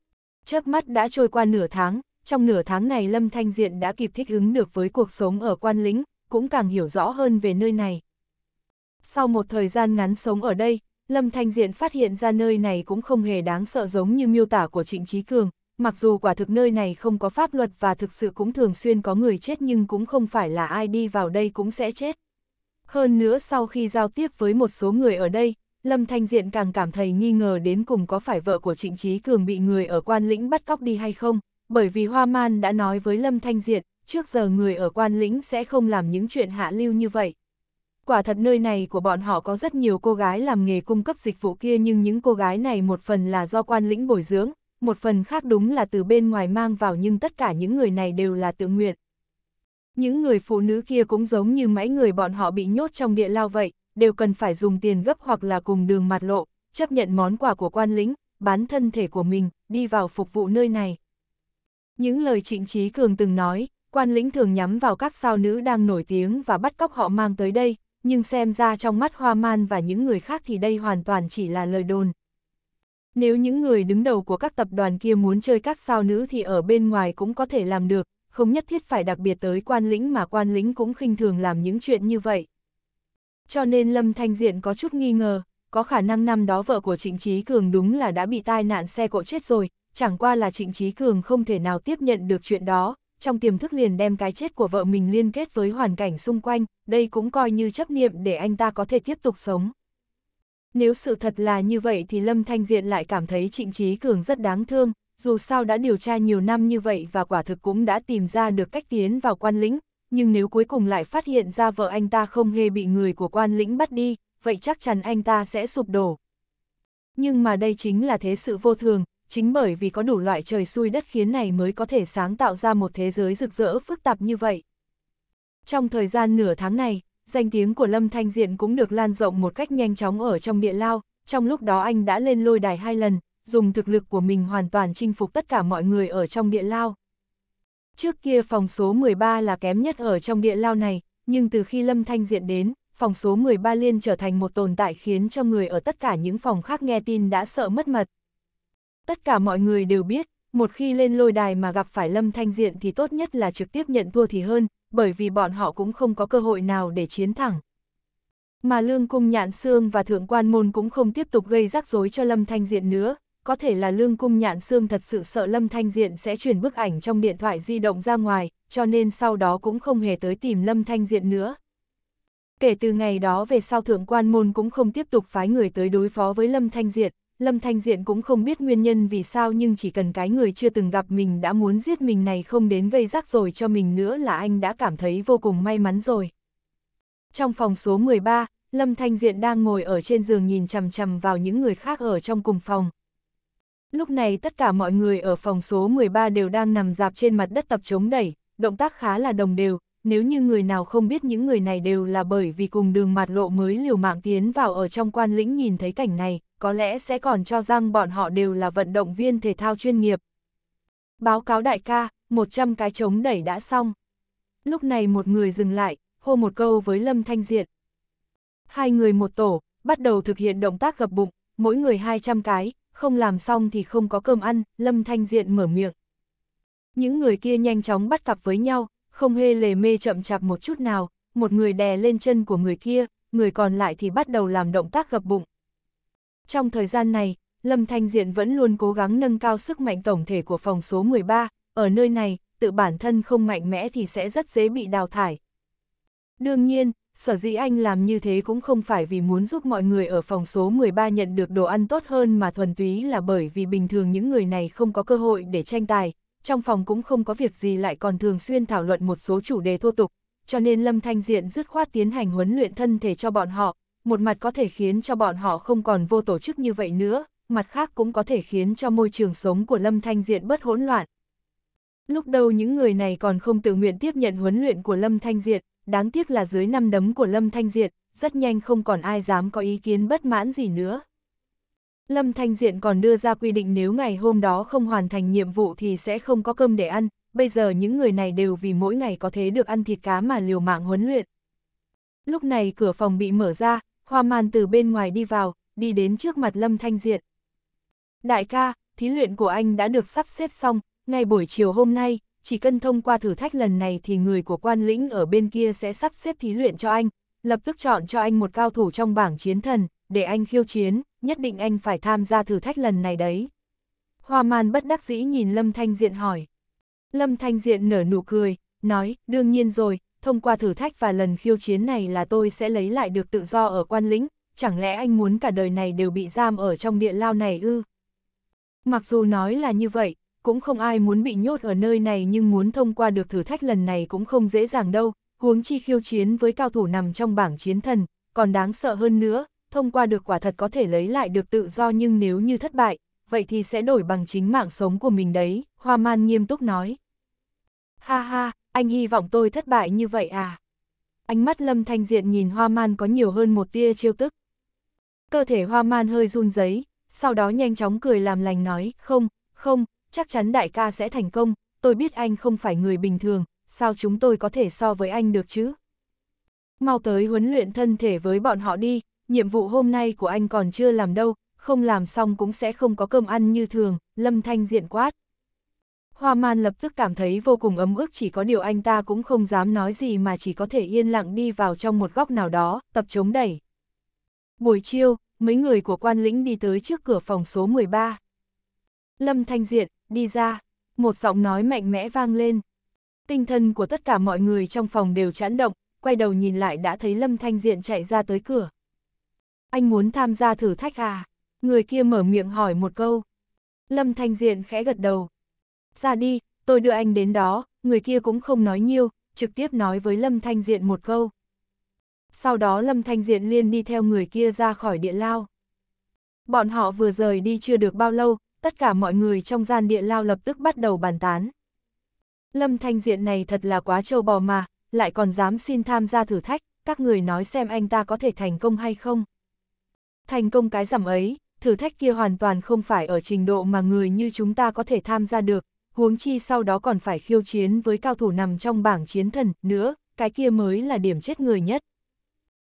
[SPEAKER 1] Chớp mắt đã trôi qua nửa tháng, trong nửa tháng này Lâm Thanh Diện đã kịp thích ứng được với cuộc sống ở quan lĩnh cũng càng hiểu rõ hơn về nơi này. Sau một thời gian ngắn sống ở đây, Lâm Thanh Diện phát hiện ra nơi này cũng không hề đáng sợ giống như miêu tả của Trịnh Trí Cường, mặc dù quả thực nơi này không có pháp luật và thực sự cũng thường xuyên có người chết nhưng cũng không phải là ai đi vào đây cũng sẽ chết. Hơn nữa sau khi giao tiếp với một số người ở đây, Lâm Thanh Diện càng cảm thấy nghi ngờ đến cùng có phải vợ của Trịnh Trí Cường bị người ở quan lĩnh bắt cóc đi hay không bởi vì Hoa Man đã nói với Lâm Thanh Diệt, trước giờ người ở quan lĩnh sẽ không làm những chuyện hạ lưu như vậy. Quả thật nơi này của bọn họ có rất nhiều cô gái làm nghề cung cấp dịch vụ kia nhưng những cô gái này một phần là do quan lĩnh bồi dưỡng, một phần khác đúng là từ bên ngoài mang vào nhưng tất cả những người này đều là tự nguyện. Những người phụ nữ kia cũng giống như mấy người bọn họ bị nhốt trong địa lao vậy, đều cần phải dùng tiền gấp hoặc là cùng đường mặt lộ, chấp nhận món quà của quan lĩnh, bán thân thể của mình, đi vào phục vụ nơi này. Những lời Trịnh Trí Cường từng nói, quan lĩnh thường nhắm vào các sao nữ đang nổi tiếng và bắt cóc họ mang tới đây, nhưng xem ra trong mắt Hoa Man và những người khác thì đây hoàn toàn chỉ là lời đồn. Nếu những người đứng đầu của các tập đoàn kia muốn chơi các sao nữ thì ở bên ngoài cũng có thể làm được, không nhất thiết phải đặc biệt tới quan lĩnh mà quan lĩnh cũng khinh thường làm những chuyện như vậy. Cho nên Lâm Thanh Diện có chút nghi ngờ, có khả năng năm đó vợ của Trịnh Trí Cường đúng là đã bị tai nạn xe cộ chết rồi, chẳng qua là Trịnh Trí Cường không thể nào tiếp nhận được chuyện đó, trong tiềm thức liền đem cái chết của vợ mình liên kết với hoàn cảnh xung quanh, đây cũng coi như chấp niệm để anh ta có thể tiếp tục sống. Nếu sự thật là như vậy thì Lâm Thanh Diện lại cảm thấy Trịnh Trí Cường rất đáng thương, dù sao đã điều tra nhiều năm như vậy và quả thực cũng đã tìm ra được cách tiến vào quan lĩnh, nhưng nếu cuối cùng lại phát hiện ra vợ anh ta không hề bị người của quan lĩnh bắt đi, vậy chắc chắn anh ta sẽ sụp đổ. Nhưng mà đây chính là thế sự vô thường, chính bởi vì có đủ loại trời xui đất khiến này mới có thể sáng tạo ra một thế giới rực rỡ phức tạp như vậy. Trong thời gian nửa tháng này, danh tiếng của Lâm Thanh Diện cũng được lan rộng một cách nhanh chóng ở trong địa lao, trong lúc đó anh đã lên lôi đài hai lần, dùng thực lực của mình hoàn toàn chinh phục tất cả mọi người ở trong địa lao. Trước kia phòng số 13 là kém nhất ở trong địa lao này, nhưng từ khi Lâm Thanh Diện đến, phòng số 13 liên trở thành một tồn tại khiến cho người ở tất cả những phòng khác nghe tin đã sợ mất mật. Tất cả mọi người đều biết, một khi lên lôi đài mà gặp phải Lâm Thanh Diện thì tốt nhất là trực tiếp nhận thua thì hơn, bởi vì bọn họ cũng không có cơ hội nào để chiến thẳng. Mà Lương Cung Nhạn Sương và Thượng Quan Môn cũng không tiếp tục gây rắc rối cho Lâm Thanh Diện nữa, có thể là Lương Cung Nhạn Sương thật sự sợ Lâm Thanh Diện sẽ chuyển bức ảnh trong điện thoại di động ra ngoài, cho nên sau đó cũng không hề tới tìm Lâm Thanh Diện nữa. Kể từ ngày đó về sau Thượng Quan Môn cũng không tiếp tục phái người tới đối phó với Lâm Thanh Diện, Lâm Thanh Diện cũng không biết nguyên nhân vì sao nhưng chỉ cần cái người chưa từng gặp mình đã muốn giết mình này không đến gây rắc rồi cho mình nữa là anh đã cảm thấy vô cùng may mắn rồi. Trong phòng số 13, Lâm Thanh Diện đang ngồi ở trên giường nhìn chằm chằm vào những người khác ở trong cùng phòng. Lúc này tất cả mọi người ở phòng số 13 đều đang nằm dạp trên mặt đất tập chống đẩy, động tác khá là đồng đều, nếu như người nào không biết những người này đều là bởi vì cùng đường mặt lộ mới liều mạng tiến vào ở trong quan lĩnh nhìn thấy cảnh này, có lẽ sẽ còn cho rằng bọn họ đều là vận động viên thể thao chuyên nghiệp. Báo cáo đại ca, 100 cái chống đẩy đã xong. Lúc này một người dừng lại, hô một câu với Lâm Thanh Diện. Hai người một tổ, bắt đầu thực hiện động tác gập bụng, mỗi người 200 cái, không làm xong thì không có cơm ăn, Lâm Thanh Diện mở miệng. Những người kia nhanh chóng bắt cặp với nhau, không hề lề mê chậm chạp một chút nào, một người đè lên chân của người kia, người còn lại thì bắt đầu làm động tác gập bụng. Trong thời gian này, Lâm Thanh Diện vẫn luôn cố gắng nâng cao sức mạnh tổng thể của phòng số 13, ở nơi này, tự bản thân không mạnh mẽ thì sẽ rất dễ bị đào thải. Đương nhiên, sở dĩ anh làm như thế cũng không phải vì muốn giúp mọi người ở phòng số 13 nhận được đồ ăn tốt hơn mà thuần túy là bởi vì bình thường những người này không có cơ hội để tranh tài, trong phòng cũng không có việc gì lại còn thường xuyên thảo luận một số chủ đề thô tục, cho nên Lâm Thanh Diện dứt khoát tiến hành huấn luyện thân thể cho bọn họ, một mặt có thể khiến cho bọn họ không còn vô tổ chức như vậy nữa, mặt khác cũng có thể khiến cho môi trường sống của Lâm Thanh Diện bất hỗn loạn. Lúc đầu những người này còn không tự nguyện tiếp nhận huấn luyện của Lâm Thanh Diệt, đáng tiếc là dưới năm đấm của Lâm Thanh Diệt, rất nhanh không còn ai dám có ý kiến bất mãn gì nữa. Lâm Thanh Diện còn đưa ra quy định nếu ngày hôm đó không hoàn thành nhiệm vụ thì sẽ không có cơm để ăn, bây giờ những người này đều vì mỗi ngày có thế được ăn thịt cá mà liều mạng huấn luyện. Lúc này cửa phòng bị mở ra, Hoa Màn từ bên ngoài đi vào, đi đến trước mặt Lâm Thanh Diện. Đại ca, thí luyện của anh đã được sắp xếp xong, ngay buổi chiều hôm nay, chỉ cần thông qua thử thách lần này thì người của quan lĩnh ở bên kia sẽ sắp xếp thí luyện cho anh, lập tức chọn cho anh một cao thủ trong bảng chiến thần, để anh khiêu chiến, nhất định anh phải tham gia thử thách lần này đấy. Hoa Màn bất đắc dĩ nhìn Lâm Thanh Diện hỏi. Lâm Thanh Diện nở nụ cười, nói, đương nhiên rồi, thông qua thử thách và lần khiêu chiến này là tôi sẽ lấy lại được tự do ở quan lĩnh, chẳng lẽ anh muốn cả đời này đều bị giam ở trong địa lao này ư? Mặc dù nói là như vậy, cũng không ai muốn bị nhốt ở nơi này nhưng muốn thông qua được thử thách lần này cũng không dễ dàng đâu, huống chi khiêu chiến với cao thủ nằm trong bảng chiến thần, còn đáng sợ hơn nữa, thông qua được quả thật có thể lấy lại được tự do nhưng nếu như thất bại, vậy thì sẽ đổi bằng chính mạng sống của mình đấy, Hoa Man nghiêm túc nói. Ha ha, anh hy vọng tôi thất bại như vậy à? Ánh mắt Lâm Thanh Diện nhìn Hoa Man có nhiều hơn một tia chiêu tức. Cơ thể Hoa Man hơi run giấy, sau đó nhanh chóng cười làm lành nói, không, không, chắc chắn đại ca sẽ thành công, tôi biết anh không phải người bình thường, sao chúng tôi có thể so với anh được chứ? Mau tới huấn luyện thân thể với bọn họ đi, nhiệm vụ hôm nay của anh còn chưa làm đâu, không làm xong cũng sẽ không có cơm ăn như thường, Lâm Thanh Diện quát. Hoa man lập tức cảm thấy vô cùng ấm ức chỉ có điều anh ta cũng không dám nói gì mà chỉ có thể yên lặng đi vào trong một góc nào đó, tập chống đẩy. Buổi chiều, mấy người của quan lĩnh đi tới trước cửa phòng số 13. Lâm Thanh Diện, đi ra, một giọng nói mạnh mẽ vang lên. Tinh thần của tất cả mọi người trong phòng đều chấn động, quay đầu nhìn lại đã thấy Lâm Thanh Diện chạy ra tới cửa. Anh muốn tham gia thử thách à? Người kia mở miệng hỏi một câu. Lâm Thanh Diện khẽ gật đầu, ra đi, tôi đưa anh đến đó, người kia cũng không nói nhiều, trực tiếp nói với Lâm Thanh Diện một câu. Sau đó Lâm Thanh Diện liền đi theo người kia ra khỏi địa lao. Bọn họ vừa rời đi chưa được bao lâu, tất cả mọi người trong gian địa lao lập tức bắt đầu bàn tán. Lâm Thanh Diện này thật là quá trâu bò mà, lại còn dám xin tham gia thử thách, các người nói xem anh ta có thể thành công hay không. Thành công cái rằm ấy, thử thách kia hoàn toàn không phải ở trình độ mà người như chúng ta có thể tham gia được, huống chi sau đó còn phải khiêu chiến với cao thủ nằm trong bảng chiến thần nữa, cái kia mới là điểm chết người nhất.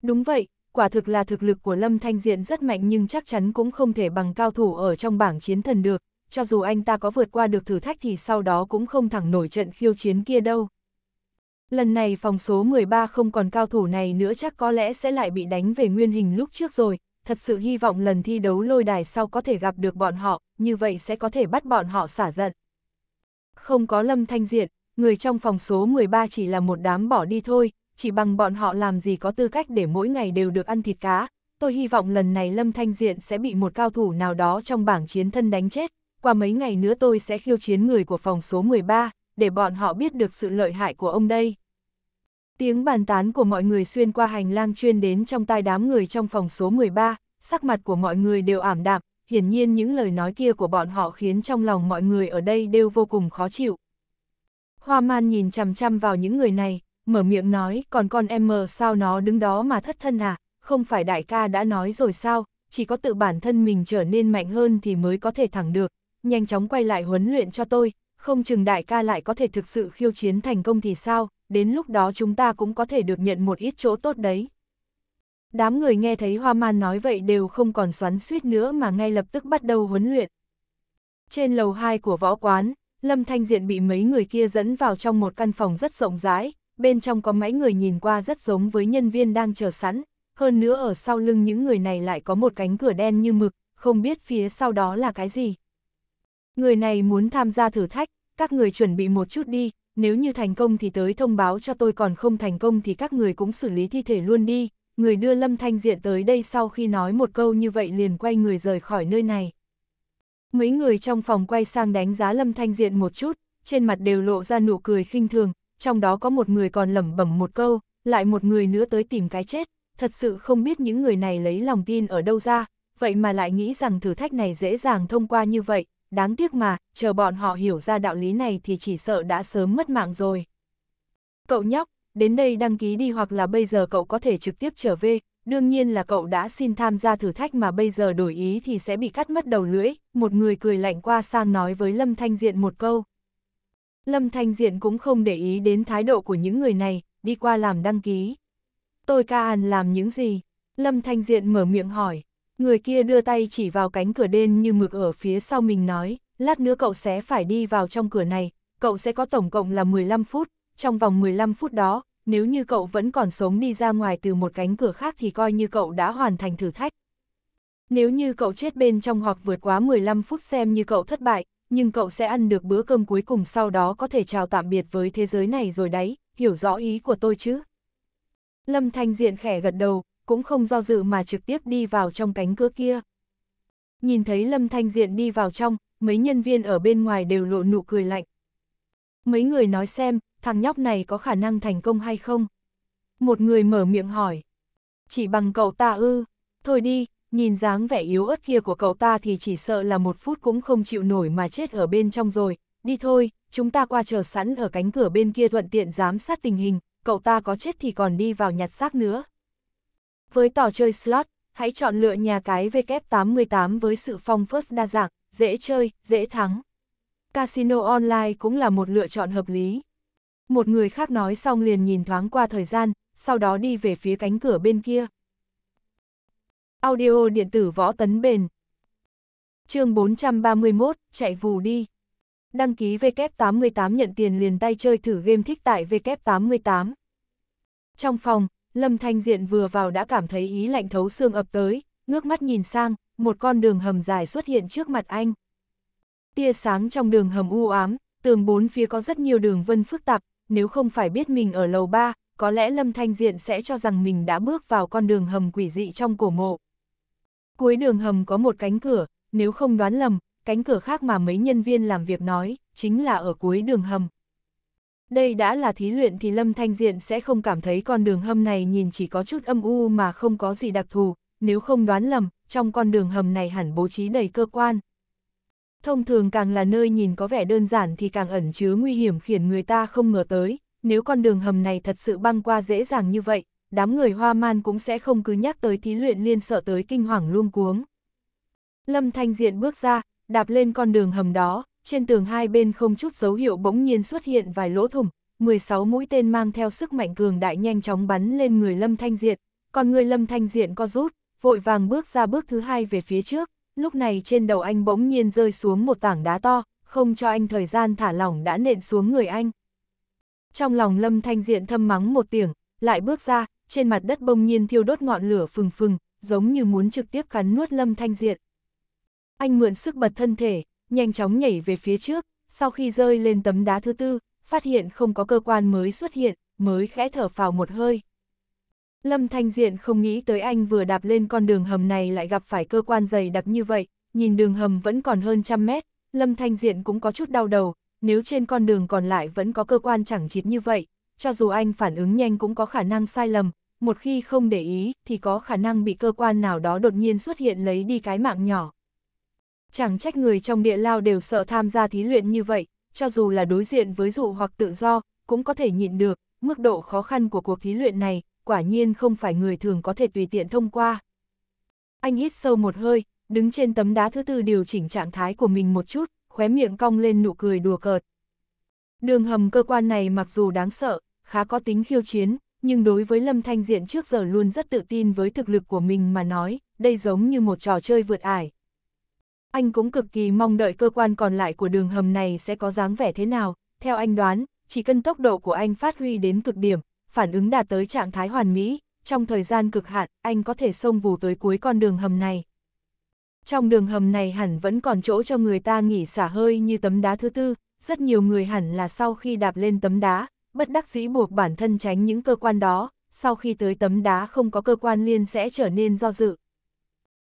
[SPEAKER 1] Đúng vậy, quả thực là thực lực của Lâm Thanh Diện rất mạnh nhưng chắc chắn cũng không thể bằng cao thủ ở trong bảng chiến thần được, cho dù anh ta có vượt qua được thử thách thì sau đó cũng không thẳng nổi trận khiêu chiến kia đâu. Lần này phòng số 13 không còn cao thủ này nữa chắc có lẽ sẽ lại bị đánh về nguyên hình lúc trước rồi, thật sự hy vọng lần thi đấu lôi đài sau có thể gặp được bọn họ, như vậy sẽ có thể bắt bọn họ xả giận. Không có lâm thanh diện, người trong phòng số 13 chỉ là một đám bỏ đi thôi, chỉ bằng bọn họ làm gì có tư cách để mỗi ngày đều được ăn thịt cá. Tôi hy vọng lần này Lâm Thanh Diện sẽ bị một cao thủ nào đó trong bảng chiến thân đánh chết. Qua mấy ngày nữa tôi sẽ khiêu chiến người của phòng số 13, để bọn họ biết được sự lợi hại của ông đây. Tiếng bàn tán của mọi người xuyên qua hành lang chuyên đến trong tai đám người trong phòng số 13, sắc mặt của mọi người đều ảm đạm, hiển nhiên những lời nói kia của bọn họ khiến trong lòng mọi người ở đây đều vô cùng khó chịu. Hoa man nhìn chằm chằm vào những người này, mở miệng nói, còn con em mờ sao nó đứng đó mà thất thân à, không phải đại ca đã nói rồi sao, chỉ có tự bản thân mình trở nên mạnh hơn thì mới có thể thẳng được, nhanh chóng quay lại huấn luyện cho tôi, không chừng đại ca lại có thể thực sự khiêu chiến thành công thì sao, đến lúc đó chúng ta cũng có thể được nhận một ít chỗ tốt đấy đám người nghe thấy Hoa Man nói vậy đều không còn xoắn suýt nữa mà ngay lập tức bắt đầu huấn luyện. Trên lầu 2 của võ quán, Lâm Thanh Diện bị mấy người kia dẫn vào trong một căn phòng rất rộng rãi, bên trong có mấy người nhìn qua rất giống với nhân viên đang chờ sẵn, hơn nữa ở sau lưng những người này lại có một cánh cửa đen như mực, không biết phía sau đó là cái gì. Người này muốn tham gia thử thách, các người chuẩn bị một chút đi, nếu như thành công thì tới thông báo cho tôi còn không thành công thì các người cũng xử lý thi thể luôn đi, người đưa Lâm Thanh Diện tới đây sau khi nói một câu như vậy liền quay người rời khỏi nơi này. Mấy người trong phòng quay sang đánh giá Lâm Thanh Diện một chút, trên mặt đều lộ ra nụ cười khinh thường, trong đó có một người còn lẩm bẩm một câu, lại một người nữa tới tìm cái chết, thật sự không biết những người này lấy lòng tin ở đâu ra, vậy mà lại nghĩ rằng thử thách này dễ dàng thông qua như vậy, đáng tiếc mà, chờ bọn họ hiểu ra đạo lý này thì chỉ sợ đã sớm mất mạng rồi. Cậu nhóc, đến đây đăng ký đi hoặc là bây giờ cậu có thể trực tiếp trở về, đương nhiên là cậu đã xin tham gia thử thách mà bây giờ đổi ý thì sẽ bị cắt mất đầu lưỡi, một người cười lạnh qua sang nói với Lâm Thanh Diện một câu. Lâm Thanh Diện cũng không để ý đến thái độ của những người này, đi qua làm đăng ký. Tôi ca ăn làm những gì? Lâm Thanh Diện mở miệng hỏi. Người kia đưa tay chỉ vào cánh cửa đen như mực ở phía sau mình nói, lát nữa cậu sẽ phải đi vào trong cửa này, cậu sẽ có tổng cộng là 15 phút, trong vòng 15 phút đó, nếu như cậu vẫn còn sống đi ra ngoài từ một cánh cửa khác thì coi như cậu đã hoàn thành thử thách. Nếu như cậu chết bên trong hoặc vượt quá 15 phút xem như cậu thất bại, nhưng cậu sẽ ăn được bữa cơm cuối cùng sau đó có thể chào tạm biệt với thế giới này rồi đấy, hiểu rõ ý của tôi chứ? Lâm Thanh Diện khẽ gật đầu, cũng không do dự mà trực tiếp đi vào trong cánh cửa kia. Nhìn thấy Lâm Thanh Diện đi vào trong, mấy nhân viên ở bên ngoài đều lộ nụ cười lạnh. Mấy người nói xem, thằng nhóc này có khả năng thành công hay không? Một người mở miệng hỏi. Chỉ bằng cậu ta ư, thôi đi, nhìn dáng vẻ yếu ớt kia của cậu ta thì chỉ sợ là một phút cũng không chịu nổi mà chết ở bên trong rồi, đi thôi, chúng ta qua chờ sẵn ở cánh cửa bên kia thuận tiện giám sát tình hình, cậu ta có chết thì còn đi vào nhặt xác nữa. Với trò chơi slot, hãy chọn lựa nhà cái W88 với sự phong phớt đa dạng, dễ chơi, dễ thắng. Casino online cũng là một lựa chọn hợp lý. Một người khác nói xong liền nhìn thoáng qua thời gian, sau đó đi về phía cánh cửa bên kia. Audio điện tử võ tấn bền. chương 431, chạy vù đi. Đăng ký W88 nhận tiền liền tay chơi thử game thích tại W88. Trong phòng, Lâm Thanh Diện vừa vào đã cảm thấy ý lạnh thấu xương ập tới, ngước mắt nhìn sang, một con đường hầm dài xuất hiện trước mặt anh. Tia sáng trong đường hầm u ám, tường bốn phía có rất nhiều đường vân phức tạp, nếu không phải biết mình ở lầu ba, có lẽ Lâm Thanh Diện sẽ cho rằng mình đã bước vào con đường hầm quỷ dị trong cổ mộ. Cuối đường hầm có một cánh cửa, nếu không đoán lầm, cánh cửa khác mà mấy nhân viên làm việc nói, chính là ở cuối đường hầm. Đây đã là thí luyện thì Lâm Thanh Diện sẽ không cảm thấy con đường hầm này nhìn chỉ có chút âm u mà không có gì đặc thù, nếu không đoán lầm, trong con đường hầm này hẳn bố trí đầy cơ quan, Thông thường càng là nơi nhìn có vẻ đơn giản thì càng ẩn chứa nguy hiểm khiến người ta không ngờ tới, nếu con đường hầm này thật sự băng qua dễ dàng như vậy, đám người hoa man cũng sẽ không cứ nhắc tới thí luyện liên sợ tới kinh hoàng luông cuống. Lâm Thanh Diện bước ra, đạp lên con đường hầm đó, trên tường hai bên không chút dấu hiệu bỗng nhiên xuất hiện vài lỗ thủng, 16 mũi tên mang theo sức mạnh cường đại nhanh chóng bắn lên người Lâm Thanh Diện, còn người Lâm Thanh Diện co rút, vội vàng bước ra bước thứ hai về phía trước, lúc này trên đầu anh bỗng nhiên rơi xuống một tảng đá to, không cho anh thời gian thả lỏng đã nện xuống người anh. Trong lòng Lâm Thanh Diện thâm mắng một tiếng, lại bước ra, trên mặt đất bỗng nhiên thiêu đốt ngọn lửa phừng phừng, giống như muốn trực tiếp cắn nuốt Lâm Thanh Diện. Anh mượn sức bật thân thể, nhanh chóng nhảy về phía trước, sau khi rơi lên tấm đá thứ tư, phát hiện không có cơ quan mới xuất hiện, mới khẽ thở phào một hơi. Lâm Thanh Diện không nghĩ tới anh vừa đạp lên con đường hầm này lại gặp phải cơ quan dày đặc như vậy, nhìn đường hầm vẫn còn hơn trăm mét, Lâm Thanh Diện cũng có chút đau đầu, nếu trên con đường còn lại vẫn có cơ quan chẳng chịt như vậy, cho dù anh phản ứng nhanh cũng có khả năng sai lầm, một khi không để ý thì có khả năng bị cơ quan nào đó đột nhiên xuất hiện lấy đi cái mạng nhỏ. Chẳng trách người trong địa lao đều sợ tham gia thí luyện như vậy, cho dù là đối diện với dụ hoặc tự do, cũng có thể nhịn được, mức độ khó khăn của cuộc thí luyện này, quả nhiên không phải người thường có thể tùy tiện thông qua. Anh hít sâu một hơi, đứng trên tấm đá thứ tư điều chỉnh trạng thái của mình một chút, khóe miệng cong lên nụ cười đùa cợt. Đường hầm cơ quan này mặc dù đáng sợ, khá có tính khiêu chiến, nhưng đối với Lâm Thanh Diện trước giờ luôn rất tự tin với thực lực của mình mà nói, đây giống như một trò chơi vượt ải. Anh cũng cực kỳ mong đợi cơ quan còn lại của đường hầm này sẽ có dáng vẻ thế nào, theo anh đoán, chỉ cần tốc độ của anh phát huy đến cực điểm, phản ứng đạt tới trạng thái hoàn mỹ, trong thời gian cực hạn, anh có thể xông vù tới cuối con đường hầm này. Trong đường hầm này hẳn vẫn còn chỗ cho người ta nghỉ xả hơi như tấm đá thứ tư, rất nhiều người hẳn là sau khi đạp lên tấm đá, bất đắc dĩ buộc bản thân tránh những cơ quan đó, sau khi tới tấm đá không có cơ quan liên sẽ trở nên do dự.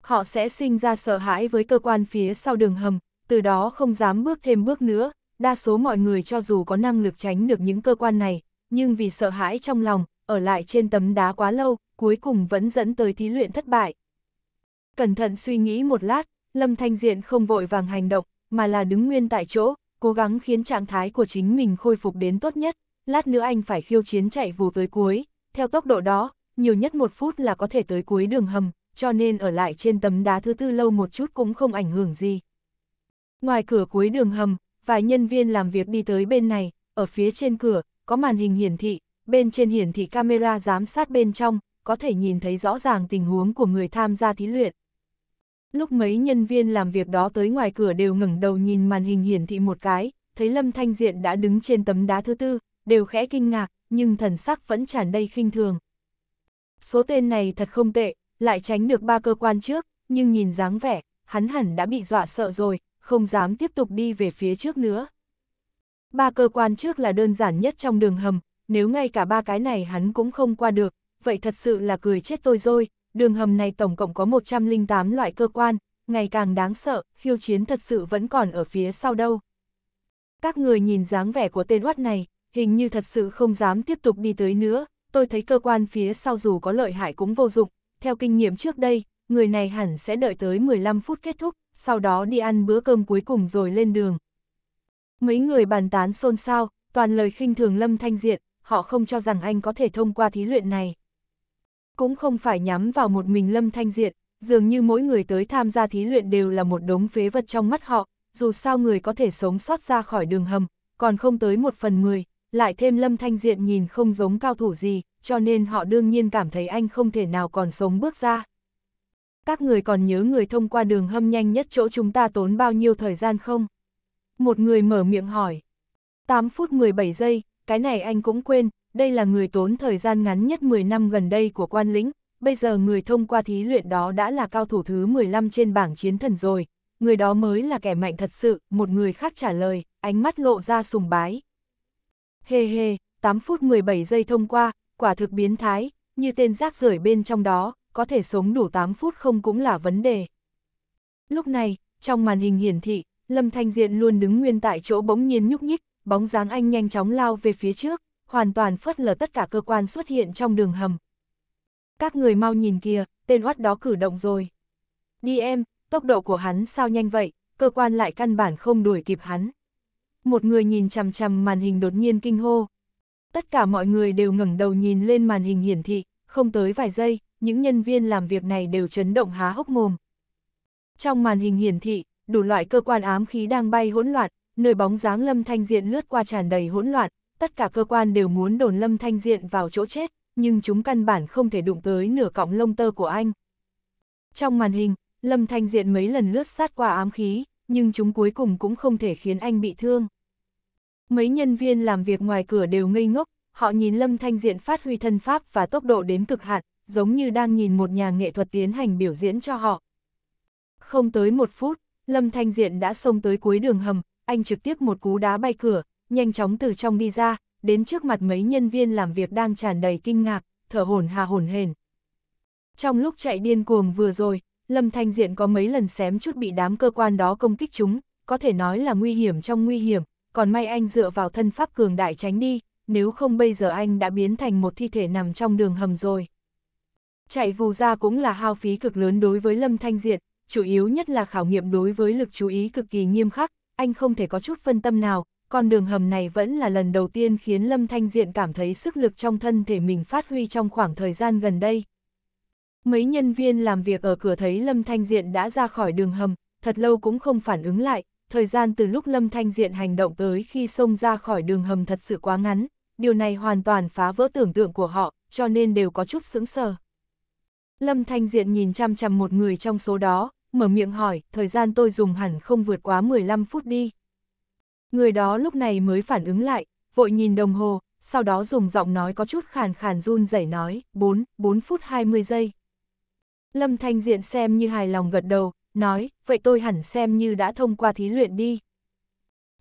[SPEAKER 1] Họ sẽ sinh ra sợ hãi với cơ quan phía sau đường hầm, từ đó không dám bước thêm bước nữa, đa số mọi người cho dù có năng lực tránh được những cơ quan này, nhưng vì sợ hãi trong lòng, ở lại trên tấm đá quá lâu, cuối cùng vẫn dẫn tới thí luyện thất bại. Cẩn thận suy nghĩ một lát, Lâm Thanh Diện không vội vàng hành động, mà là đứng nguyên tại chỗ, cố gắng khiến trạng thái của chính mình khôi phục đến tốt nhất, lát nữa anh phải khiêu chiến chạy vù tới cuối, theo tốc độ đó, nhiều nhất một phút là có thể tới cuối đường hầm, cho nên ở lại trên tấm đá thứ tư lâu một chút cũng không ảnh hưởng gì. Ngoài cửa cuối đường hầm, vài nhân viên làm việc đi tới bên này, ở phía trên cửa, có màn hình hiển thị, bên trên hiển thị camera giám sát bên trong, có thể nhìn thấy rõ ràng tình huống của người tham gia thí luyện. Lúc mấy nhân viên làm việc đó tới ngoài cửa đều ngẩng đầu nhìn màn hình hiển thị một cái, thấy Lâm Thanh Diện đã đứng trên tấm đá thứ tư, đều khẽ kinh ngạc, nhưng thần sắc vẫn tràn đầy khinh thường. Số tên này thật không tệ, lại tránh được ba cơ quan trước, nhưng nhìn dáng vẻ, hắn hẳn đã bị dọa sợ rồi, không dám tiếp tục đi về phía trước nữa. Ba cơ quan trước là đơn giản nhất trong đường hầm, nếu ngay cả ba cái này hắn cũng không qua được, vậy thật sự là cười chết tôi rồi, đường hầm này tổng cộng có 108 loại cơ quan, ngày càng đáng sợ, khiêu chiến thật sự vẫn còn ở phía sau đâu. Các người nhìn dáng vẻ của tên oát này, hình như thật sự không dám tiếp tục đi tới nữa, tôi thấy cơ quan phía sau dù có lợi hại cũng vô dụng, theo kinh nghiệm trước đây, người này hẳn sẽ đợi tới 15 phút kết thúc, sau đó đi ăn bữa cơm cuối cùng rồi lên đường, Mấy người bàn tán xôn xao, toàn lời khinh thường Lâm Thanh Diện, họ không cho rằng anh có thể thông qua thí luyện này. Cũng không phải nhắm vào một mình Lâm Thanh Diện, dường như mỗi người tới tham gia thí luyện đều là một đống phế vật trong mắt họ, dù sao người có thể sống sót ra khỏi đường hầm, còn không tới một phần mười, lại thêm Lâm Thanh Diện nhìn không giống cao thủ gì, cho nên họ đương nhiên cảm thấy anh không thể nào còn sống bước ra. Các người còn nhớ người thông qua đường hầm nhanh nhất chỗ chúng ta tốn bao nhiêu thời gian không? Một người mở miệng hỏi. 8 phút 17 giây, cái này anh cũng quên, đây là người tốn thời gian ngắn nhất 10 năm gần đây của quan lĩnh, bây giờ người thông qua thí luyện đó đã là cao thủ thứ 15 trên bảng chiến thần rồi, người đó mới là kẻ mạnh thật sự, một người khác trả lời, ánh mắt lộ ra sùng bái. Hê hê, 8 phút 17 giây thông qua, quả thực biến thái, như tên rác rưởi bên trong đó, có thể sống đủ 8 phút không cũng là vấn đề. Lúc này, trong màn hình hiển thị, Lâm Thanh Diện luôn đứng nguyên tại chỗ bỗng nhiên nhúc nhích, bóng dáng anh nhanh chóng lao về phía trước, hoàn toàn phớt lờ tất cả cơ quan xuất hiện trong đường hầm. Các người mau nhìn kìa, tên oát đó cử động rồi. Đi em, tốc độ của hắn sao nhanh vậy, cơ quan lại căn bản không đuổi kịp hắn. Một người nhìn chằm chằm màn hình đột nhiên kinh hô. Tất cả mọi người đều ngẩng đầu nhìn lên màn hình hiển thị, không tới vài giây, những nhân viên làm việc này đều chấn động há hốc mồm. Trong màn hình hiển thị, đủ loại cơ quan ám khí đang bay hỗn loạn, nơi bóng dáng Lâm Thanh Diện lướt qua tràn đầy hỗn loạn, tất cả cơ quan đều muốn đồn Lâm Thanh Diện vào chỗ chết, nhưng chúng căn bản không thể đụng tới nửa cọng lông tơ của anh. Trong màn hình, Lâm Thanh Diện mấy lần lướt sát qua ám khí, nhưng chúng cuối cùng cũng không thể khiến anh bị thương. Mấy nhân viên làm việc ngoài cửa đều ngây ngốc, họ nhìn Lâm Thanh Diện phát huy thân pháp và tốc độ đến cực hạn, giống như đang nhìn một nhà nghệ thuật tiến hành biểu diễn cho họ. Không tới một phút, Lâm Thanh Diện đã xông tới cuối đường hầm, anh trực tiếp một cú đá bay cửa, nhanh chóng từ trong đi ra, đến trước mặt mấy nhân viên làm việc đang tràn đầy kinh ngạc, thở hổn hà hổn hển. Trong lúc chạy điên cuồng vừa rồi, Lâm Thanh Diện có mấy lần xém chút bị đám cơ quan đó công kích chúng, có thể nói là nguy hiểm trong nguy hiểm, còn may anh dựa vào thân pháp cường đại tránh đi, nếu không bây giờ anh đã biến thành một thi thể nằm trong đường hầm rồi. Chạy vù ra cũng là hao phí cực lớn đối với Lâm Thanh Diện, chủ yếu nhất là khảo nghiệm đối với lực chú ý cực kỳ nghiêm khắc, anh không thể có chút phân tâm nào, con đường hầm này vẫn là lần đầu tiên khiến Lâm Thanh Diện cảm thấy sức lực trong thân thể mình phát huy trong khoảng thời gian gần đây. Mấy nhân viên làm việc ở cửa thấy Lâm Thanh Diện đã ra khỏi đường hầm, thật lâu cũng không phản ứng lại, thời gian từ lúc Lâm Thanh Diện hành động tới khi xông ra khỏi đường hầm thật sự quá ngắn, điều này hoàn toàn phá vỡ tưởng tượng của họ, cho nên đều có chút sững sờ. Lâm Thanh Diện nhìn chăm chăm một người trong số đó, mở miệng hỏi, thời gian tôi dùng hẳn không vượt quá 15 phút đi. Người đó lúc này mới phản ứng lại, vội nhìn đồng hồ, sau đó dùng giọng nói có chút khàn khàn run rẩy nói, 4, 4 phút 20 giây. Lâm Thanh Diện xem như hài lòng gật đầu, nói, vậy tôi hẳn xem như đã thông qua thí luyện đi.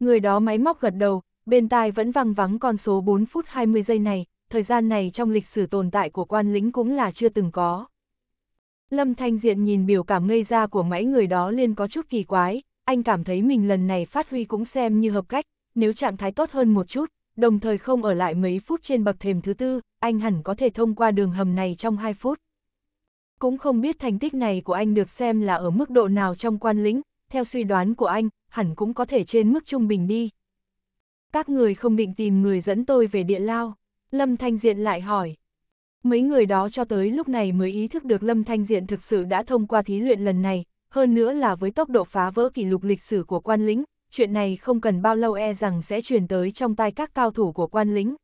[SPEAKER 1] Người đó máy móc gật đầu, bên tai vẫn văng vắng con số 4 phút 20 giây này, thời gian này trong lịch sử tồn tại của quan lĩnh cũng là chưa từng có. Lâm Thanh Diện nhìn biểu cảm ngây ra của mấy người đó liền có chút kỳ quái, anh cảm thấy mình lần này phát huy cũng xem như hợp cách, nếu trạng thái tốt hơn một chút, đồng thời không ở lại mấy phút trên bậc thềm thứ tư, anh hẳn có thể thông qua đường hầm này trong 2 phút. Cũng không biết thành tích này của anh được xem là ở mức độ nào trong quan lĩnh, theo suy đoán của anh, hẳn cũng có thể trên mức trung bình đi. Các người không định tìm người dẫn tôi về địa lao. Lâm Thanh Diện lại hỏi, Mấy người đó cho tới lúc này mới ý thức được Lâm Thanh Diện thực sự đã thông qua thí luyện lần này, hơn nữa là với tốc độ phá vỡ kỷ lục lịch sử của quan lính, chuyện này không cần bao lâu e rằng sẽ truyền tới trong tay các cao thủ của quan lính.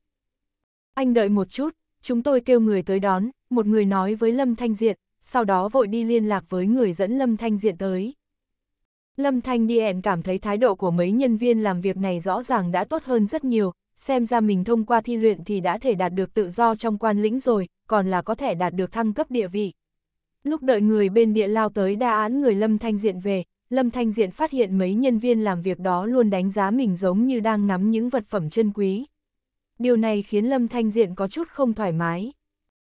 [SPEAKER 1] Anh đợi một chút, chúng tôi kêu người tới đón, một người nói với Lâm Thanh Diện, sau đó vội đi liên lạc với người dẫn Lâm Thanh Diện tới. Lâm Thanh Điện cảm thấy thái độ của mấy nhân viên làm việc này rõ ràng đã tốt hơn rất nhiều, xem ra mình thông qua thi luyện thì đã thể đạt được tự do trong quan lĩnh rồi, còn là có thể đạt được thăng cấp địa vị. Lúc đợi người bên địa lao tới đa án người Lâm Thanh Diện về, Lâm Thanh Diện phát hiện mấy nhân viên làm việc đó luôn đánh giá mình giống như đang ngắm những vật phẩm chân quý. Điều này khiến Lâm Thanh Diện có chút không thoải mái.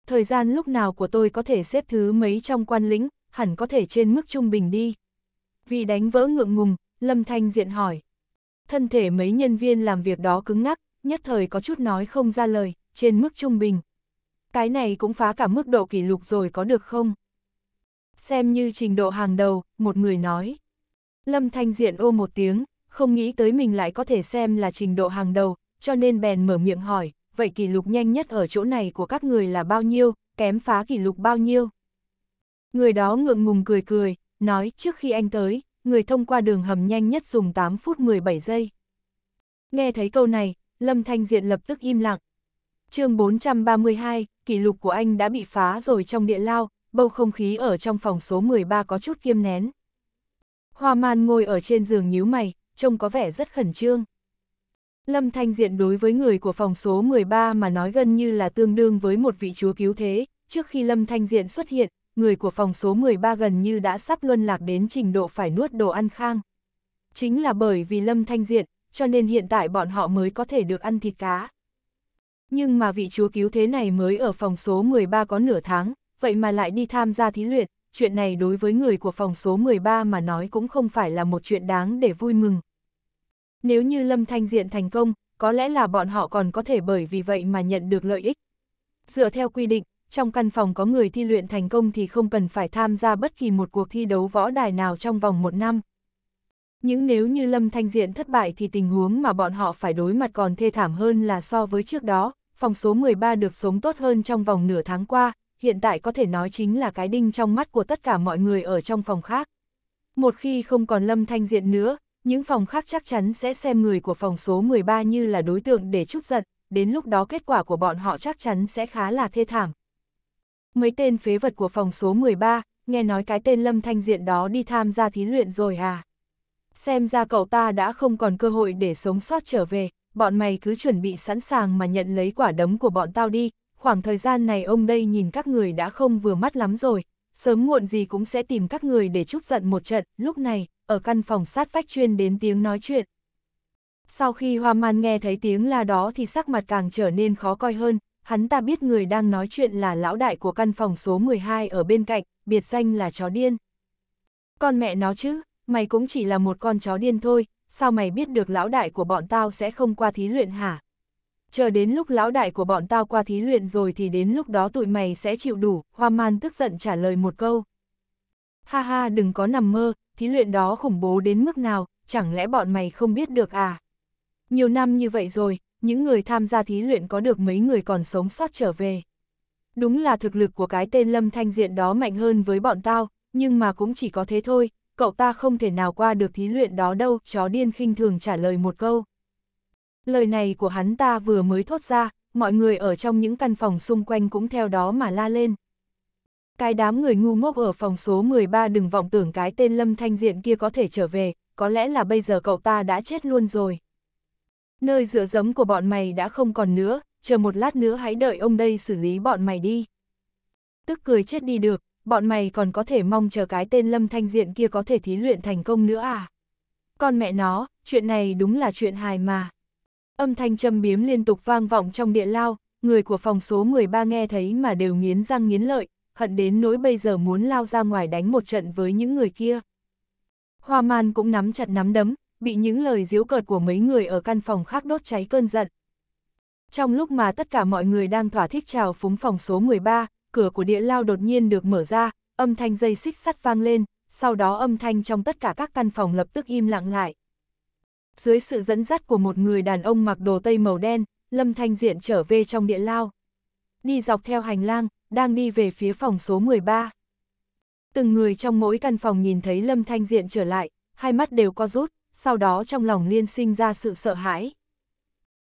[SPEAKER 1] Thời gian lúc nào của tôi có thể xếp thứ mấy trong quan lĩnh, hẳn có thể trên mức trung bình đi. Vì đánh vỡ ngượng ngùng, Lâm Thanh Diện hỏi. Thân thể mấy nhân viên làm việc đó cứng ngắc, nhất thời có chút nói không ra lời, trên mức trung bình. Cái này cũng phá cả mức độ kỷ lục rồi có được không? Xem như trình độ hàng đầu, một người nói. Lâm Thanh Diện ô một tiếng, không nghĩ tới mình lại có thể xem là trình độ hàng đầu, cho nên bèn mở miệng hỏi, vậy kỷ lục nhanh nhất ở chỗ này của các người là bao nhiêu, kém phá kỷ lục bao nhiêu? Người đó ngượng ngùng cười cười, nói trước khi anh tới, người thông qua đường hầm nhanh nhất dùng 8 phút 17 giây. Nghe thấy câu này, Lâm Thanh Diện lập tức im lặng. chương 432, kỷ lục của anh đã bị phá rồi trong địa lao, bầu không khí ở trong phòng số 13 có chút kiêm nén. Hoa man ngồi ở trên giường nhíu mày, trông có vẻ rất khẩn trương. Lâm Thanh Diện đối với người của phòng số 13 mà nói gần như là tương đương với một vị chúa cứu thế, trước khi Lâm Thanh Diện xuất hiện, người của phòng số 13 gần như đã sắp luân lạc đến trình độ phải nuốt đồ ăn khang. Chính là bởi vì Lâm Thanh Diện, cho nên hiện tại bọn họ mới có thể được ăn thịt cá. Nhưng mà vị chúa cứu thế này mới ở phòng số 13 có nửa tháng, vậy mà lại đi tham gia thí luyện, chuyện này đối với người của phòng số 13 mà nói cũng không phải là một chuyện đáng để vui mừng. Nếu như Lâm Thanh Diện thành công, có lẽ là bọn họ còn có thể bởi vì vậy mà nhận được lợi ích. Dựa theo quy định, trong căn phòng có người thi luyện thành công thì không cần phải tham gia bất kỳ một cuộc thi đấu võ đài nào trong vòng một năm, nhưng nếu như Lâm Thanh Diện thất bại thì tình huống mà bọn họ phải đối mặt còn thê thảm hơn là so với trước đó, phòng số 13 được sống tốt hơn trong vòng nửa tháng qua, hiện tại có thể nói chính là cái đinh trong mắt của tất cả mọi người ở trong phòng khác. Một khi không còn Lâm Thanh Diện nữa, những phòng khác chắc chắn sẽ xem người của phòng số 13 như là đối tượng để trút giận, đến lúc đó kết quả của bọn họ chắc chắn sẽ khá là thê thảm. Mấy tên phế vật của phòng số 13, nghe nói cái tên Lâm Thanh Diện đó đi tham gia thí luyện rồi à? Xem ra cậu ta đã không còn cơ hội để sống sót trở về, bọn mày cứ chuẩn bị sẵn sàng mà nhận lấy quả đấm của bọn tao đi, khoảng thời gian này ông đây nhìn các người đã không vừa mắt lắm rồi, sớm muộn gì cũng sẽ tìm các người để chúc giận một trận, lúc này, ở căn phòng sát vách chuyên đến tiếng nói chuyện. Sau khi Hoa Man nghe thấy tiếng la đó thì sắc mặt càng trở nên khó coi hơn, hắn ta biết người đang nói chuyện là lão đại của căn phòng số 12 ở bên cạnh, biệt danh là chó điên. Con mẹ nó chứ, mày cũng chỉ là một con chó điên thôi, sao mày biết được lão đại của bọn tao sẽ không qua thí luyện hả? Chờ đến lúc lão đại của bọn tao qua thí luyện rồi thì đến lúc đó tụi mày sẽ chịu đủ, hoa man tức giận trả lời một câu. Ha ha đừng có nằm mơ, thí luyện đó khủng bố đến mức nào, chẳng lẽ bọn mày không biết được à? Nhiều năm như vậy rồi, những người tham gia thí luyện có được mấy người còn sống sót trở về. Đúng là thực lực của cái tên Lâm Thanh Diện đó mạnh hơn với bọn tao, nhưng mà cũng chỉ có thế thôi, cậu ta không thể nào qua được thí luyện đó đâu, chó điên khinh thường trả lời một câu. Lời này của hắn ta vừa mới thốt ra, mọi người ở trong những căn phòng xung quanh cũng theo đó mà la lên. Cái đám người ngu ngốc ở phòng số 13 đừng vọng tưởng cái tên Lâm Thanh Diện kia có thể trở về, có lẽ là bây giờ cậu ta đã chết luôn rồi. Nơi dựa dẫm của bọn mày đã không còn nữa, chờ một lát nữa hãy đợi ông đây xử lý bọn mày đi. Tức cười chết đi được, bọn mày còn có thể mong chờ cái tên lâm thanh diện kia có thể thí luyện thành công nữa à? Con mẹ nó, chuyện này đúng là chuyện hài mà. Âm thanh châm biếm liên tục vang vọng trong địa lao, người của phòng số 13 nghe thấy mà đều nghiến răng nghiến lợi, hận đến nỗi bây giờ muốn lao ra ngoài đánh một trận với những người kia. Hoa man cũng nắm chặt nắm đấm, bị những lời diếu cợt của mấy người ở căn phòng khác đốt cháy cơn giận. Trong lúc mà tất cả mọi người đang thỏa thích trào phúng phòng số 13, cửa của địa lao đột nhiên được mở ra, âm thanh dây xích sắt vang lên, sau đó âm thanh trong tất cả các căn phòng lập tức im lặng lại. Dưới sự dẫn dắt của một người đàn ông mặc đồ tây màu đen, Lâm Thanh Diện trở về trong địa lao. Đi dọc theo hành lang, đang đi về phía phòng số 13. Từng người trong mỗi căn phòng nhìn thấy Lâm Thanh Diện trở lại, hai mắt đều co rút, sau đó trong lòng liên sinh ra sự sợ hãi.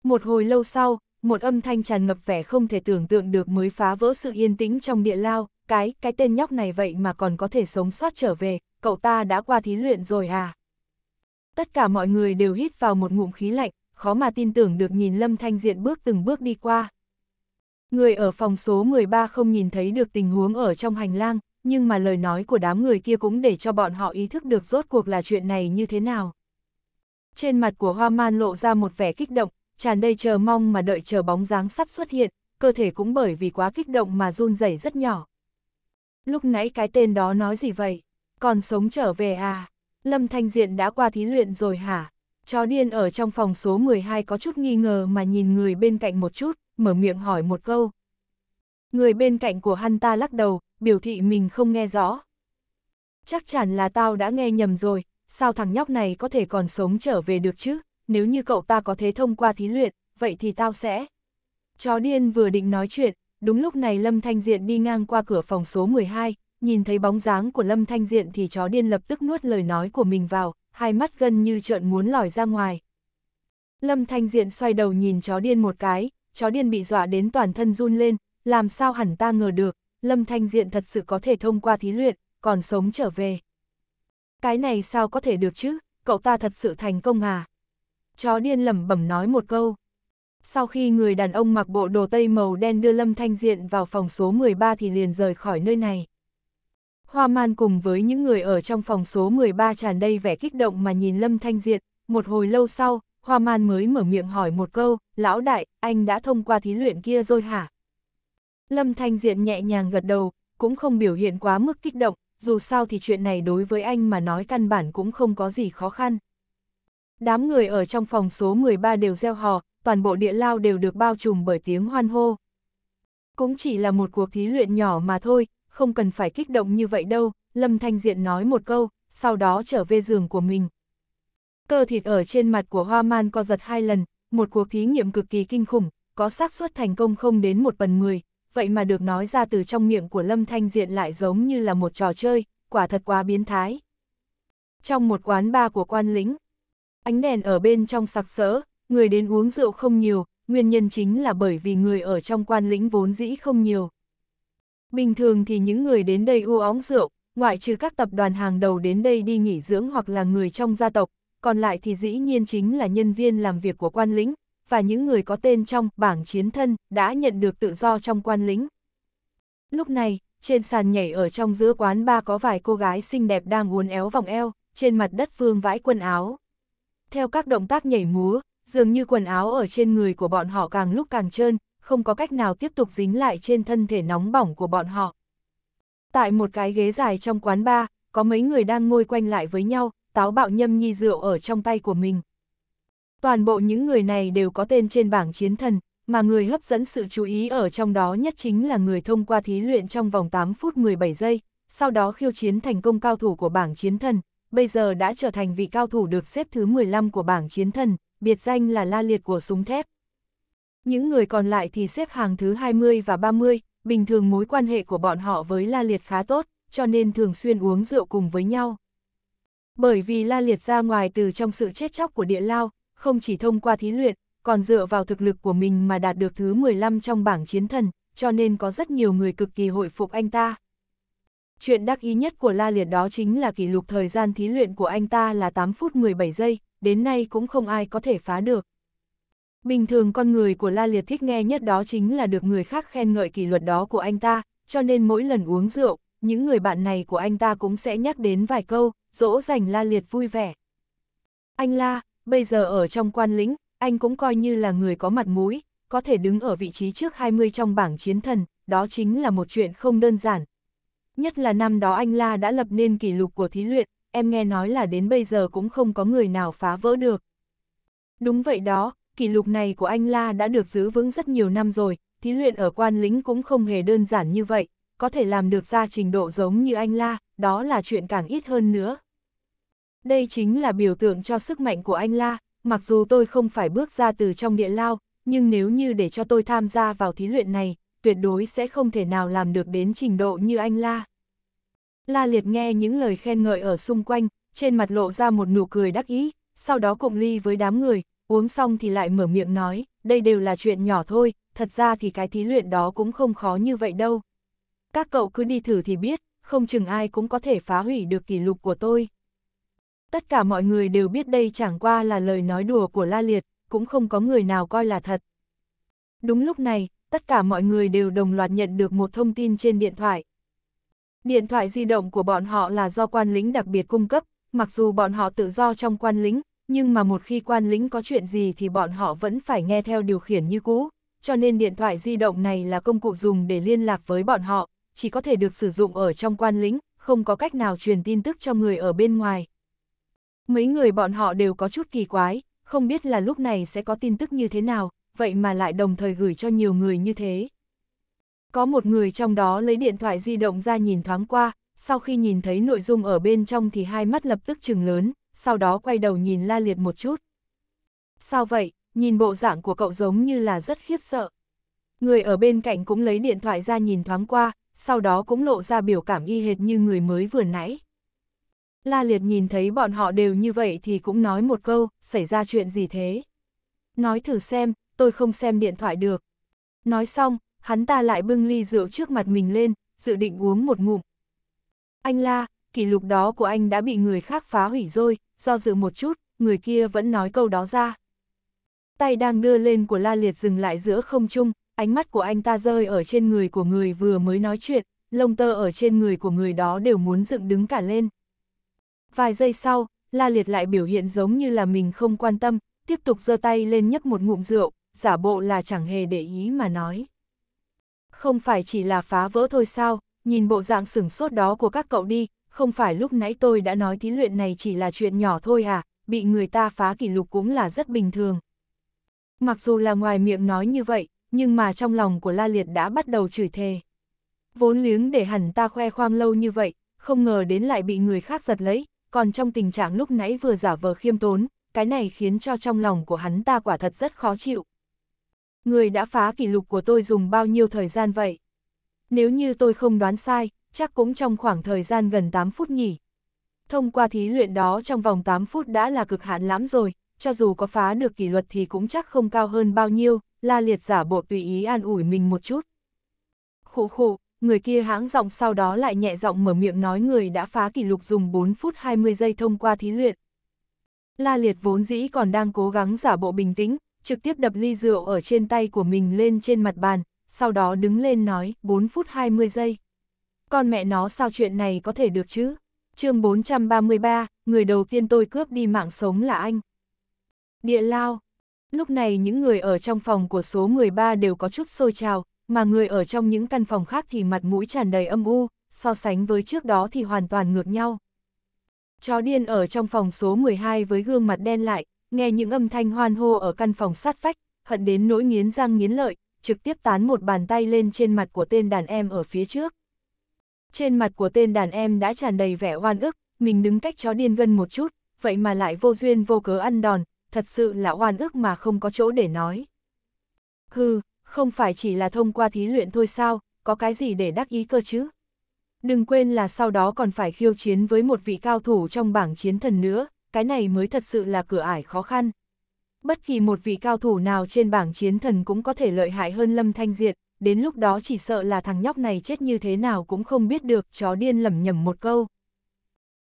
[SPEAKER 1] Một hồi lâu sau, một âm thanh tràn ngập vẻ không thể tưởng tượng được mới phá vỡ sự yên tĩnh trong địa lao, cái, cái tên nhóc này vậy mà còn có thể sống sót trở về, cậu ta đã qua thí luyện rồi à? Tất cả mọi người đều hít vào một ngụm khí lạnh, khó mà tin tưởng được nhìn Lâm Thanh Diện bước từng bước đi qua. Người ở phòng số 13 không nhìn thấy được tình huống ở trong hành lang, nhưng mà lời nói của đám người kia cũng để cho bọn họ ý thức được rốt cuộc là chuyện này như thế nào. Trên mặt của Hoa Man lộ ra một vẻ kích động, tràn đầy chờ mong mà đợi chờ bóng dáng sắp xuất hiện, cơ thể cũng bởi vì quá kích động mà run rẩy rất nhỏ. Lúc nãy cái tên đó nói gì vậy? Còn sống trở về à? Lâm Thanh Diện đã qua thí luyện rồi hả? Chó điên ở trong phòng số 12 có chút nghi ngờ mà nhìn người bên cạnh một chút, mở miệng hỏi một câu. Người bên cạnh của hắn ta lắc đầu, biểu thị mình không nghe rõ. Chắc chắn là tao đã nghe nhầm rồi, sao thằng nhóc này có thể còn sống trở về được chứ? nếu như cậu ta có thế thông qua thí luyện, vậy thì tao sẽ. Chó điên vừa định nói chuyện, đúng lúc này Lâm Thanh Diện đi ngang qua cửa phòng số 12, nhìn thấy bóng dáng của Lâm Thanh Diện thì chó điên lập tức nuốt lời nói của mình vào, hai mắt gần như trợn muốn lòi ra ngoài. Lâm Thanh Diện xoay đầu nhìn chó điên một cái, chó điên bị dọa đến toàn thân run lên, làm sao hẳn ta ngờ được, Lâm Thanh Diện thật sự có thể thông qua thí luyện, còn sống trở về. Cái này sao có thể được chứ, cậu ta thật sự thành công à? chó điên lẩm bẩm nói một câu. Sau khi người đàn ông mặc bộ đồ tây màu đen đưa Lâm Thanh Diện vào phòng số 13 thì liền rời khỏi nơi này. Hoa man cùng với những người ở trong phòng số 13 tràn đầy vẻ kích động mà nhìn Lâm Thanh Diện, một hồi lâu sau, Hoa man mới mở miệng hỏi một câu, lão đại, anh đã thông qua thí luyện kia rồi hả? Lâm Thanh Diện nhẹ nhàng gật đầu, cũng không biểu hiện quá mức kích động, dù sao thì chuyện này đối với anh mà nói căn bản cũng không có gì khó khăn. Đám người ở trong phòng số 13 đều gieo hò, toàn bộ địa lao đều được bao trùm bởi tiếng hoan hô. Cũng chỉ là một cuộc thí luyện nhỏ mà thôi, không cần phải kích động như vậy đâu, Lâm Thanh Diện nói một câu, sau đó trở về giường của mình. Cơ thịt ở trên mặt của Hoa Man co giật hai lần, một cuộc thí nghiệm cực kỳ kinh khủng, có xác suất thành công không đến một phần mười, vậy mà được nói ra từ trong miệng của Lâm Thanh Diện lại giống như là một trò chơi, quả thật quá biến thái. Trong một quán bar của quan lính, ánh đèn ở bên trong sặc sỡ, người đến uống rượu không nhiều, nguyên nhân chính là bởi vì người ở trong quan lĩnh vốn dĩ không nhiều. Bình thường thì những người đến đây u óng rượu, ngoại trừ các tập đoàn hàng đầu đến đây đi nghỉ dưỡng hoặc là người trong gia tộc, còn lại thì dĩ nhiên chính là nhân viên làm việc của quan lĩnh, và những người có tên trong bảng chiến thân đã nhận được tự do trong quan lĩnh. Lúc này, trên sàn nhảy ở trong giữa quán ba có vài cô gái xinh đẹp đang uốn éo vòng eo, trên mặt đất vương vãi quần áo theo các động tác nhảy múa, dường như quần áo ở trên người của bọn họ càng lúc càng trơn, không có cách nào tiếp tục dính lại trên thân thể nóng bỏng của bọn họ. Tại một cái ghế dài trong quán bar, có mấy người đang ngồi quanh lại với nhau, táo bạo nhâm nhi rượu ở trong tay của mình. Toàn bộ những người này đều có tên trên bảng chiến thần, mà người hấp dẫn sự chú ý ở trong đó nhất chính là người thông qua thí luyện trong vòng 8 phút 17 giây, sau đó khiêu chiến thành công cao thủ của bảng chiến thần, bây giờ đã trở thành vị cao thủ được xếp thứ 15 của bảng chiến thần, biệt danh là la liệt của súng thép. Những người còn lại thì xếp hàng thứ 20 và 30, bình thường mối quan hệ của bọn họ với la liệt khá tốt, cho nên thường xuyên uống rượu cùng với nhau. Bởi vì la liệt ra ngoài từ trong sự chết chóc của địa lao, không chỉ thông qua thí luyện, còn dựa vào thực lực của mình mà đạt được thứ 15 trong bảng chiến thần, cho nên có rất nhiều người cực kỳ hội phục anh ta. Chuyện đắc ý nhất của La Liệt đó chính là kỷ lục thời gian thí luyện của anh ta là 8 phút 17 giây, đến nay cũng không ai có thể phá được. Bình thường con người của La Liệt thích nghe nhất đó chính là được người khác khen ngợi kỷ luật đó của anh ta, cho nên mỗi lần uống rượu, những người bạn này của anh ta cũng sẽ nhắc đến vài câu, dỗ dành La Liệt vui vẻ. Anh La, bây giờ ở trong quan lĩnh, anh cũng coi như là người có mặt mũi, có thể đứng ở vị trí trước 20 trong bảng chiến thần, đó chính là một chuyện không đơn giản, nhất là năm đó anh La đã lập nên kỷ lục của thí luyện, em nghe nói là đến bây giờ cũng không có người nào phá vỡ được. Đúng vậy đó, kỷ lục này của anh La đã được giữ vững rất nhiều năm rồi, thí luyện ở quan lính cũng không hề đơn giản như vậy, có thể làm được ra trình độ giống như anh La, đó là chuyện càng ít hơn nữa. Đây chính là biểu tượng cho sức mạnh của anh La, mặc dù tôi không phải bước ra từ trong địa lao, nhưng nếu như để cho tôi tham gia vào thí luyện này, tuyệt đối sẽ không thể nào làm được đến trình độ như anh La. La Liệt nghe những lời khen ngợi ở xung quanh, trên mặt lộ ra một nụ cười đắc ý, sau đó cụng ly với đám người, uống xong thì lại mở miệng nói, đây đều là chuyện nhỏ thôi, thật ra thì cái thí luyện đó cũng không khó như vậy đâu. Các cậu cứ đi thử thì biết, không chừng ai cũng có thể phá hủy được kỷ lục của tôi. Tất cả mọi người đều biết đây chẳng qua là lời nói đùa của La Liệt, cũng không có người nào coi là thật. Đúng lúc này, tất cả mọi người đều đồng loạt nhận được một thông tin trên điện thoại. Điện thoại di động của bọn họ là do quan lính đặc biệt cung cấp, mặc dù bọn họ tự do trong quan lính, nhưng mà một khi quan lính có chuyện gì thì bọn họ vẫn phải nghe theo điều khiển như cũ, cho nên điện thoại di động này là công cụ dùng để liên lạc với bọn họ, chỉ có thể được sử dụng ở trong quan lính, không có cách nào truyền tin tức cho người ở bên ngoài. Mấy người bọn họ đều có chút kỳ quái, không biết là lúc này sẽ có tin tức như thế nào, vậy mà lại đồng thời gửi cho nhiều người như thế. Có một người trong đó lấy điện thoại di động ra nhìn thoáng qua, sau khi nhìn thấy nội dung ở bên trong thì hai mắt lập tức chừng lớn, sau đó quay đầu nhìn La Liệt một chút. Sao vậy, nhìn bộ dạng của cậu giống như là rất khiếp sợ. Người ở bên cạnh cũng lấy điện thoại ra nhìn thoáng qua, sau đó cũng lộ ra biểu cảm y hệt như người mới vừa nãy. La Liệt nhìn thấy bọn họ đều như vậy thì cũng nói một câu, xảy ra chuyện gì thế? Nói thử xem, tôi không xem điện thoại được. Nói xong, hắn ta lại bưng ly rượu trước mặt mình lên, dự định uống một ngụm. Anh la, kỷ lục đó của anh đã bị người khác phá hủy rồi, do dự một chút, người kia vẫn nói câu đó ra. Tay đang đưa lên của La Liệt dừng lại giữa không trung, ánh mắt của anh ta rơi ở trên người của người vừa mới nói chuyện, lông tơ ở trên người của người đó đều muốn dựng đứng cả lên. Vài giây sau, La Liệt lại biểu hiện giống như là mình không quan tâm, tiếp tục giơ tay lên nhấp một ngụm rượu, giả bộ là chẳng hề để ý mà nói. Không phải chỉ là phá vỡ thôi sao, nhìn bộ dạng sửng sốt đó của các cậu đi, không phải lúc nãy tôi đã nói thí luyện này chỉ là chuyện nhỏ thôi à, bị người ta phá kỷ lục cũng là rất bình thường. Mặc dù là ngoài miệng nói như vậy, nhưng mà trong lòng của La Liệt đã bắt đầu chửi thề. Vốn liếng để hẳn ta khoe khoang lâu như vậy, không ngờ đến lại bị người khác giật lấy, còn trong tình trạng lúc nãy vừa giả vờ khiêm tốn, cái này khiến cho trong lòng của hắn ta quả thật rất khó chịu người đã phá kỷ lục của tôi dùng bao nhiêu thời gian vậy? Nếu như tôi không đoán sai, chắc cũng trong khoảng thời gian gần 8 phút nhỉ. Thông qua thí luyện đó trong vòng 8 phút đã là cực hạn lắm rồi, cho dù có phá được kỷ luật thì cũng chắc không cao hơn bao nhiêu, la liệt giả bộ tùy ý an ủi mình một chút. Khụ khụ, người kia hãng giọng sau đó lại nhẹ giọng mở miệng nói người đã phá kỷ lục dùng 4 phút 20 giây thông qua thí luyện. La liệt vốn dĩ còn đang cố gắng giả bộ bình tĩnh, trực tiếp đập ly rượu ở trên tay của mình lên trên mặt bàn, sau đó đứng lên nói 4 phút 20 giây. Con mẹ nó sao chuyện này có thể được chứ? chương 433, người đầu tiên tôi cướp đi mạng sống là anh. Địa lao. Lúc này những người ở trong phòng của số 13 đều có chút sôi trào, mà người ở trong những căn phòng khác thì mặt mũi tràn đầy âm u, so sánh với trước đó thì hoàn toàn ngược nhau. Chó điên ở trong phòng số 12 với gương mặt đen lại, nghe những âm thanh hoan hô ở căn phòng sát vách, hận đến nỗi nghiến răng nghiến lợi, trực tiếp tán một bàn tay lên trên mặt của tên đàn em ở phía trước. Trên mặt của tên đàn em đã tràn đầy vẻ oan ức, mình đứng cách chó điên gân một chút, vậy mà lại vô duyên vô cớ ăn đòn, thật sự là oan ức mà không có chỗ để nói. Hừ, không phải chỉ là thông qua thí luyện thôi sao, có cái gì để đắc ý cơ chứ? Đừng quên là sau đó còn phải khiêu chiến với một vị cao thủ trong bảng chiến thần nữa, cái này mới thật sự là cửa ải khó khăn. Bất kỳ một vị cao thủ nào trên bảng chiến thần cũng có thể lợi hại hơn Lâm Thanh Diệt, đến lúc đó chỉ sợ là thằng nhóc này chết như thế nào cũng không biết được, chó điên lầm nhầm một câu.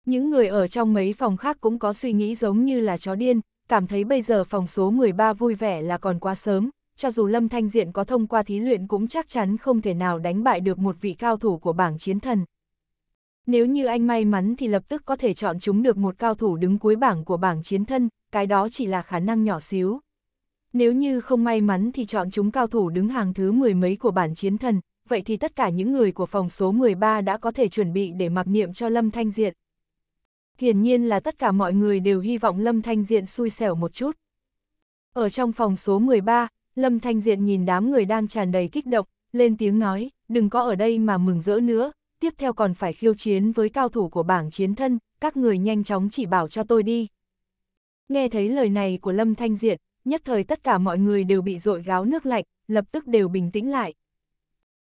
[SPEAKER 1] Những người ở trong mấy phòng khác cũng có suy nghĩ giống như là chó điên, cảm thấy bây giờ phòng số 13 vui vẻ là còn quá sớm, cho dù Lâm Thanh Diện có thông qua thí luyện cũng chắc chắn không thể nào đánh bại được một vị cao thủ của bảng chiến thần. Nếu như anh may mắn thì lập tức có thể chọn chúng được một cao thủ đứng cuối bảng của bảng chiến thân, cái đó chỉ là khả năng nhỏ xíu. Nếu như không may mắn thì chọn chúng cao thủ đứng hàng thứ mười mấy của bản chiến thần, vậy thì tất cả những người của phòng số 13 đã có thể chuẩn bị để mặc niệm cho Lâm Thanh Diện. Hiển nhiên là tất cả mọi người đều hy vọng Lâm Thanh Diện xui xẻo một chút. Ở trong phòng số 13, Lâm Thanh Diện nhìn đám người đang tràn đầy kích động, lên tiếng nói, đừng có ở đây mà mừng rỡ nữa, tiếp theo còn phải khiêu chiến với cao thủ của bảng chiến thân, các người nhanh chóng chỉ bảo cho tôi đi. Nghe thấy lời này của Lâm Thanh Diện, nhất thời tất cả mọi người đều bị dội gáo nước lạnh, lập tức đều bình tĩnh lại.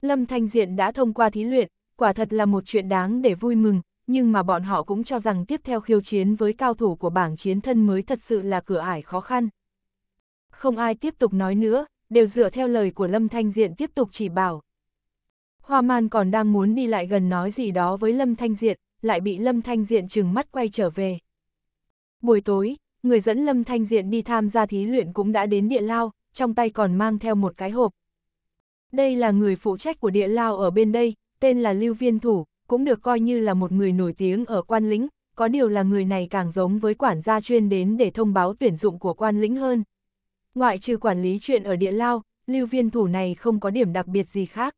[SPEAKER 1] Lâm Thanh Diện đã thông qua thí luyện, quả thật là một chuyện đáng để vui mừng, nhưng mà bọn họ cũng cho rằng tiếp theo khiêu chiến với cao thủ của bảng chiến thân mới thật sự là cửa ải khó khăn. Không ai tiếp tục nói nữa, đều dựa theo lời của Lâm Thanh Diện tiếp tục chỉ bảo. Hoa man còn đang muốn đi lại gần nói gì đó với Lâm Thanh Diện, lại bị Lâm Thanh Diện chừng mắt quay trở về. Buổi tối, người dẫn Lâm Thanh Diện đi tham gia thí luyện cũng đã đến địa lao, trong tay còn mang theo một cái hộp. Đây là người phụ trách của địa lao ở bên đây, tên là Lưu Viên Thủ, cũng được coi như là một người nổi tiếng ở quan lĩnh, có điều là người này càng giống với quản gia chuyên đến để thông báo tuyển dụng của quan lĩnh hơn. Ngoại trừ quản lý chuyện ở địa lao, Lưu Viên Thủ này không có điểm đặc biệt gì khác.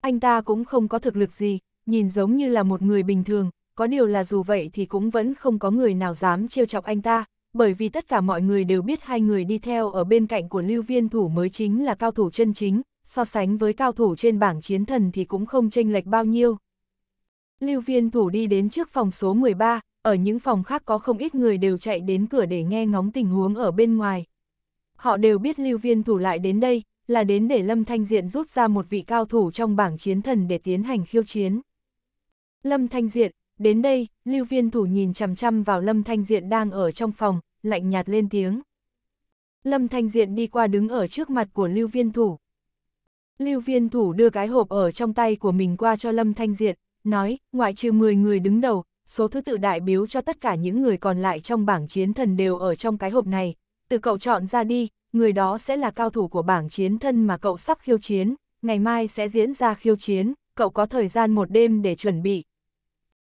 [SPEAKER 1] Anh ta cũng không có thực lực gì, nhìn giống như là một người bình thường, có điều là dù vậy thì cũng vẫn không có người nào dám trêu chọc anh ta, bởi vì tất cả mọi người đều biết hai người đi theo ở bên cạnh của lưu viên thủ mới chính là cao thủ chân chính, so sánh với cao thủ trên bảng chiến thần thì cũng không chênh lệch bao nhiêu. Lưu viên thủ đi đến trước phòng số 13, ở những phòng khác có không ít người đều chạy đến cửa để nghe ngóng tình huống ở bên ngoài. Họ đều biết lưu viên thủ lại đến đây, là đến để Lâm Thanh Diện rút ra một vị cao thủ trong bảng chiến thần để tiến hành khiêu chiến. Lâm Thanh Diện, đến đây, lưu viên thủ nhìn chằm chằm vào Lâm Thanh Diện đang ở trong phòng, lạnh nhạt lên tiếng. Lâm Thanh Diện đi qua đứng ở trước mặt của lưu viên thủ. Lưu viên thủ đưa cái hộp ở trong tay của mình qua cho Lâm Thanh Diện, nói, ngoại trừ 10 người đứng đầu, số thứ tự đại biếu cho tất cả những người còn lại trong bảng chiến thần đều ở trong cái hộp này, từ cậu chọn ra đi, người đó sẽ là cao thủ của bảng chiến thân mà cậu sắp khiêu chiến, ngày mai sẽ diễn ra khiêu chiến, cậu có thời gian một đêm để chuẩn bị.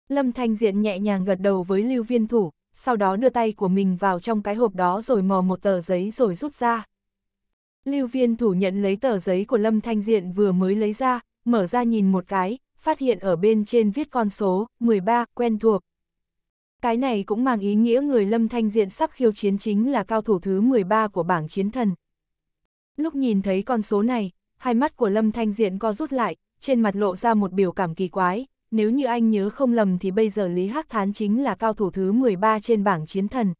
[SPEAKER 1] Lâm Thanh Diện nhẹ nhàng gật đầu với lưu viên thủ, sau đó đưa tay của mình vào trong cái hộp đó rồi mò một tờ giấy rồi rút ra. Lưu viên thủ nhận lấy tờ giấy của Lâm Thanh Diện vừa mới lấy ra, mở ra nhìn một cái, phát hiện ở bên trên viết con số 13 quen thuộc, cái này cũng mang ý nghĩa người Lâm Thanh Diện sắp khiêu chiến chính là cao thủ thứ 13 của bảng chiến thần. Lúc nhìn thấy con số này, hai mắt của Lâm Thanh Diện co rút lại, trên mặt lộ ra một biểu cảm kỳ quái, nếu như anh nhớ không lầm thì bây giờ Lý Hắc Thán chính là cao thủ thứ 13 trên bảng chiến thần.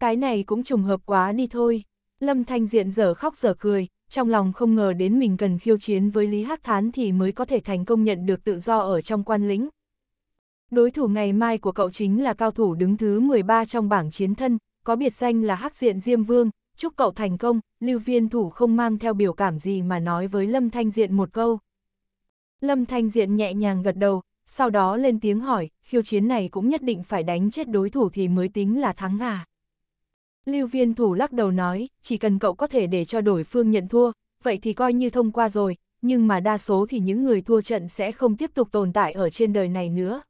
[SPEAKER 1] Cái này cũng trùng hợp quá đi thôi. Lâm Thanh Diện dở khóc dở cười, trong lòng không ngờ đến mình cần khiêu chiến với Lý Hắc Thán thì mới có thể thành công nhận được tự do ở trong quan lĩnh, Đối thủ ngày mai của cậu chính là cao thủ đứng thứ 13 trong bảng chiến thân, có biệt danh là Hắc Diện Diêm Vương, chúc cậu thành công, Lưu Viên Thủ không mang theo biểu cảm gì mà nói với Lâm Thanh Diện một câu. Lâm Thanh Diện nhẹ nhàng gật đầu, sau đó lên tiếng hỏi, khiêu chiến này cũng nhất định phải đánh chết đối thủ thì mới tính là thắng à. Lưu Viên Thủ lắc đầu nói, chỉ cần cậu có thể để cho đối phương nhận thua, vậy thì coi như thông qua rồi, nhưng mà đa số thì những người thua trận sẽ không tiếp tục tồn tại ở trên đời này nữa.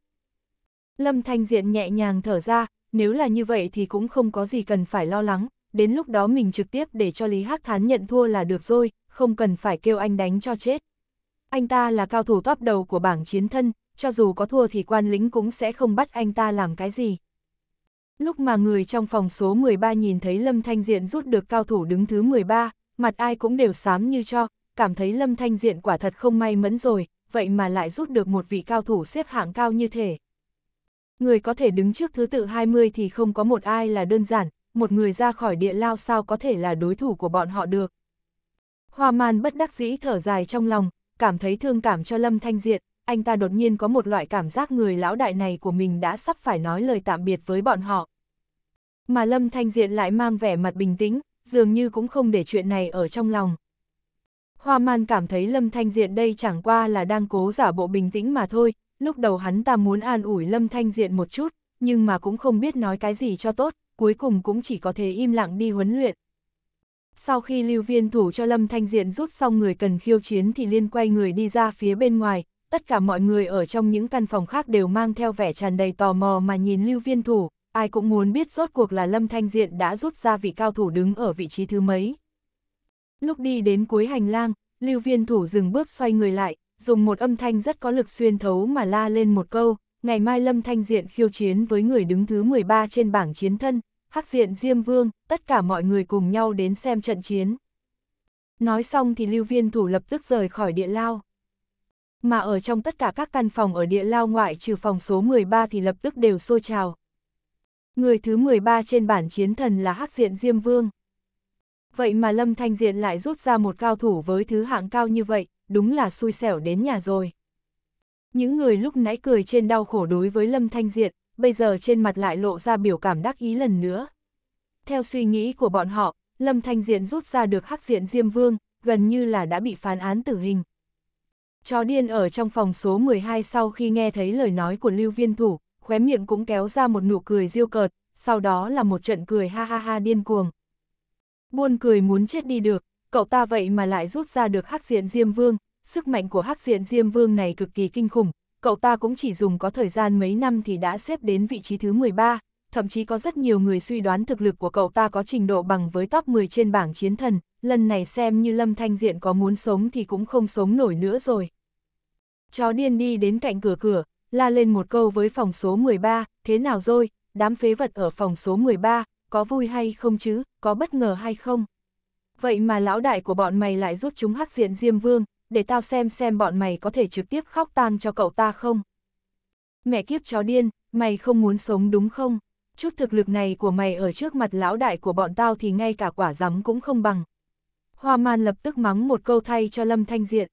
[SPEAKER 1] Lâm Thanh Diện nhẹ nhàng thở ra, nếu là như vậy thì cũng không có gì cần phải lo lắng, đến lúc đó mình trực tiếp để cho Lý Hắc Thán nhận thua là được rồi, không cần phải kêu anh đánh cho chết. Anh ta là cao thủ top đầu của bảng chiến thân, cho dù có thua thì quan lính cũng sẽ không bắt anh ta làm cái gì. Lúc mà người trong phòng số 13 nhìn thấy Lâm Thanh Diện rút được cao thủ đứng thứ 13, mặt ai cũng đều xám như cho, cảm thấy Lâm Thanh Diện quả thật không may mẫn rồi, vậy mà lại rút được một vị cao thủ xếp hạng cao như thế người có thể đứng trước thứ tự 20 thì không có một ai là đơn giản, một người ra khỏi địa lao sao có thể là đối thủ của bọn họ được. Hoa man bất đắc dĩ thở dài trong lòng, cảm thấy thương cảm cho Lâm Thanh Diệt. anh ta đột nhiên có một loại cảm giác người lão đại này của mình đã sắp phải nói lời tạm biệt với bọn họ. Mà Lâm Thanh Diệt lại mang vẻ mặt bình tĩnh, dường như cũng không để chuyện này ở trong lòng. Hoa man cảm thấy Lâm Thanh Diệt đây chẳng qua là đang cố giả bộ bình tĩnh mà thôi, lúc đầu hắn ta muốn an ủi Lâm Thanh Diện một chút, nhưng mà cũng không biết nói cái gì cho tốt, cuối cùng cũng chỉ có thể im lặng đi huấn luyện. Sau khi lưu viên thủ cho Lâm Thanh Diện rút xong người cần khiêu chiến thì liên quay người đi ra phía bên ngoài, tất cả mọi người ở trong những căn phòng khác đều mang theo vẻ tràn đầy tò mò mà nhìn lưu viên thủ, ai cũng muốn biết rốt cuộc là Lâm Thanh Diện đã rút ra vị cao thủ đứng ở vị trí thứ mấy. Lúc đi đến cuối hành lang, lưu viên thủ dừng bước xoay người lại, dùng một âm thanh rất có lực xuyên thấu mà la lên một câu, ngày mai Lâm Thanh Diện khiêu chiến với người đứng thứ 13 trên bảng chiến thân, Hắc Diện Diêm Vương, tất cả mọi người cùng nhau đến xem trận chiến. Nói xong thì lưu viên thủ lập tức rời khỏi địa lao. Mà ở trong tất cả các căn phòng ở địa lao ngoại trừ phòng số 13 thì lập tức đều xô trào. Người thứ 13 trên bản chiến thần là Hắc Diện Diêm Vương. Vậy mà Lâm Thanh Diện lại rút ra một cao thủ với thứ hạng cao như vậy, đúng là xui xẻo đến nhà rồi. Những người lúc nãy cười trên đau khổ đối với Lâm Thanh Diện, bây giờ trên mặt lại lộ ra biểu cảm đắc ý lần nữa. Theo suy nghĩ của bọn họ, Lâm Thanh Diện rút ra được hắc diện Diêm Vương, gần như là đã bị phán án tử hình. Chó điên ở trong phòng số 12 sau khi nghe thấy lời nói của Lưu Viên Thủ, khóe miệng cũng kéo ra một nụ cười diêu cợt, sau đó là một trận cười ha ha ha điên cuồng. buồn cười muốn chết đi được, cậu ta vậy mà lại rút ra được hắc diện Diêm Vương, sức mạnh của hắc diện Diêm Vương này cực kỳ kinh khủng, cậu ta cũng chỉ dùng có thời gian mấy năm thì đã xếp đến vị trí thứ 13, thậm chí có rất nhiều người suy đoán thực lực của cậu ta có trình độ bằng với top 10 trên bảng chiến thần, lần này xem như Lâm Thanh Diện có muốn sống thì cũng không sống nổi nữa rồi. Chó điên đi đến cạnh cửa cửa, la lên một câu với phòng số 13, thế nào rồi, đám phế vật ở phòng số 13, có vui hay không chứ, có bất ngờ hay không? vậy mà lão đại của bọn mày lại rút chúng hắc diện Diêm Vương, để tao xem xem bọn mày có thể trực tiếp khóc tan cho cậu ta không. Mẹ kiếp chó điên, mày không muốn sống đúng không? Chút thực lực này của mày ở trước mặt lão đại của bọn tao thì ngay cả quả rắm cũng không bằng. Hoa man lập tức mắng một câu thay cho Lâm Thanh Diện.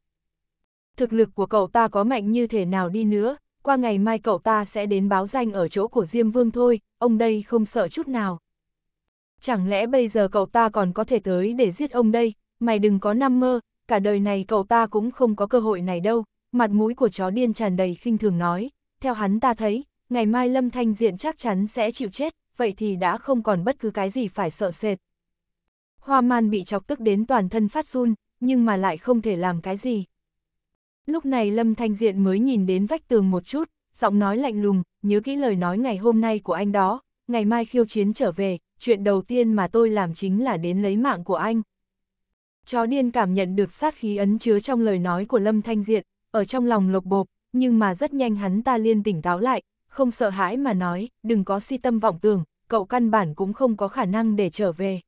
[SPEAKER 1] Thực lực của cậu ta có mạnh như thế nào đi nữa, qua ngày mai cậu ta sẽ đến báo danh ở chỗ của Diêm Vương thôi, ông đây không sợ chút nào chẳng lẽ bây giờ cậu ta còn có thể tới để giết ông đây, mày đừng có nằm mơ, cả đời này cậu ta cũng không có cơ hội này đâu, mặt mũi của chó điên tràn đầy khinh thường nói, theo hắn ta thấy, ngày mai Lâm Thanh Diện chắc chắn sẽ chịu chết, vậy thì đã không còn bất cứ cái gì phải sợ sệt. Hoa man bị chọc tức đến toàn thân phát run, nhưng mà lại không thể làm cái gì. Lúc này Lâm Thanh Diện mới nhìn đến vách tường một chút, giọng nói lạnh lùng, nhớ kỹ lời nói ngày hôm nay của anh đó, ngày mai khiêu chiến trở về, chuyện đầu tiên mà tôi làm chính là đến lấy mạng của anh. Chó điên cảm nhận được sát khí ấn chứa trong lời nói của Lâm Thanh Diện, ở trong lòng lộc bộp, nhưng mà rất nhanh hắn ta liên tỉnh táo lại, không sợ hãi mà nói, đừng có si tâm vọng tưởng, cậu căn bản cũng không có khả năng để trở về.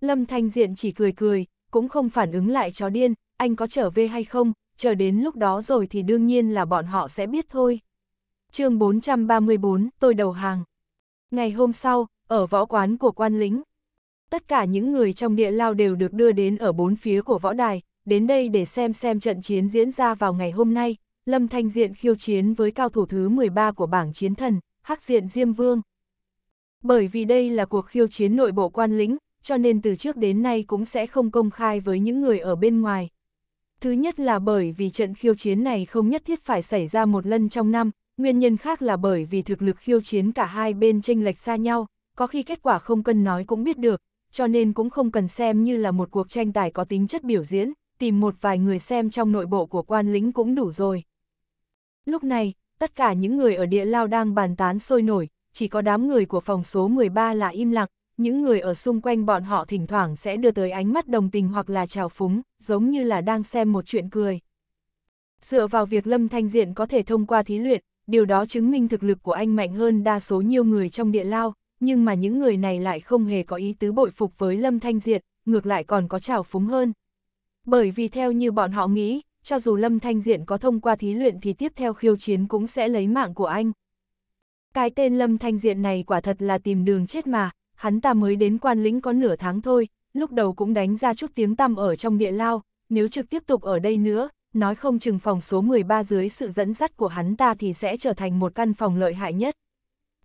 [SPEAKER 1] Lâm Thanh Diện chỉ cười cười, cũng không phản ứng lại chó điên, anh có trở về hay không, chờ đến lúc đó rồi thì đương nhiên là bọn họ sẽ biết thôi. chương 434, tôi đầu hàng. Ngày hôm sau, ở võ quán của quan lính. Tất cả những người trong địa lao đều được đưa đến ở bốn phía của võ đài, đến đây để xem xem trận chiến diễn ra vào ngày hôm nay. Lâm Thanh Diện khiêu chiến với cao thủ thứ 13 của bảng chiến thần, Hắc Diện Diêm Vương. Bởi vì đây là cuộc khiêu chiến nội bộ quan lính, cho nên từ trước đến nay cũng sẽ không công khai với những người ở bên ngoài. Thứ nhất là bởi vì trận khiêu chiến này không nhất thiết phải xảy ra một lần trong năm, nguyên nhân khác là bởi vì thực lực khiêu chiến cả hai bên tranh lệch xa nhau, có khi kết quả không cần nói cũng biết được, cho nên cũng không cần xem như là một cuộc tranh tài có tính chất biểu diễn, tìm một vài người xem trong nội bộ của quan lính cũng đủ rồi. Lúc này, tất cả những người ở địa lao đang bàn tán sôi nổi, chỉ có đám người của phòng số 13 là im lặng, những người ở xung quanh bọn họ thỉnh thoảng sẽ đưa tới ánh mắt đồng tình hoặc là trào phúng, giống như là đang xem một chuyện cười. Dựa vào việc Lâm Thanh Diện có thể thông qua thí luyện, điều đó chứng minh thực lực của anh mạnh hơn đa số nhiều người trong địa lao, nhưng mà những người này lại không hề có ý tứ bội phục với Lâm Thanh Diệt, ngược lại còn có trào phúng hơn. Bởi vì theo như bọn họ nghĩ, cho dù Lâm Thanh Diện có thông qua thí luyện thì tiếp theo khiêu chiến cũng sẽ lấy mạng của anh. Cái tên Lâm Thanh Diện này quả thật là tìm đường chết mà, hắn ta mới đến quan lĩnh có nửa tháng thôi, lúc đầu cũng đánh ra chút tiếng tăm ở trong địa lao, nếu trực tiếp tục ở đây nữa, nói không chừng phòng số 13 dưới sự dẫn dắt của hắn ta thì sẽ trở thành một căn phòng lợi hại nhất.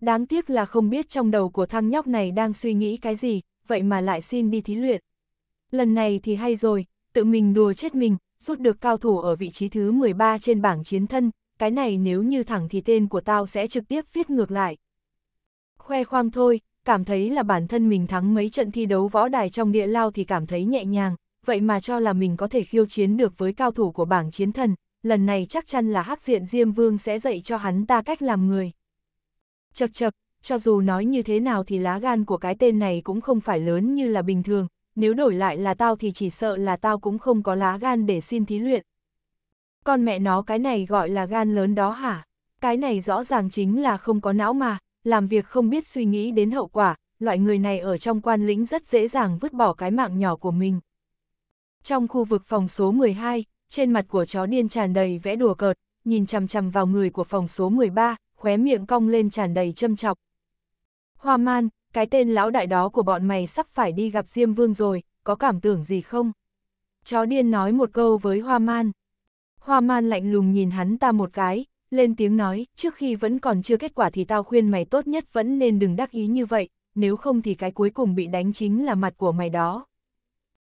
[SPEAKER 1] Đáng tiếc là không biết trong đầu của thằng nhóc này đang suy nghĩ cái gì, vậy mà lại xin đi thí luyện. Lần này thì hay rồi, tự mình đùa chết mình, rút được cao thủ ở vị trí thứ 13 trên bảng chiến thân, cái này nếu như thẳng thì tên của tao sẽ trực tiếp viết ngược lại. Khoe khoang thôi, cảm thấy là bản thân mình thắng mấy trận thi đấu võ đài trong địa lao thì cảm thấy nhẹ nhàng, vậy mà cho là mình có thể khiêu chiến được với cao thủ của bảng chiến thần, lần này chắc chắn là hắc diện Diêm Vương sẽ dạy cho hắn ta cách làm người. Chật chật, cho dù nói như thế nào thì lá gan của cái tên này cũng không phải lớn như là bình thường, nếu đổi lại là tao thì chỉ sợ là tao cũng không có lá gan để xin thí luyện. Con mẹ nó cái này gọi là gan lớn đó hả? Cái này rõ ràng chính là không có não mà, làm việc không biết suy nghĩ đến hậu quả, loại người này ở trong quan lĩnh rất dễ dàng vứt bỏ cái mạng nhỏ của mình. Trong khu vực phòng số 12, trên mặt của chó điên tràn đầy vẽ đùa cợt, nhìn chằm chằm vào người của phòng số 13, khóe miệng cong lên tràn đầy châm chọc. Hoa man, cái tên lão đại đó của bọn mày sắp phải đi gặp Diêm Vương rồi, có cảm tưởng gì không? Chó điên nói một câu với Hoa man. Hoa man lạnh lùng nhìn hắn ta một cái, lên tiếng nói, trước khi vẫn còn chưa kết quả thì tao khuyên mày tốt nhất vẫn nên đừng đắc ý như vậy, nếu không thì cái cuối cùng bị đánh chính là mặt của mày đó.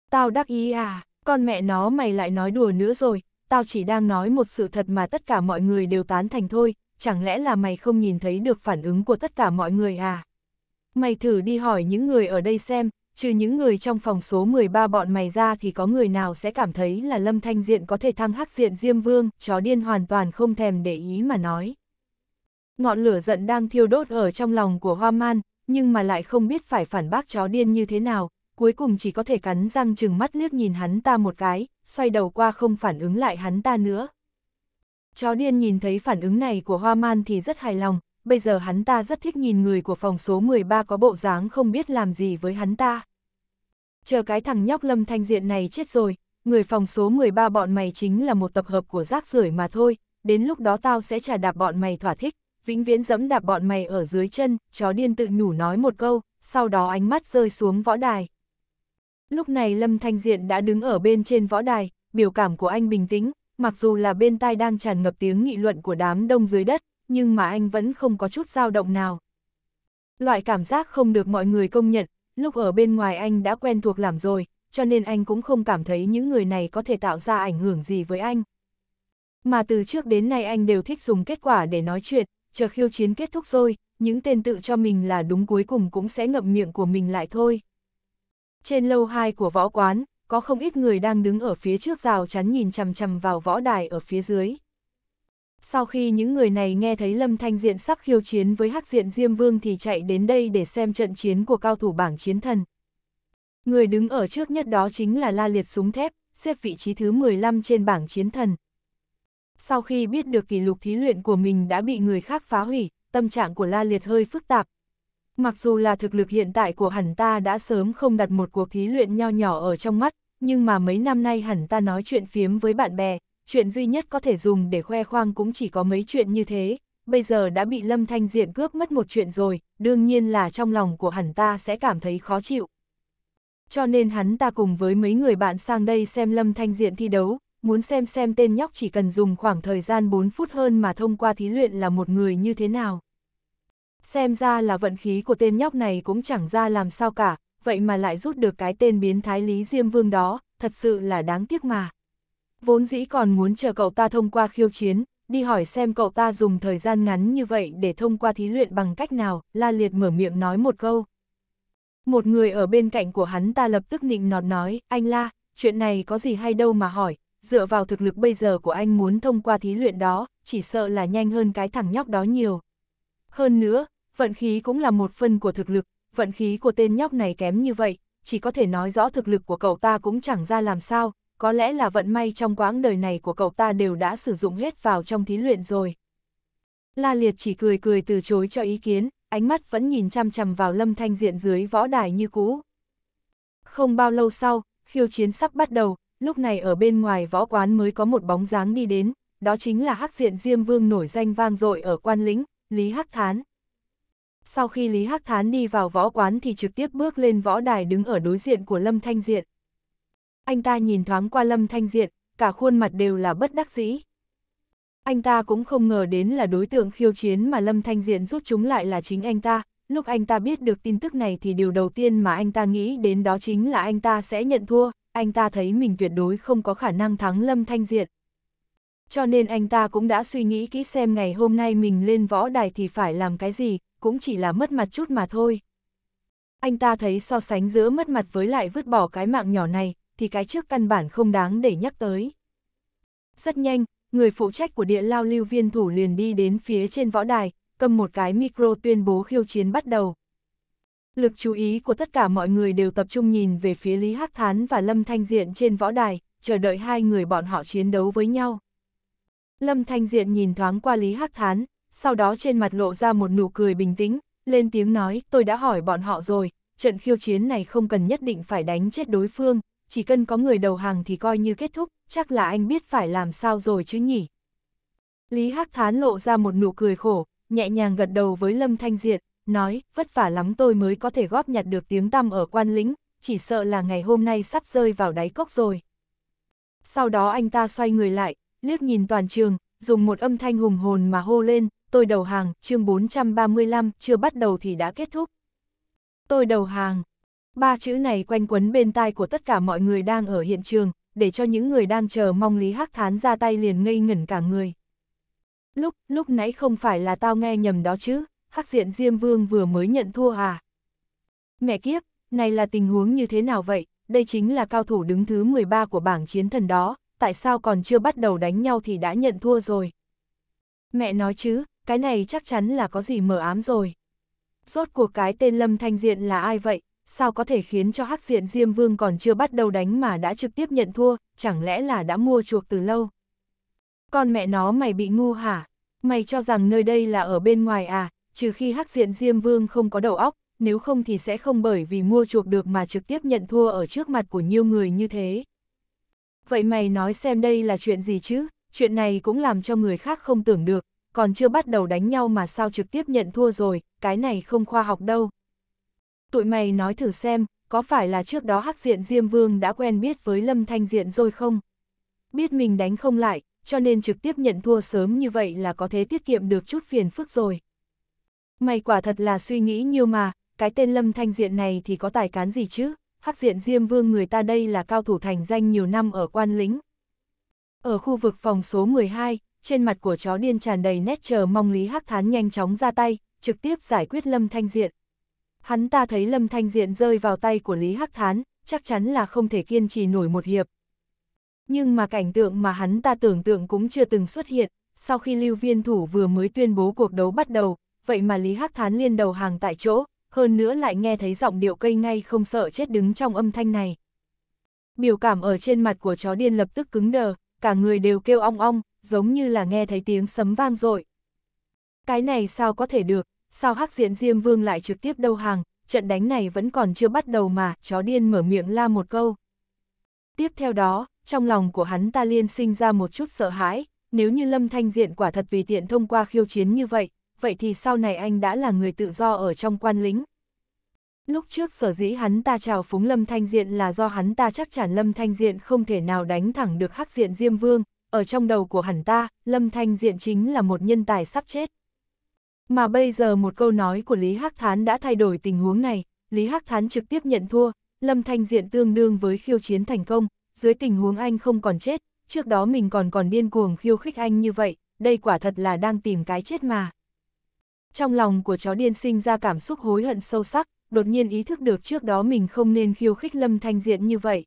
[SPEAKER 1] Tao đắc ý à, con mẹ nó mày lại nói đùa nữa rồi, tao chỉ đang nói một sự thật mà tất cả mọi người đều tán thành thôi, chẳng lẽ là mày không nhìn thấy được phản ứng của tất cả mọi người à? Mày thử đi hỏi những người ở đây xem, trừ những người trong phòng số 13 bọn mày ra thì có người nào sẽ cảm thấy là Lâm Thanh Diện có thể thăng hắc diện Diêm Vương, chó điên hoàn toàn không thèm để ý mà nói. Ngọn lửa giận đang thiêu đốt ở trong lòng của Hoa Man, nhưng mà lại không biết phải phản bác chó điên như thế nào, cuối cùng chỉ có thể cắn răng chừng mắt liếc nhìn hắn ta một cái, xoay đầu qua không phản ứng lại hắn ta nữa. Chó điên nhìn thấy phản ứng này của Hoa Man thì rất hài lòng, bây giờ hắn ta rất thích nhìn người của phòng số 13 có bộ dáng không biết làm gì với hắn ta. Chờ cái thằng nhóc lâm thanh diện này chết rồi, người phòng số 13 bọn mày chính là một tập hợp của rác rưởi mà thôi, đến lúc đó tao sẽ trả đạp bọn mày thỏa thích, vĩnh viễn dẫm đạp bọn mày ở dưới chân, chó điên tự nhủ nói một câu, sau đó ánh mắt rơi xuống võ đài. Lúc này Lâm Thanh Diện đã đứng ở bên trên võ đài, biểu cảm của anh bình tĩnh, mặc dù là bên tai đang tràn ngập tiếng nghị luận của đám đông dưới đất, nhưng mà anh vẫn không có chút dao động nào. Loại cảm giác không được mọi người công nhận, lúc ở bên ngoài anh đã quen thuộc làm rồi, cho nên anh cũng không cảm thấy những người này có thể tạo ra ảnh hưởng gì với anh. Mà từ trước đến nay anh đều thích dùng kết quả để nói chuyện, chờ khiêu chiến kết thúc rồi, những tên tự cho mình là đúng cuối cùng cũng sẽ ngậm miệng của mình lại thôi. Trên lâu 2 của võ quán, có không ít người đang đứng ở phía trước rào chắn nhìn chằm chằm vào võ đài ở phía dưới. Sau khi những người này nghe thấy Lâm Thanh Diện sắp khiêu chiến với Hắc Diện Diêm Vương thì chạy đến đây để xem trận chiến của cao thủ bảng chiến thần. Người đứng ở trước nhất đó chính là La Liệt Súng Thép, xếp vị trí thứ 15 trên bảng chiến thần. Sau khi biết được kỷ lục thí luyện của mình đã bị người khác phá hủy, tâm trạng của La Liệt hơi phức tạp, Mặc dù là thực lực hiện tại của hẳn ta đã sớm không đặt một cuộc thí luyện nho nhỏ ở trong mắt, nhưng mà mấy năm nay hẳn ta nói chuyện phiếm với bạn bè, chuyện duy nhất có thể dùng để khoe khoang cũng chỉ có mấy chuyện như thế, bây giờ đã bị Lâm Thanh Diện cướp mất một chuyện rồi, đương nhiên là trong lòng của hẳn ta sẽ cảm thấy khó chịu. Cho nên hắn ta cùng với mấy người bạn sang đây xem Lâm Thanh Diện thi đấu, muốn xem xem tên nhóc chỉ cần dùng khoảng thời gian 4 phút hơn mà thông qua thí luyện là một người như thế nào xem ra là vận khí của tên nhóc này cũng chẳng ra làm sao cả, vậy mà lại rút được cái tên biến thái Lý Diêm Vương đó, thật sự là đáng tiếc mà. Vốn dĩ còn muốn chờ cậu ta thông qua khiêu chiến, đi hỏi xem cậu ta dùng thời gian ngắn như vậy để thông qua thí luyện bằng cách nào, La Liệt mở miệng nói một câu. Một người ở bên cạnh của hắn ta lập tức nịnh nọt nói, anh La, chuyện này có gì hay đâu mà hỏi, dựa vào thực lực bây giờ của anh muốn thông qua thí luyện đó, chỉ sợ là nhanh hơn cái thằng nhóc đó nhiều. Hơn nữa, vận khí cũng là một phần của thực lực, vận khí của tên nhóc này kém như vậy, chỉ có thể nói rõ thực lực của cậu ta cũng chẳng ra làm sao, có lẽ là vận may trong quãng đời này của cậu ta đều đã sử dụng hết vào trong thí luyện rồi. La Liệt chỉ cười cười từ chối cho ý kiến, ánh mắt vẫn nhìn chăm chằm vào lâm thanh diện dưới võ đài như cũ. Không bao lâu sau, khiêu chiến sắp bắt đầu, lúc này ở bên ngoài võ quán mới có một bóng dáng đi đến, đó chính là hắc diện Diêm Vương nổi danh vang dội ở quan lĩnh, Lý Hắc Thán. Sau khi Lý Hắc Thán đi vào võ quán thì trực tiếp bước lên võ đài đứng ở đối diện của Lâm Thanh Diện. Anh ta nhìn thoáng qua Lâm Thanh Diện, cả khuôn mặt đều là bất đắc dĩ. Anh ta cũng không ngờ đến là đối tượng khiêu chiến mà Lâm Thanh Diện rút chúng lại là chính anh ta. Lúc anh ta biết được tin tức này thì điều đầu tiên mà anh ta nghĩ đến đó chính là anh ta sẽ nhận thua, anh ta thấy mình tuyệt đối không có khả năng thắng Lâm Thanh Diện. Cho nên anh ta cũng đã suy nghĩ kỹ xem ngày hôm nay mình lên võ đài thì phải làm cái gì, cũng chỉ là mất mặt chút mà thôi. Anh ta thấy so sánh giữa mất mặt với lại vứt bỏ cái mạng nhỏ này, thì cái trước căn bản không đáng để nhắc tới. Rất nhanh, người phụ trách của địa lao lưu viên thủ liền đi đến phía trên võ đài, cầm một cái micro tuyên bố khiêu chiến bắt đầu. Lực chú ý của tất cả mọi người đều tập trung nhìn về phía Lý Hắc Thán và Lâm Thanh Diện trên võ đài, chờ đợi hai người bọn họ chiến đấu với nhau. Lâm Thanh Diện nhìn thoáng qua Lý Hắc Thán, sau đó trên mặt lộ ra một nụ cười bình tĩnh, lên tiếng nói, tôi đã hỏi bọn họ rồi, trận khiêu chiến này không cần nhất định phải đánh chết đối phương, chỉ cần có người đầu hàng thì coi như kết thúc, chắc là anh biết phải làm sao rồi chứ nhỉ. Lý Hắc Thán lộ ra một nụ cười khổ, nhẹ nhàng gật đầu với Lâm Thanh Diệt, nói, vất vả lắm tôi mới có thể góp nhặt được tiếng tăm ở quan lĩnh, chỉ sợ là ngày hôm nay sắp rơi vào đáy cốc rồi. Sau đó anh ta xoay người lại, liếc nhìn toàn trường, dùng một âm thanh hùng hồn mà hô lên, tôi đầu hàng, chương 435, chưa bắt đầu thì đã kết thúc. Tôi đầu hàng. Ba chữ này quanh quấn bên tai của tất cả mọi người đang ở hiện trường, để cho những người đang chờ mong Lý Hắc Thán ra tay liền ngây ngẩn cả người. Lúc, lúc nãy không phải là tao nghe nhầm đó chứ, Hắc Diện Diêm Vương vừa mới nhận thua à? Mẹ kiếp, này là tình huống như thế nào vậy? Đây chính là cao thủ đứng thứ 13 của bảng chiến thần đó, tại sao còn chưa bắt đầu đánh nhau thì đã nhận thua rồi? Mẹ nói chứ, cái này chắc chắn là có gì mờ ám rồi. Rốt cuộc cái tên Lâm Thanh Diện là ai vậy, sao có thể khiến cho hắc diện Diêm Vương còn chưa bắt đầu đánh mà đã trực tiếp nhận thua, chẳng lẽ là đã mua chuộc từ lâu. Con mẹ nó mày bị ngu hả? Mày cho rằng nơi đây là ở bên ngoài à, trừ khi hắc diện Diêm Vương không có đầu óc, nếu không thì sẽ không bởi vì mua chuộc được mà trực tiếp nhận thua ở trước mặt của nhiều người như thế. Vậy mày nói xem đây là chuyện gì chứ, chuyện này cũng làm cho người khác không tưởng được, còn chưa bắt đầu đánh nhau mà sao trực tiếp nhận thua rồi, cái này không khoa học đâu. Tụi mày nói thử xem, có phải là trước đó Hắc Diện Diêm Vương đã quen biết với Lâm Thanh Diện rồi không? Biết mình đánh không lại, cho nên trực tiếp nhận thua sớm như vậy là có thể tiết kiệm được chút phiền phức rồi. Mày quả thật là suy nghĩ nhiều mà, cái tên Lâm Thanh Diện này thì có tài cán gì chứ? Hắc Diện Diêm Vương người ta đây là cao thủ thành danh nhiều năm ở quan lính. Ở khu vực phòng số 12, trên mặt của chó điên tràn đầy nét chờ mong Lý Hắc Thán nhanh chóng ra tay, trực tiếp giải quyết Lâm Thanh Diện. Hắn ta thấy Lâm Thanh Diện rơi vào tay của Lý Hắc Thán, chắc chắn là không thể kiên trì nổi một hiệp. Nhưng mà cảnh tượng mà hắn ta tưởng tượng cũng chưa từng xuất hiện, sau khi lưu viên thủ vừa mới tuyên bố cuộc đấu bắt đầu, vậy mà Lý Hắc Thán liên đầu hàng tại chỗ, hơn nữa lại nghe thấy giọng điệu cây ngay không sợ chết đứng trong âm thanh này. Biểu cảm ở trên mặt của chó điên lập tức cứng đờ, cả người đều kêu ong ong, giống như là nghe thấy tiếng sấm vang dội Cái này sao có thể được, sao hắc diện Diêm Vương lại trực tiếp đầu hàng, trận đánh này vẫn còn chưa bắt đầu mà, chó điên mở miệng la một câu. Tiếp theo đó, trong lòng của hắn ta liên sinh ra một chút sợ hãi, nếu như Lâm Thanh Diện quả thật vì tiện thông qua khiêu chiến như vậy, vậy thì sau này anh đã là người tự do ở trong quan lính. Lúc trước sở dĩ hắn ta trào phúng Lâm Thanh Diện là do hắn ta chắc chắn Lâm Thanh Diện không thể nào đánh thẳng được hắc diện Diêm Vương, ở trong đầu của hẳn ta, Lâm Thanh Diện chính là một nhân tài sắp chết. Mà bây giờ một câu nói của Lý Hắc Thán đã thay đổi tình huống này, Lý Hắc Thán trực tiếp nhận thua, Lâm Thanh Diện tương đương với khiêu chiến thành công, dưới tình huống anh không còn chết, trước đó mình còn còn điên cuồng khiêu khích anh như vậy, đây quả thật là đang tìm cái chết mà. Trong lòng của chó điên sinh ra cảm xúc hối hận sâu sắc, đột nhiên ý thức được trước đó mình không nên khiêu khích Lâm Thanh Diện như vậy.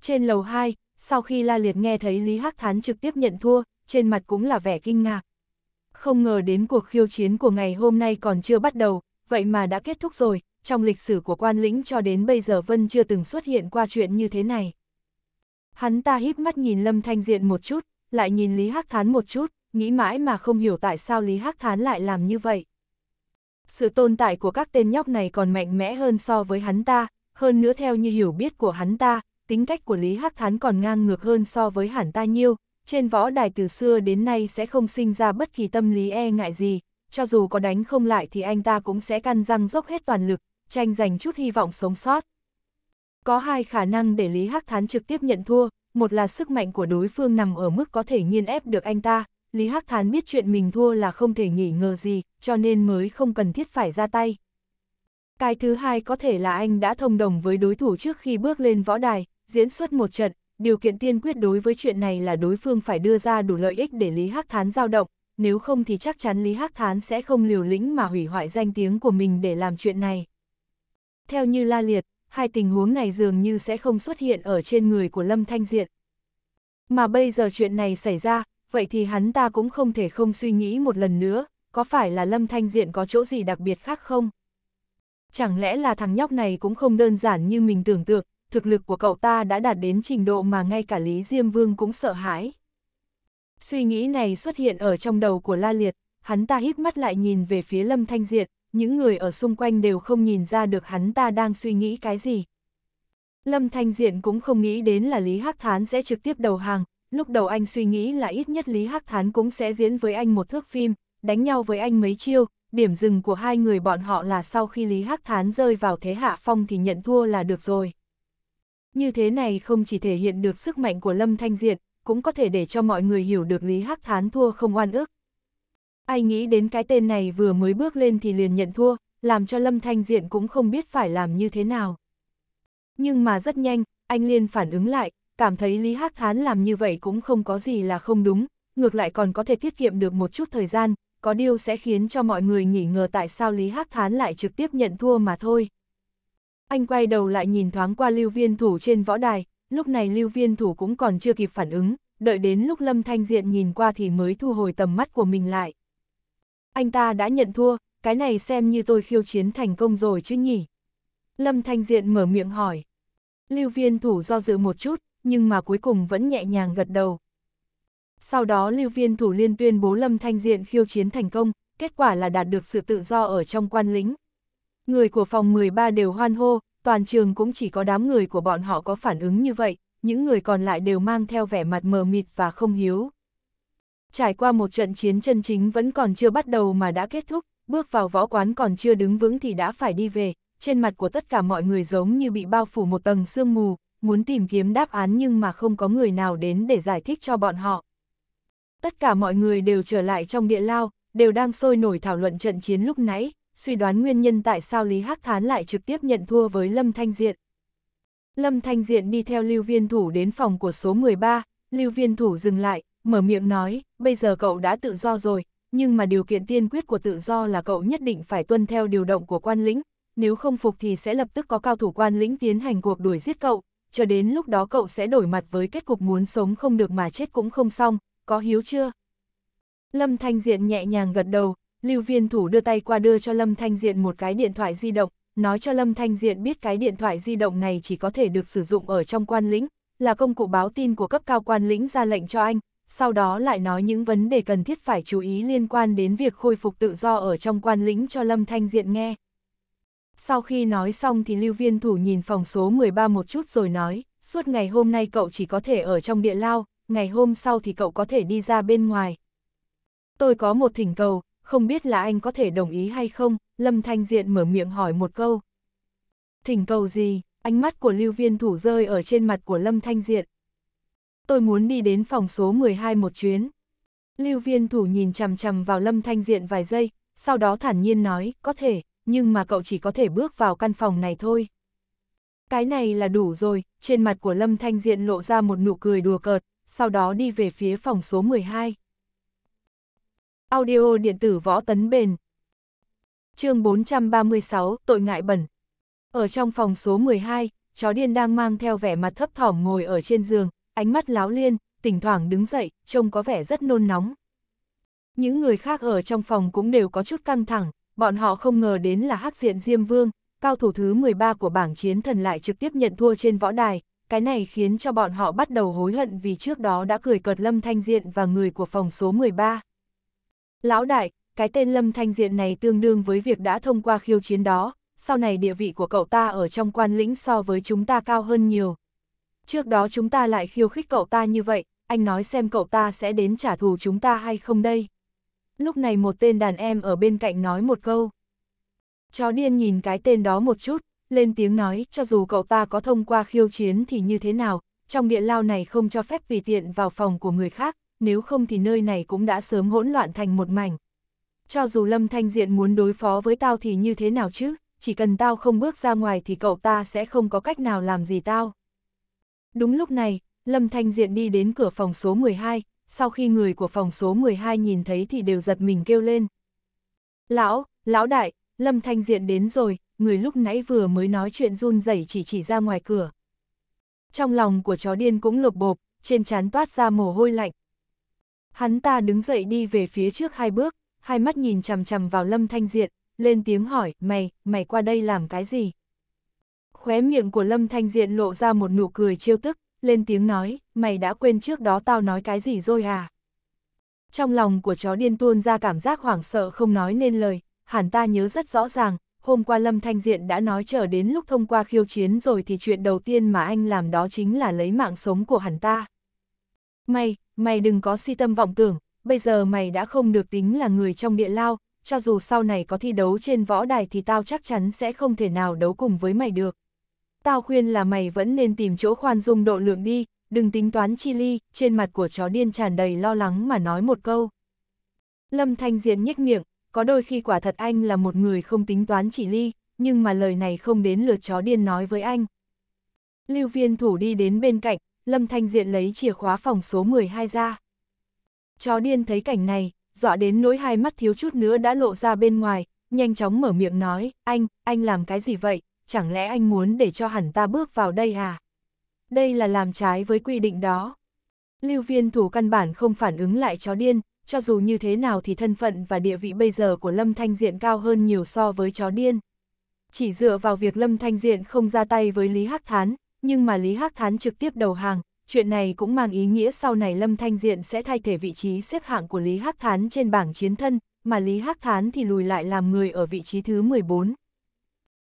[SPEAKER 1] Trên lầu 2, sau khi La Liệt nghe thấy Lý Hắc Thán trực tiếp nhận thua, trên mặt cũng là vẻ kinh ngạc. Không ngờ đến cuộc khiêu chiến của ngày hôm nay còn chưa bắt đầu, vậy mà đã kết thúc rồi, trong lịch sử của quan lĩnh cho đến bây giờ Vân chưa từng xuất hiện qua chuyện như thế này. Hắn ta híp mắt nhìn Lâm Thanh Diện một chút, lại nhìn Lý Hắc Thán một chút, nghĩ mãi mà không hiểu tại sao Lý Hắc Thán lại làm như vậy. Sự tồn tại của các tên nhóc này còn mạnh mẽ hơn so với hắn ta, hơn nữa theo như hiểu biết của hắn ta, tính cách của Lý Hắc Thán còn ngang ngược hơn so với hẳn ta nhiêu, trên võ đài từ xưa đến nay sẽ không sinh ra bất kỳ tâm lý e ngại gì, cho dù có đánh không lại thì anh ta cũng sẽ căn răng dốc hết toàn lực, tranh giành chút hy vọng sống sót. Có hai khả năng để Lý Hắc Thán trực tiếp nhận thua, một là sức mạnh của đối phương nằm ở mức có thể nghiên ép được anh ta, Lý Hắc Thán biết chuyện mình thua là không thể nghỉ ngờ gì, cho nên mới không cần thiết phải ra tay. Cái thứ hai có thể là anh đã thông đồng với đối thủ trước khi bước lên võ đài, diễn xuất một trận, điều kiện tiên quyết đối với chuyện này là đối phương phải đưa ra đủ lợi ích để Lý Hắc Thán dao động, nếu không thì chắc chắn Lý Hắc Thán sẽ không liều lĩnh mà hủy hoại danh tiếng của mình để làm chuyện này. Theo như La Liệt, hai tình huống này dường như sẽ không xuất hiện ở trên người của Lâm Thanh Diện. Mà bây giờ chuyện này xảy ra, vậy thì hắn ta cũng không thể không suy nghĩ một lần nữa, có phải là Lâm Thanh Diện có chỗ gì đặc biệt khác không? Chẳng lẽ là thằng nhóc này cũng không đơn giản như mình tưởng tượng, thực lực của cậu ta đã đạt đến trình độ mà ngay cả Lý Diêm Vương cũng sợ hãi. Suy nghĩ này xuất hiện ở trong đầu của La Liệt, hắn ta hít mắt lại nhìn về phía Lâm Thanh Diệt, những người ở xung quanh đều không nhìn ra được hắn ta đang suy nghĩ cái gì. Lâm Thanh Diện cũng không nghĩ đến là Lý Hắc Thán sẽ trực tiếp đầu hàng, lúc đầu anh suy nghĩ là ít nhất Lý Hắc Thán cũng sẽ diễn với anh một thước phim, đánh nhau với anh mấy chiêu, điểm dừng của hai người bọn họ là sau khi Lý Hắc Thán rơi vào thế hạ phong thì nhận thua là được rồi. Như thế này không chỉ thể hiện được sức mạnh của Lâm Thanh Diện, cũng có thể để cho mọi người hiểu được Lý Hắc Thán thua không oan ức. Ai nghĩ đến cái tên này vừa mới bước lên thì liền nhận thua, làm cho Lâm Thanh Diện cũng không biết phải làm như thế nào. Nhưng mà rất nhanh, anh liền phản ứng lại, cảm thấy Lý Hắc Thán làm như vậy cũng không có gì là không đúng, ngược lại còn có thể tiết kiệm được một chút thời gian, có điều sẽ khiến cho mọi người nghỉ ngờ tại sao Lý Hắc Thán lại trực tiếp nhận thua mà thôi. Anh quay đầu lại nhìn thoáng qua lưu viên thủ trên võ đài, lúc này lưu viên thủ cũng còn chưa kịp phản ứng, đợi đến lúc Lâm Thanh Diện nhìn qua thì mới thu hồi tầm mắt của mình lại. Anh ta đã nhận thua, cái này xem như tôi khiêu chiến thành công rồi chứ nhỉ? Lâm Thanh Diện mở miệng hỏi. Lưu viên thủ do dự một chút, nhưng mà cuối cùng vẫn nhẹ nhàng gật đầu. Sau đó lưu viên thủ liên tuyên bố Lâm Thanh Diện khiêu chiến thành công, kết quả là đạt được sự tự do ở trong quan lính, người của phòng 13 đều hoan hô, toàn trường cũng chỉ có đám người của bọn họ có phản ứng như vậy, những người còn lại đều mang theo vẻ mặt mờ mịt và không hiếu. Trải qua một trận chiến chân chính vẫn còn chưa bắt đầu mà đã kết thúc, bước vào võ quán còn chưa đứng vững thì đã phải đi về, trên mặt của tất cả mọi người giống như bị bao phủ một tầng sương mù, muốn tìm kiếm đáp án nhưng mà không có người nào đến để giải thích cho bọn họ. Tất cả mọi người đều trở lại trong địa lao, đều đang sôi nổi thảo luận trận chiến lúc nãy, suy đoán nguyên nhân tại sao Lý Hắc Thán lại trực tiếp nhận thua với Lâm Thanh Diện. Lâm Thanh Diện đi theo Lưu Viên Thủ đến phòng của số 13, Lưu Viên Thủ dừng lại, mở miệng nói, bây giờ cậu đã tự do rồi, nhưng mà điều kiện tiên quyết của tự do là cậu nhất định phải tuân theo điều động của quan lĩnh, nếu không phục thì sẽ lập tức có cao thủ quan lĩnh tiến hành cuộc đuổi giết cậu, cho đến lúc đó cậu sẽ đổi mặt với kết cục muốn sống không được mà chết cũng không xong, có hiếu chưa? Lâm Thanh Diện nhẹ nhàng gật đầu, Lưu viên thủ đưa tay qua đưa cho Lâm Thanh Diện một cái điện thoại di động, nói cho Lâm Thanh Diện biết cái điện thoại di động này chỉ có thể được sử dụng ở trong quan lĩnh, là công cụ báo tin của cấp cao quan lĩnh ra lệnh cho anh, sau đó lại nói những vấn đề cần thiết phải chú ý liên quan đến việc khôi phục tự do ở trong quan lĩnh cho Lâm Thanh Diện nghe. Sau khi nói xong thì lưu viên thủ nhìn phòng số 13 một chút rồi nói, suốt ngày hôm nay cậu chỉ có thể ở trong địa lao, ngày hôm sau thì cậu có thể đi ra bên ngoài. Tôi có một thỉnh cầu, không biết là anh có thể đồng ý hay không, Lâm Thanh Diện mở miệng hỏi một câu. Thỉnh cầu gì, ánh mắt của lưu viên thủ rơi ở trên mặt của Lâm Thanh Diện. Tôi muốn đi đến phòng số 12 một chuyến. Lưu viên thủ nhìn chằm chằm vào Lâm Thanh Diện vài giây, sau đó thản nhiên nói, có thể, nhưng mà cậu chỉ có thể bước vào căn phòng này thôi. Cái này là đủ rồi, trên mặt của Lâm Thanh Diện lộ ra một nụ cười đùa cợt, sau đó đi về phía phòng số 12. Audio điện tử võ tấn bền. chương 436, tội ngại bẩn. Ở trong phòng số 12, chó điên đang mang theo vẻ mặt thấp thỏm ngồi ở trên giường, ánh mắt láo liên, tỉnh thoảng đứng dậy, trông có vẻ rất nôn nóng. Những người khác ở trong phòng cũng đều có chút căng thẳng, bọn họ không ngờ đến là hắc diện Diêm Vương, cao thủ thứ 13 của bảng chiến thần lại trực tiếp nhận thua trên võ đài, cái này khiến cho bọn họ bắt đầu hối hận vì trước đó đã cười cợt Lâm Thanh Diện và người của phòng số 13. Lão đại, cái tên Lâm Thanh Diện này tương đương với việc đã thông qua khiêu chiến đó, sau này địa vị của cậu ta ở trong quan lĩnh so với chúng ta cao hơn nhiều. Trước đó chúng ta lại khiêu khích cậu ta như vậy, anh nói xem cậu ta sẽ đến trả thù chúng ta hay không đây. Lúc này một tên đàn em ở bên cạnh nói một câu. Chó điên nhìn cái tên đó một chút, lên tiếng nói cho dù cậu ta có thông qua khiêu chiến thì như thế nào, trong địa lao này không cho phép vì tiện vào phòng của người khác, nếu không thì nơi này cũng đã sớm hỗn loạn thành một mảnh. Cho dù Lâm Thanh Diện muốn đối phó với tao thì như thế nào chứ, chỉ cần tao không bước ra ngoài thì cậu ta sẽ không có cách nào làm gì tao. Đúng lúc này, Lâm Thanh Diện đi đến cửa phòng số 12, sau khi người của phòng số 12 nhìn thấy thì đều giật mình kêu lên. Lão, lão đại, Lâm Thanh Diện đến rồi, người lúc nãy vừa mới nói chuyện run rẩy chỉ chỉ ra ngoài cửa. Trong lòng của chó điên cũng lột bộp, trên trán toát ra mồ hôi lạnh, Hắn ta đứng dậy đi về phía trước hai bước, hai mắt nhìn chằm chằm vào Lâm Thanh diện lên tiếng hỏi, mày, mày qua đây làm cái gì? Khóe miệng của Lâm Thanh diện lộ ra một nụ cười trêu tức, lên tiếng nói, mày đã quên trước đó tao nói cái gì rồi à? Trong lòng của chó điên tuôn ra cảm giác hoảng sợ không nói nên lời, hẳn ta nhớ rất rõ ràng, hôm qua Lâm Thanh Diện đã nói chờ đến lúc thông qua khiêu chiến rồi thì chuyện đầu tiên mà anh làm đó chính là lấy mạng sống của hẳn ta. Mày, mày đừng có si tâm vọng tưởng, bây giờ mày đã không được tính là người trong địa lao, cho dù sau này có thi đấu trên võ đài thì tao chắc chắn sẽ không thể nào đấu cùng với mày được. Tao khuyên là mày vẫn nên tìm chỗ khoan dung độ lượng đi, đừng tính toán chi ly, trên mặt của chó điên tràn đầy lo lắng mà nói một câu. Lâm Thanh Diện nhếch miệng, có đôi khi quả thật anh là một người không tính toán chỉ ly, nhưng mà lời này không đến lượt chó điên nói với anh. Lưu viên thủ đi đến bên cạnh, Lâm Thanh Diện lấy chìa khóa phòng số 12 ra. Chó điên thấy cảnh này, dọa đến nỗi hai mắt thiếu chút nữa đã lộ ra bên ngoài, nhanh chóng mở miệng nói, anh, anh làm cái gì vậy, chẳng lẽ anh muốn để cho hẳn ta bước vào đây à? Đây là làm trái với quy định đó. Lưu viên thủ căn bản không phản ứng lại chó điên, cho dù như thế nào thì thân phận và địa vị bây giờ của Lâm Thanh Diện cao hơn nhiều so với chó điên. Chỉ dựa vào việc Lâm Thanh Diện không ra tay với Lý Hắc Thán, nhưng mà Lý Hắc Thán trực tiếp đầu hàng, chuyện này cũng mang ý nghĩa sau này Lâm Thanh Diện sẽ thay thể vị trí xếp hạng của Lý Hắc Thán trên bảng chiến thân, mà Lý Hắc Thán thì lùi lại làm người ở vị trí thứ 14.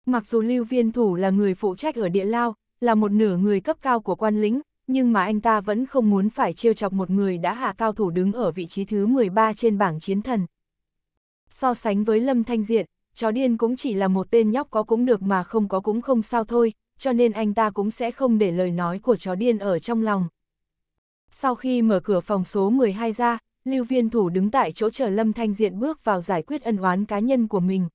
[SPEAKER 1] Mặc dù Lưu Viên Thủ là người phụ trách ở Địa Lao, là một nửa người cấp cao của quan lính nhưng mà anh ta vẫn không muốn phải trêu chọc một người đã hạ cao thủ đứng ở vị trí thứ 13 trên bảng chiến thần. So sánh với Lâm Thanh Diện, chó điên cũng chỉ là một tên nhóc có cũng được mà không có cũng không sao thôi, cho nên anh ta cũng sẽ không để lời nói của chó điên ở trong lòng. Sau khi mở cửa phòng số 12 ra, Lưu Viên Thủ đứng tại chỗ chờ Lâm Thanh Diện bước vào giải quyết ân oán cá nhân của mình.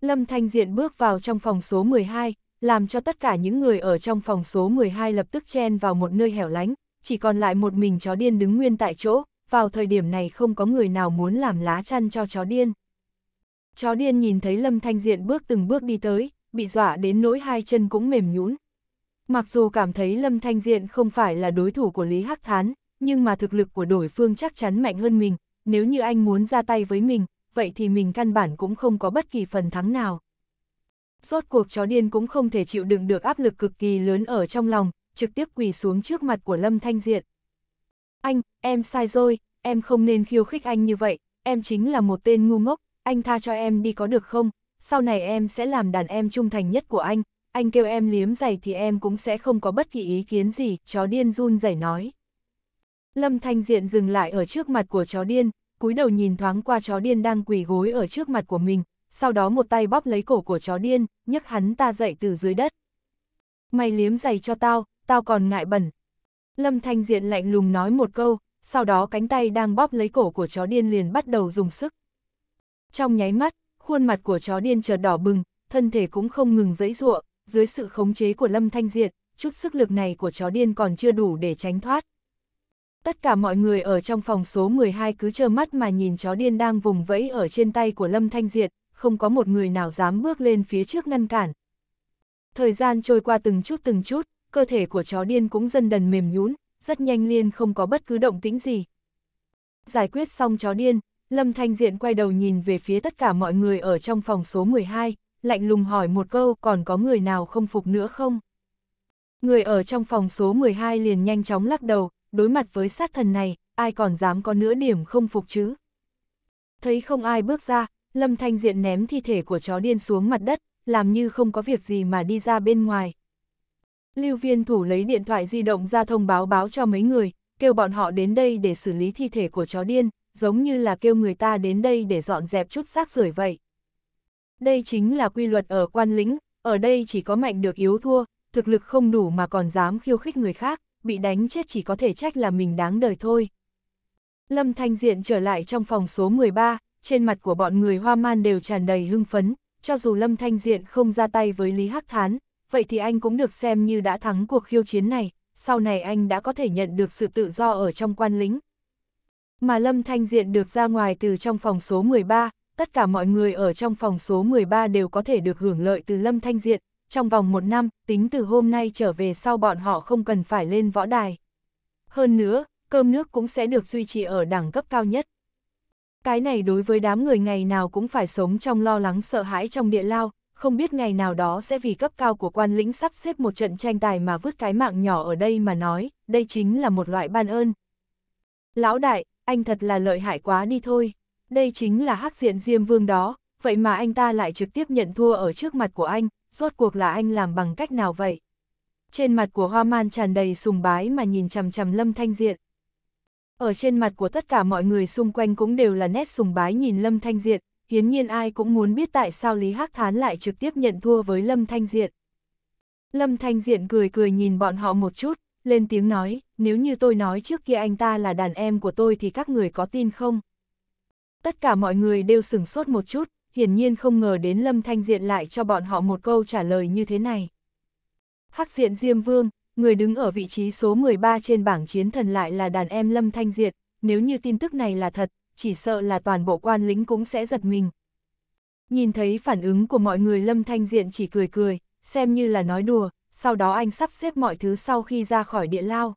[SPEAKER 1] Lâm Thanh Diện bước vào trong phòng số 12, làm cho tất cả những người ở trong phòng số 12 lập tức chen vào một nơi hẻo lánh, chỉ còn lại một mình chó điên đứng nguyên tại chỗ, vào thời điểm này không có người nào muốn làm lá chăn cho chó điên. Chó điên nhìn thấy Lâm Thanh Diện bước từng bước đi tới, bị dọa đến nỗi hai chân cũng mềm nhũn. Mặc dù cảm thấy Lâm Thanh Diện không phải là đối thủ của Lý Hắc Thán, nhưng mà thực lực của đối phương chắc chắn mạnh hơn mình, nếu như anh muốn ra tay với mình, vậy thì mình căn bản cũng không có bất kỳ phần thắng nào. Rốt cuộc chó điên cũng không thể chịu đựng được áp lực cực kỳ lớn ở trong lòng, trực tiếp quỳ xuống trước mặt của Lâm Thanh Diện. Anh, em sai rồi, em không nên khiêu khích anh như vậy, em chính là một tên ngu ngốc, anh tha cho em đi có được không, sau này em sẽ làm đàn em trung thành nhất của anh, anh kêu em liếm giày thì em cũng sẽ không có bất kỳ ý kiến gì, chó điên run rẩy nói. Lâm Thanh Diện dừng lại ở trước mặt của chó điên, cúi đầu nhìn thoáng qua chó điên đang quỳ gối ở trước mặt của mình, sau đó một tay bóp lấy cổ của chó điên, nhấc hắn ta dậy từ dưới đất. Mày liếm giày cho tao, tao còn ngại bẩn. Lâm Thanh Diện lạnh lùng nói một câu, sau đó cánh tay đang bóp lấy cổ của chó điên liền bắt đầu dùng sức. Trong nháy mắt, khuôn mặt của chó điên chợt đỏ bừng, thân thể cũng không ngừng dẫy giụa, dưới sự khống chế của Lâm Thanh Diệt, chút sức lực này của chó điên còn chưa đủ để tránh thoát. Tất cả mọi người ở trong phòng số 12 cứ trơ mắt mà nhìn chó điên đang vùng vẫy ở trên tay của Lâm Thanh Diệt, không có một người nào dám bước lên phía trước ngăn cản. Thời gian trôi qua từng chút từng chút, cơ thể của chó điên cũng dần dần mềm nhũn, rất nhanh liên không có bất cứ động tĩnh gì. Giải quyết xong chó điên, Lâm Thanh Diện quay đầu nhìn về phía tất cả mọi người ở trong phòng số 12, lạnh lùng hỏi một câu còn có người nào không phục nữa không? Người ở trong phòng số 12 liền nhanh chóng lắc đầu, đối mặt với sát thần này, ai còn dám có nửa điểm không phục chứ? Thấy không ai bước ra, Lâm Thanh Diện ném thi thể của chó điên xuống mặt đất, làm như không có việc gì mà đi ra bên ngoài. Lưu viên thủ lấy điện thoại di động ra thông báo báo cho mấy người, kêu bọn họ đến đây để xử lý thi thể của chó điên, giống như là kêu người ta đến đây để dọn dẹp chút xác rưởi vậy. Đây chính là quy luật ở quan lĩnh, ở đây chỉ có mạnh được yếu thua, thực lực không đủ mà còn dám khiêu khích người khác, bị đánh chết chỉ có thể trách là mình đáng đời thôi. Lâm Thanh Diện trở lại trong phòng số 13, trên mặt của bọn người hoa man đều tràn đầy hưng phấn, cho dù Lâm Thanh Diện không ra tay với Lý Hắc Thán, vậy thì anh cũng được xem như đã thắng cuộc khiêu chiến này, sau này anh đã có thể nhận được sự tự do ở trong quan lính, mà Lâm Thanh Diện được ra ngoài từ trong phòng số 13, tất cả mọi người ở trong phòng số 13 đều có thể được hưởng lợi từ Lâm Thanh Diện, trong vòng một năm, tính từ hôm nay trở về sau bọn họ không cần phải lên võ đài. Hơn nữa, cơm nước cũng sẽ được duy trì ở đẳng cấp cao nhất. Cái này đối với đám người ngày nào cũng phải sống trong lo lắng sợ hãi trong địa lao, không biết ngày nào đó sẽ vì cấp cao của quan lĩnh sắp xếp một trận tranh tài mà vứt cái mạng nhỏ ở đây mà nói, đây chính là một loại ban ơn. Lão đại, anh thật là lợi hại quá đi thôi. Đây chính là hắc diện Diêm Vương đó, vậy mà anh ta lại trực tiếp nhận thua ở trước mặt của anh, rốt cuộc là anh làm bằng cách nào vậy? Trên mặt của Hoa Man tràn đầy sùng bái mà nhìn chằm chằm Lâm Thanh Diện. Ở trên mặt của tất cả mọi người xung quanh cũng đều là nét sùng bái nhìn Lâm Thanh Diện, hiến nhiên ai cũng muốn biết tại sao Lý Hắc Thán lại trực tiếp nhận thua với Lâm Thanh Diện. Lâm Thanh Diện cười cười nhìn bọn họ một chút, lên tiếng nói, nếu như tôi nói trước kia anh ta là đàn em của tôi thì các người có tin không? Tất cả mọi người đều sửng sốt một chút, hiển nhiên không ngờ đến Lâm Thanh Diện lại cho bọn họ một câu trả lời như thế này. Hắc Diện Diêm Vương, người đứng ở vị trí số 13 trên bảng chiến thần lại là đàn em Lâm Thanh Diện, nếu như tin tức này là thật, chỉ sợ là toàn bộ quan lính cũng sẽ giật mình. Nhìn thấy phản ứng của mọi người Lâm Thanh Diện chỉ cười cười, xem như là nói đùa, sau đó anh sắp xếp mọi thứ sau khi ra khỏi địa lao.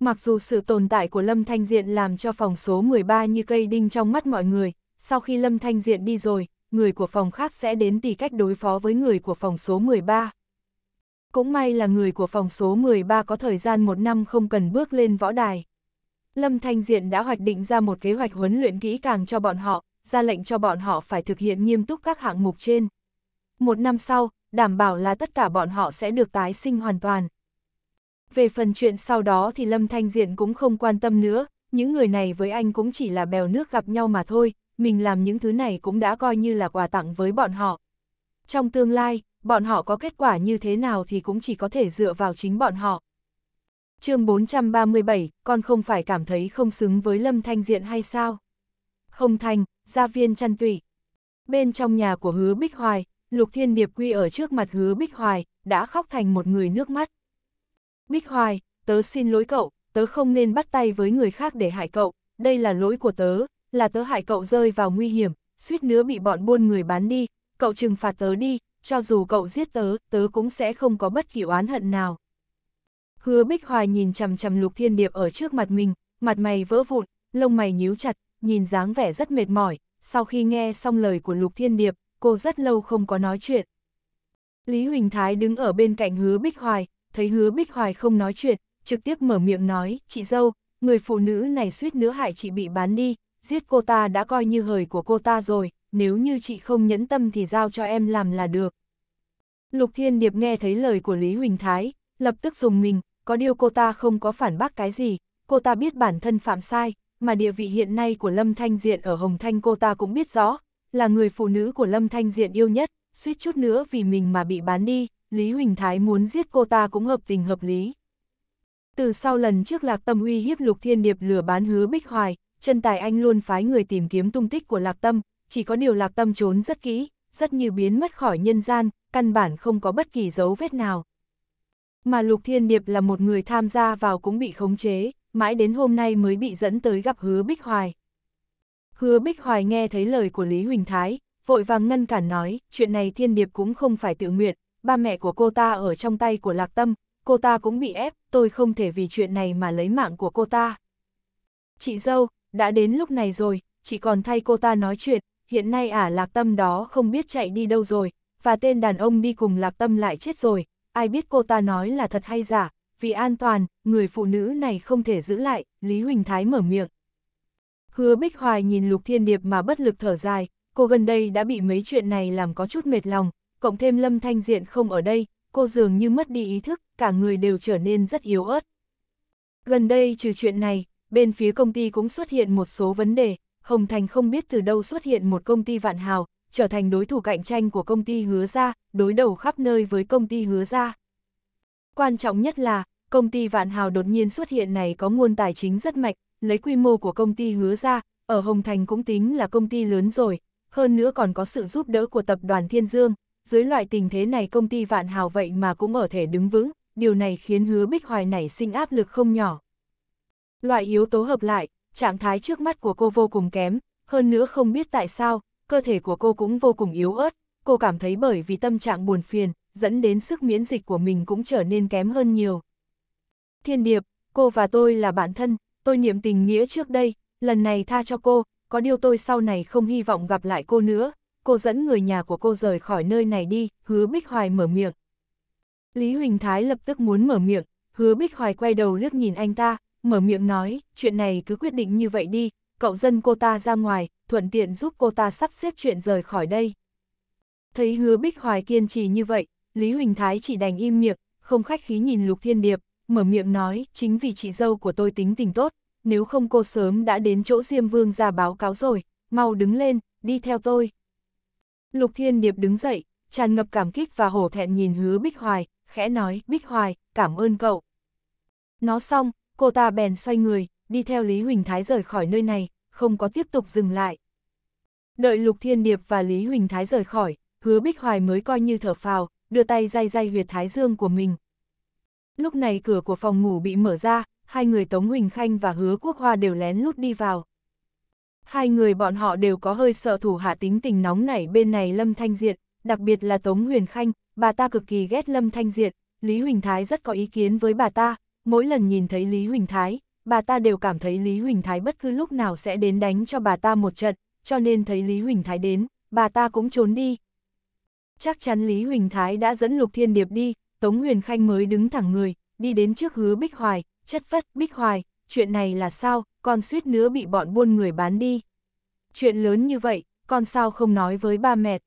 [SPEAKER 1] Mặc dù sự tồn tại của Lâm Thanh Diện làm cho phòng số 13 như cây đinh trong mắt mọi người, sau khi Lâm Thanh Diện đi rồi, người của phòng khác sẽ đến tìm cách đối phó với người của phòng số 13. Cũng may là người của phòng số 13 có thời gian một năm không cần bước lên võ đài. Lâm Thanh Diện đã hoạch định ra một kế hoạch huấn luyện kỹ càng cho bọn họ, ra lệnh cho bọn họ phải thực hiện nghiêm túc các hạng mục trên. Một năm sau, đảm bảo là tất cả bọn họ sẽ được tái sinh hoàn toàn. Về phần chuyện sau đó thì Lâm Thanh Diện cũng không quan tâm nữa, những người này với anh cũng chỉ là bèo nước gặp nhau mà thôi, mình làm những thứ này cũng đã coi như là quà tặng với bọn họ. Trong tương lai, bọn họ có kết quả như thế nào thì cũng chỉ có thể dựa vào chính bọn họ. chương 437, con không phải cảm thấy không xứng với Lâm Thanh Diện hay sao? Không Thành, gia viên chăn tùy. Bên trong nhà của hứa Bích Hoài, Lục Thiên Điệp quy ở trước mặt hứa Bích Hoài, đã khóc thành một người nước mắt. Bích Hoài, tớ xin lỗi cậu, tớ không nên bắt tay với người khác để hại cậu, đây là lỗi của tớ, là tớ hại cậu rơi vào nguy hiểm, suýt nữa bị bọn buôn người bán đi, cậu trừng phạt tớ đi, cho dù cậu giết tớ, tớ cũng sẽ không có bất kỳ oán hận nào. Hứa Bích Hoài nhìn chằm chằm Lục Thiên Điệp ở trước mặt mình, mặt mày vỡ vụn, lông mày nhíu chặt, nhìn dáng vẻ rất mệt mỏi, sau khi nghe xong lời của Lục Thiên Điệp, cô rất lâu không có nói chuyện. Lý Huỳnh Thái đứng ở bên cạnh hứa Bích Hoài, thấy hứa Bích Hoài không nói chuyện, trực tiếp mở miệng nói, chị dâu, người phụ nữ này suýt nữa hại chị bị bán đi, giết cô ta đã coi như hời của cô ta rồi, nếu như chị không nhẫn tâm thì giao cho em làm là được. Lục Thiên Điệp nghe thấy lời của Lý Huỳnh Thái, lập tức dùng mình, có điều cô ta không có phản bác cái gì, cô ta biết bản thân phạm sai, mà địa vị hiện nay của Lâm Thanh Diện ở Hồng Thanh cô ta cũng biết rõ, là người phụ nữ của Lâm Thanh Diện yêu nhất, suýt chút nữa vì mình mà bị bán đi, Lý Huỳnh Thái muốn giết cô ta cũng hợp tình hợp lý. Từ sau lần trước Lạc Tâm uy hiếp Lục Thiên Điệp lừa bán hứa Bích Hoài, chân tài anh luôn phái người tìm kiếm tung tích của Lạc Tâm, chỉ có điều Lạc Tâm trốn rất kỹ, rất như biến mất khỏi nhân gian, căn bản không có bất kỳ dấu vết nào. Mà Lục Thiên Điệp là một người tham gia vào cũng bị khống chế, mãi đến hôm nay mới bị dẫn tới gặp hứa Bích Hoài. Hứa Bích Hoài nghe thấy lời của Lý Huỳnh Thái, vội vàng ngăn cản nói, chuyện này thiên điệp cũng không phải tự nguyện, ba mẹ của cô ta ở trong tay của Lạc Tâm, cô ta cũng bị ép, tôi không thể vì chuyện này mà lấy mạng của cô ta. Chị dâu, đã đến lúc này rồi, chị còn thay cô ta nói chuyện, hiện nay ả à, Lạc Tâm đó không biết chạy đi đâu rồi, và tên đàn ông đi cùng Lạc Tâm lại chết rồi, ai biết cô ta nói là thật hay giả, vì an toàn, người phụ nữ này không thể giữ lại, Lý Huỳnh Thái mở miệng. Hứa Bích Hoài nhìn Lục Thiên Điệp mà bất lực thở dài, cô gần đây đã bị mấy chuyện này làm có chút mệt lòng, cộng thêm Lâm Thanh Diện không ở đây, cô dường như mất đi ý thức, cả người đều trở nên rất yếu ớt. Gần đây trừ chuyện này, bên phía công ty cũng xuất hiện một số vấn đề, Hồng Thành không biết từ đâu xuất hiện một công ty vạn hào, trở thành đối thủ cạnh tranh của công ty hứa ra, đối đầu khắp nơi với công ty hứa ra. Quan trọng nhất là, công ty vạn hào đột nhiên xuất hiện này có nguồn tài chính rất mạnh, lấy quy mô của công ty hứa ra, ở Hồng Thành cũng tính là công ty lớn rồi, hơn nữa còn có sự giúp đỡ của tập đoàn Thiên Dương, dưới loại tình thế này công ty vạn hào vậy mà cũng ở thể đứng vững, điều này khiến hứa Bích Hoài nảy sinh áp lực không nhỏ. Loại yếu tố hợp lại, trạng thái trước mắt của cô vô cùng kém, hơn nữa không biết tại sao, cơ thể của cô cũng vô cùng yếu ớt, cô cảm thấy bởi vì tâm trạng buồn phiền, dẫn đến sức miễn dịch của mình cũng trở nên kém hơn nhiều. Thiên Điệp, cô và tôi là bạn thân, tôi niệm tình nghĩa trước đây, lần này tha cho cô, có điều tôi sau này không hy vọng gặp lại cô nữa, cô dẫn người nhà của cô rời khỏi nơi này đi, hứa Bích Hoài mở miệng. Lý Huỳnh Thái lập tức muốn mở miệng, hứa Bích Hoài quay đầu liếc nhìn anh ta, mở miệng nói, chuyện này cứ quyết định như vậy đi, cậu dân cô ta ra ngoài, thuận tiện giúp cô ta sắp xếp chuyện rời khỏi đây. Thấy hứa Bích Hoài kiên trì như vậy, Lý Huỳnh Thái chỉ đành im miệng, không khách khí nhìn Lục Thiên Điệp, mở miệng nói, chính vì chị dâu của tôi tính tình tốt, nếu không cô sớm đã đến chỗ Diêm Vương ra báo cáo rồi, mau đứng lên, đi theo tôi. Lục Thiên Điệp đứng dậy, tràn ngập cảm kích và hổ thẹn nhìn hứa Bích Hoài, khẽ nói, Bích Hoài, cảm ơn cậu. Nó xong, cô ta bèn xoay người, đi theo Lý Huỳnh Thái rời khỏi nơi này, không có tiếp tục dừng lại. Đợi Lục Thiên Điệp và Lý Huỳnh Thái rời khỏi, hứa Bích Hoài mới coi như thở phào, đưa tay day day huyệt thái dương của mình, Lúc này cửa của phòng ngủ bị mở ra, hai người Tống Huỳnh Khanh và Hứa Quốc Hoa đều lén lút đi vào. Hai người bọn họ đều có hơi sợ thủ hạ tính tình nóng nảy bên này Lâm Thanh Diệt, đặc biệt là Tống Huyền Khanh, bà ta cực kỳ ghét Lâm Thanh Diệt, Lý Huỳnh Thái rất có ý kiến với bà ta, mỗi lần nhìn thấy Lý Huỳnh Thái, bà ta đều cảm thấy Lý Huỳnh Thái bất cứ lúc nào sẽ đến đánh cho bà ta một trận, cho nên thấy Lý Huỳnh Thái đến, bà ta cũng trốn đi. Chắc chắn Lý Huỳnh Thái đã dẫn Lục Thiên Điệp đi, Tống Huyền Khanh mới đứng thẳng người, đi đến trước hứa Bích Hoài, chất phất Bích Hoài, chuyện này là sao, con suýt nữa bị bọn buôn người bán đi. Chuyện lớn như vậy, con sao không nói với ba mẹt.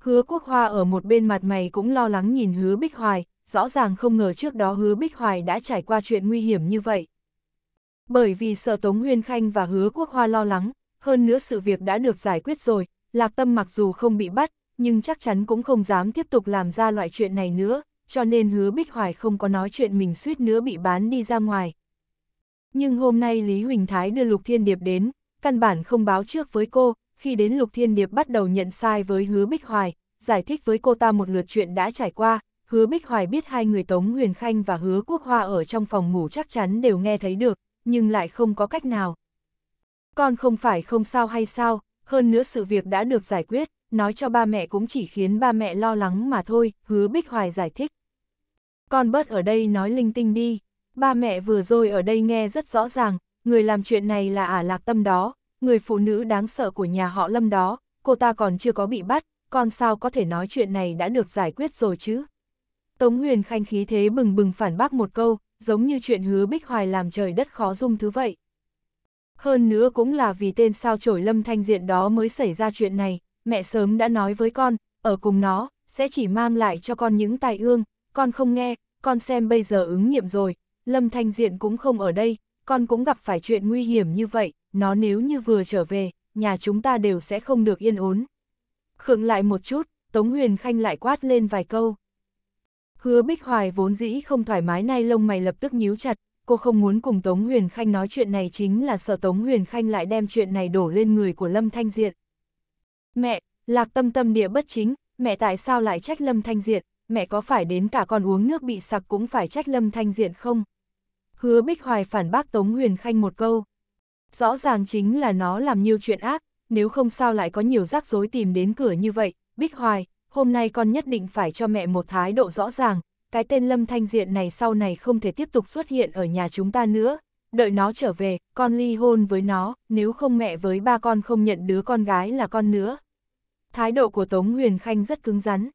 [SPEAKER 1] Hứa Quốc Hoa ở một bên mặt mày cũng lo lắng nhìn hứa Bích Hoài, rõ ràng không ngờ trước đó hứa Bích Hoài đã trải qua chuyện nguy hiểm như vậy. Bởi vì sợ Tống Huyền Khanh và hứa Quốc Hoa lo lắng, hơn nữa sự việc đã được giải quyết rồi, Lạc Tâm mặc dù không bị bắt, nhưng chắc chắn cũng không dám tiếp tục làm ra loại chuyện này nữa, cho nên hứa Bích Hoài không có nói chuyện mình suýt nữa bị bán đi ra ngoài. Nhưng hôm nay Lý Huỳnh Thái đưa Lục Thiên Điệp đến, căn bản không báo trước với cô, khi đến Lục Thiên Điệp bắt đầu nhận sai với hứa Bích Hoài, giải thích với cô ta một lượt chuyện đã trải qua, hứa Bích Hoài biết hai người Tống Huyền Khanh và hứa Quốc Hoa ở trong phòng ngủ chắc chắn đều nghe thấy được, nhưng lại không có cách nào. Con không phải không sao hay sao, hơn nữa sự việc đã được giải quyết, nói cho ba mẹ cũng chỉ khiến ba mẹ lo lắng mà thôi, hứa Bích Hoài giải thích con bớt ở đây nói linh tinh đi. Ba mẹ vừa rồi ở đây nghe rất rõ ràng, người làm chuyện này là ả lạc tâm đó, người phụ nữ đáng sợ của nhà họ lâm đó, cô ta còn chưa có bị bắt, con sao có thể nói chuyện này đã được giải quyết rồi chứ. Tống Huyền Khanh khí thế bừng bừng phản bác một câu, giống như chuyện hứa Bích Hoài làm trời đất khó dung thứ vậy. Hơn nữa cũng là vì tên sao trổi lâm thanh diện đó mới xảy ra chuyện này, mẹ sớm đã nói với con, ở cùng nó, sẽ chỉ mang lại cho con những tài ương, con không nghe, con xem bây giờ ứng nghiệm rồi, Lâm Thanh Diện cũng không ở đây, con cũng gặp phải chuyện nguy hiểm như vậy, nó nếu như vừa trở về, nhà chúng ta đều sẽ không được yên ổn. Khượng lại một chút, Tống Huyền Khanh lại quát lên vài câu. Hứa Bích Hoài vốn dĩ không thoải mái nay lông mày lập tức nhíu chặt, cô không muốn cùng Tống Huyền Khanh nói chuyện này chính là sợ Tống Huyền Khanh lại đem chuyện này đổ lên người của Lâm Thanh Diện. Mẹ, Lạc Tâm Tâm địa bất chính, mẹ tại sao lại trách Lâm Thanh Diện, mẹ có phải đến cả con uống nước bị sặc cũng phải trách Lâm Thanh Diện không? Hứa Bích Hoài phản bác Tống Huyền Khanh một câu. Rõ ràng chính là nó làm nhiều chuyện ác, nếu không sao lại có nhiều rắc rối tìm đến cửa như vậy. Bích Hoài, hôm nay con nhất định phải cho mẹ một thái độ rõ ràng, cái tên Lâm Thanh Diện này sau này không thể tiếp tục xuất hiện ở nhà chúng ta nữa. Đợi nó trở về, con ly hôn với nó, nếu không mẹ với ba con không nhận đứa con gái là con nữa. Thái độ của Tống Huyền Khanh rất cứng rắn.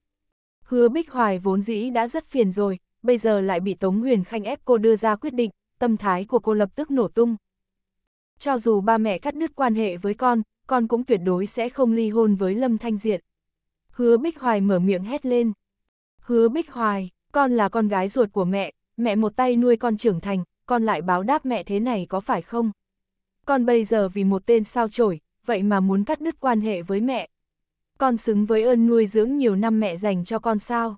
[SPEAKER 1] Hứa Bích Hoài vốn dĩ đã rất phiền rồi, bây giờ lại bị Tống Huyền Khanh ép cô đưa ra quyết định, tâm thái của cô lập tức nổ tung. Cho dù ba mẹ cắt đứt quan hệ với con, con cũng tuyệt đối sẽ không ly hôn với Lâm Thanh Diện. Hứa Bích Hoài mở miệng hét lên. Hứa Bích Hoài, con là con gái ruột của mẹ, mẹ một tay nuôi con trưởng thành, con lại báo đáp mẹ thế này có phải không? Con bây giờ vì một tên sao chổi, vậy mà muốn cắt đứt quan hệ với mẹ, con xứng với ơn nuôi dưỡng nhiều năm mẹ dành cho con sao.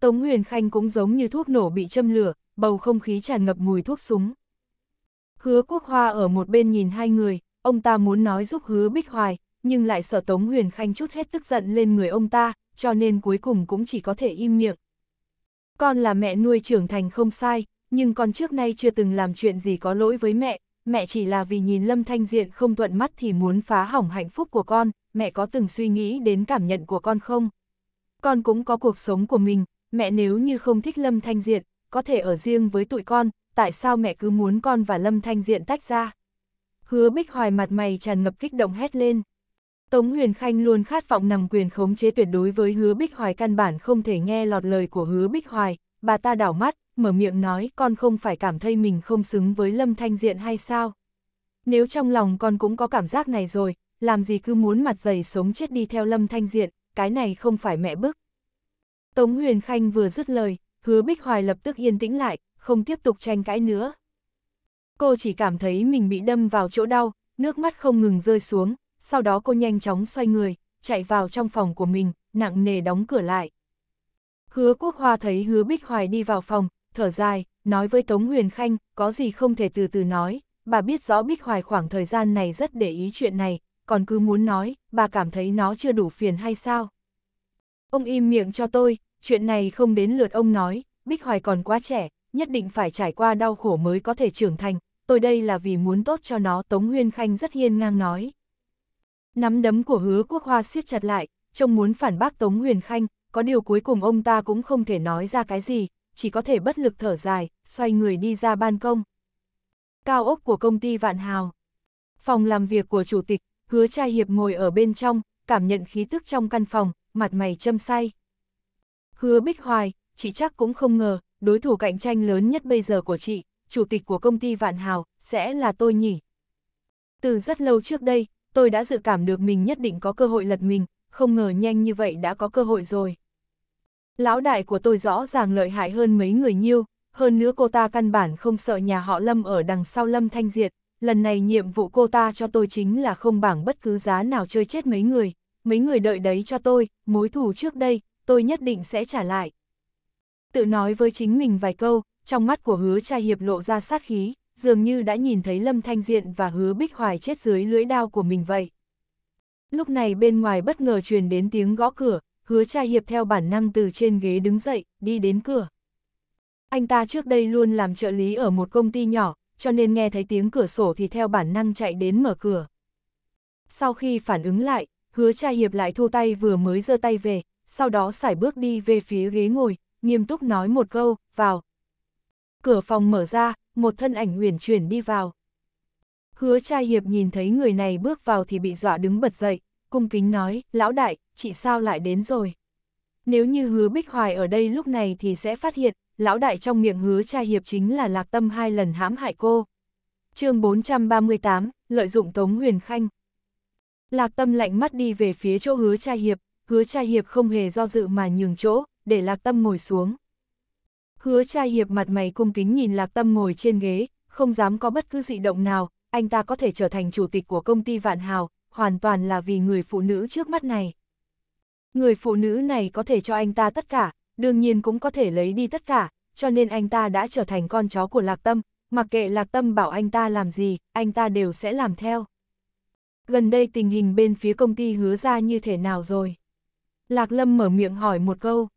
[SPEAKER 1] Tống Huyền Khanh cũng giống như thuốc nổ bị châm lửa, bầu không khí tràn ngập mùi thuốc súng. Hứa Quốc Hoa ở một bên nhìn hai người, ông ta muốn nói giúp hứa Bích Hoài, nhưng lại sợ Tống Huyền Khanh chút hết tức giận lên người ông ta, cho nên cuối cùng cũng chỉ có thể im miệng. Con là mẹ nuôi trưởng thành không sai, nhưng con trước nay chưa từng làm chuyện gì có lỗi với mẹ, mẹ chỉ là vì nhìn Lâm Thanh Diện không thuận mắt thì muốn phá hỏng hạnh phúc của con, mẹ có từng suy nghĩ đến cảm nhận của con không? Con cũng có cuộc sống của mình, mẹ nếu như không thích Lâm Thanh Diện, có thể ở riêng với tụi con, tại sao mẹ cứ muốn con và Lâm Thanh Diện tách ra? Hứa Bích Hoài mặt mày tràn ngập kích động hét lên. Tống Huyền Khanh luôn khát vọng nằm quyền khống chế tuyệt đối với Hứa Bích Hoài căn bản không thể nghe lọt lời của Hứa Bích Hoài, bà ta đảo mắt, mở miệng nói con không phải cảm thấy mình không xứng với Lâm Thanh Diện hay sao? Nếu trong lòng con cũng có cảm giác này rồi, làm gì cứ muốn mặt dày sống chết đi theo Lâm Thanh Diện, cái này không phải mẹ bức. Tống Huyền Khanh vừa dứt lời, hứa Bích Hoài lập tức yên tĩnh lại, không tiếp tục tranh cãi nữa. Cô chỉ cảm thấy mình bị đâm vào chỗ đau, nước mắt không ngừng rơi xuống, sau đó cô nhanh chóng xoay người, chạy vào trong phòng của mình, nặng nề đóng cửa lại. Hứa Quốc Hoa thấy Hứa Bích Hoài đi vào phòng, thở dài, nói với Tống Huyền Khanh, có gì không thể từ từ nói, bà biết rõ Bích Hoài khoảng thời gian này rất để ý chuyện này, còn cứ muốn nói, bà cảm thấy nó chưa đủ phiền hay sao? Ông im miệng cho tôi, chuyện này không đến lượt ông nói, Bích Hoài còn quá trẻ, nhất định phải trải qua đau khổ mới có thể trưởng thành, tôi đây là vì muốn tốt cho nó Tống Huyền Khanh rất hiên ngang nói. Nắm đấm của hứa quốc hoa siết chặt lại, trông muốn phản bác Tống Huyền Khanh, có điều cuối cùng ông ta cũng không thể nói ra cái gì, chỉ có thể bất lực thở dài, xoay người đi ra ban công. Cao ốc của công ty Vạn Hào Phòng làm việc của chủ tịch, hứa trai hiệp ngồi ở bên trong, cảm nhận khí tức trong căn phòng, mặt mày châm say. Hứa Bích Hoài, chị chắc cũng không ngờ, đối thủ cạnh tranh lớn nhất bây giờ của chị, chủ tịch của công ty Vạn Hào, sẽ là tôi nhỉ. Từ rất lâu trước đây, tôi đã dự cảm được mình nhất định có cơ hội lật mình, không ngờ nhanh như vậy đã có cơ hội rồi. Lão đại của tôi rõ ràng lợi hại hơn mấy người nhiêu, hơn nữa cô ta căn bản không sợ nhà họ Lâm ở đằng sau Lâm Thanh Diệt, lần này nhiệm vụ cô ta cho tôi chính là không bảng bất cứ giá nào chơi chết mấy người, mấy người đợi đấy cho tôi, mối thù trước đây, tôi nhất định sẽ trả lại. Tự nói với chính mình vài câu, trong mắt của hứa trai hiệp lộ ra sát khí, dường như đã nhìn thấy Lâm Thanh Diện và hứa bích hoài chết dưới lưỡi đao của mình vậy. Lúc này bên ngoài bất ngờ truyền đến tiếng gõ cửa, hứa trai hiệp theo bản năng từ trên ghế đứng dậy, đi đến cửa. Anh ta trước đây luôn làm trợ lý ở một công ty nhỏ, cho nên nghe thấy tiếng cửa sổ thì theo bản năng chạy đến mở cửa. Sau khi phản ứng lại, hứa trai hiệp lại thu tay vừa mới giơ tay về, sau đó sải bước đi về phía ghế ngồi, nghiêm túc nói một câu, vào. Cửa phòng mở ra, một thân ảnh huyền chuyển đi vào. Hứa trai hiệp nhìn thấy người này bước vào thì bị dọa đứng bật dậy, cung kính nói, lão đại, chị sao lại đến rồi? Nếu như hứa Bích Hoài ở đây lúc này thì sẽ phát hiện, lão đại trong miệng hứa trai hiệp chính là lạc tâm hai lần hãm hại cô. chương 438, lợi dụng Tống Huyền Khanh. Lạc tâm lạnh mắt đi về phía chỗ hứa trai hiệp, hứa trai hiệp không hề do dự mà nhường chỗ, để lạc tâm ngồi xuống. Hứa trai hiệp mặt mày cung kính nhìn lạc tâm ngồi trên ghế, không dám có bất cứ dị động nào, anh ta có thể trở thành chủ tịch của công ty Vạn Hào, hoàn toàn là vì người phụ nữ trước mắt này. Người phụ nữ này có thể cho anh ta tất cả, đương nhiên cũng có thể lấy đi tất cả, cho nên anh ta đã trở thành con chó của Lạc Tâm, mặc kệ Lạc Tâm bảo anh ta làm gì, anh ta đều sẽ làm theo. Gần đây tình hình bên phía công ty hứa ra như thế nào rồi? Lạc Lâm mở miệng hỏi một câu.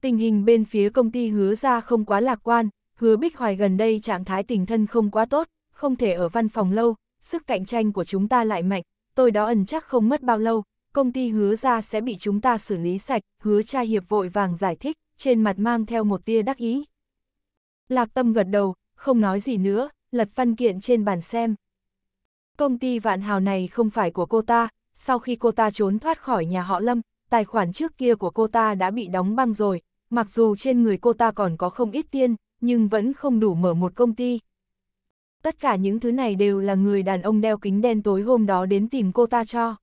[SPEAKER 1] Tình hình bên phía công ty hứa ra không quá lạc quan, hứa Bích Hoài gần đây trạng thái tình thân không quá tốt, không thể ở văn phòng lâu, sức cạnh tranh của chúng ta lại mạnh, tôi đó ẩn chắc không mất bao lâu, công ty hứa ra sẽ bị chúng ta xử lý sạch, hứa cha hiệp vội vàng giải thích, trên mặt mang theo một tia đắc ý. Lạc tâm gật đầu, không nói gì nữa, lật văn kiện trên bàn xem. Công ty vạn hào này không phải của cô ta, sau khi cô ta trốn thoát khỏi nhà họ Lâm, tài khoản trước kia của cô ta đã bị đóng băng rồi, mặc dù trên người cô ta còn có không ít tiền, nhưng vẫn không đủ mở một công ty. Tất cả những thứ này đều là người đàn ông đeo kính đen tối hôm đó đến tìm cô ta cho.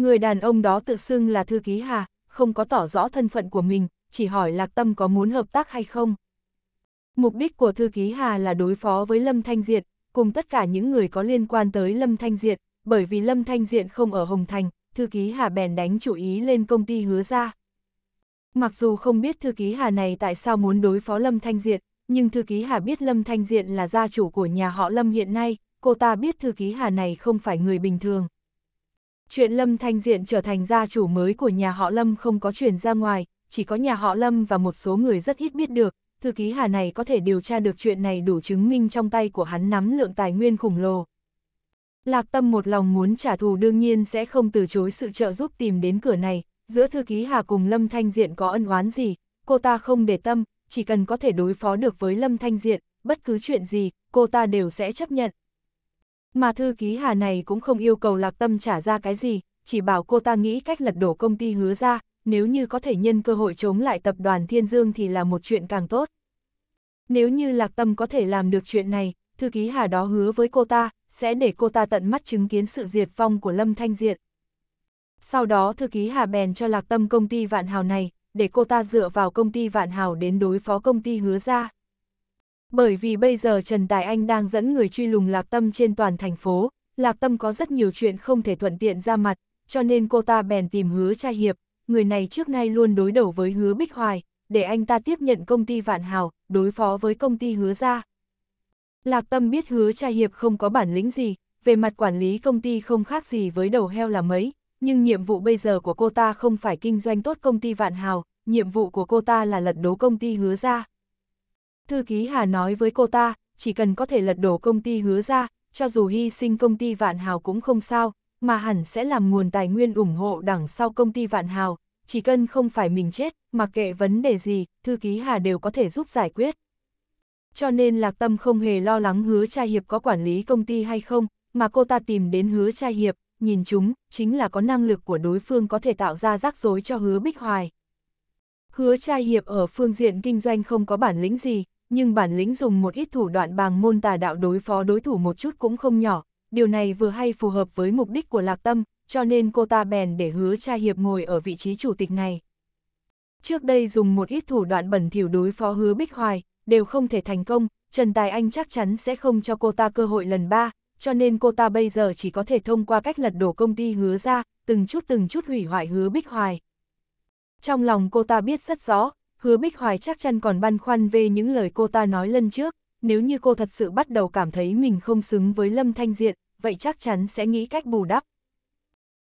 [SPEAKER 1] Người đàn ông đó tự xưng là thư ký Hà, không có tỏ rõ thân phận của mình, chỉ hỏi Lạc Tâm có muốn hợp tác hay không. Mục đích của thư ký Hà là đối phó với Lâm Thanh Diệt, cùng tất cả những người có liên quan tới Lâm Thanh Diệt, bởi vì Lâm Thanh Diện không ở Hồng Thành, thư ký Hà bèn đánh chủ ý lên công ty hứa ra. Mặc dù không biết thư ký Hà này tại sao muốn đối phó Lâm Thanh Diện, nhưng thư ký Hà biết Lâm Thanh Diện là gia chủ của nhà họ Lâm hiện nay, cô ta biết thư ký Hà này không phải người bình thường. Chuyện Lâm Thanh Diện trở thành gia chủ mới của nhà họ Lâm không có truyền ra ngoài, chỉ có nhà họ Lâm và một số người rất ít biết được, thư ký Hà này có thể điều tra được chuyện này đủ chứng minh trong tay của hắn nắm lượng tài nguyên khổng lồ. Lạc Tâm một lòng muốn trả thù đương nhiên sẽ không từ chối sự trợ giúp tìm đến cửa này, giữa thư ký Hà cùng Lâm Thanh Diện có ân oán gì, cô ta không để tâm, chỉ cần có thể đối phó được với Lâm Thanh Diện, bất cứ chuyện gì, cô ta đều sẽ chấp nhận. Mà thư ký Hà này cũng không yêu cầu Lạc Tâm trả ra cái gì, chỉ bảo cô ta nghĩ cách lật đổ công ty hứa ra, nếu như có thể nhân cơ hội chống lại tập đoàn Thiên Dương thì là một chuyện càng tốt. Nếu như Lạc Tâm có thể làm được chuyện này, thư ký Hà đó hứa với cô ta, sẽ để cô ta tận mắt chứng kiến sự diệt vong của Lâm Thanh Diện. Sau đó thư ký Hà bèn cho Lạc Tâm công ty Vạn Hào này, để cô ta dựa vào công ty Vạn Hào đến đối phó công ty hứa ra. Bởi vì bây giờ Trần Tài Anh đang dẫn người truy lùng Lạc Tâm trên toàn thành phố, Lạc Tâm có rất nhiều chuyện không thể thuận tiện ra mặt, cho nên cô ta bèn tìm hứa trai hiệp, người này trước nay luôn đối đầu với hứa Bích Hoài, để anh ta tiếp nhận công ty Vạn Hào, đối phó với công ty hứa ra. Lạc Tâm biết hứa trai hiệp không có bản lĩnh gì, về mặt quản lý công ty không khác gì với đầu heo là mấy, nhưng nhiệm vụ bây giờ của cô ta không phải kinh doanh tốt công ty Vạn Hào, nhiệm vụ của cô ta là lật đố công ty hứa ra. Thư ký Hà nói với cô ta, chỉ cần có thể lật đổ công ty hứa ra, cho dù hy sinh công ty Vạn Hào cũng không sao, mà hẳn sẽ làm nguồn tài nguyên ủng hộ đằng sau công ty Vạn Hào, chỉ cần không phải mình chết, mà kệ vấn đề gì, thư ký Hà đều có thể giúp giải quyết. Cho nên Lạc Tâm không hề lo lắng hứa trai hiệp có quản lý công ty hay không, mà cô ta tìm đến hứa trai hiệp, nhìn chúng, chính là có năng lực của đối phương có thể tạo ra rắc rối cho hứa Bích Hoài. Hứa trai hiệp ở phương diện kinh doanh không có bản lĩnh gì, nhưng bản lĩnh dùng một ít thủ đoạn bằng môn tà đạo đối phó đối thủ một chút cũng không nhỏ, điều này vừa hay phù hợp với mục đích của Lạc Tâm, cho nên cô ta bèn để hứa cha hiệp ngồi ở vị trí chủ tịch này. Trước đây dùng một ít thủ đoạn bẩn thỉu đối phó hứa Bích Hoài, đều không thể thành công, Trần Tài Anh chắc chắn sẽ không cho cô ta cơ hội lần ba, cho nên cô ta bây giờ chỉ có thể thông qua cách lật đổ công ty hứa ra, từng chút từng chút hủy hoại hứa Bích Hoài. Trong lòng cô ta biết rất rõ, hứa Bích Hoài chắc chắn còn băn khoăn về những lời cô ta nói lần trước, nếu như cô thật sự bắt đầu cảm thấy mình không xứng với Lâm Thanh Diện, vậy chắc chắn sẽ nghĩ cách bù đắp.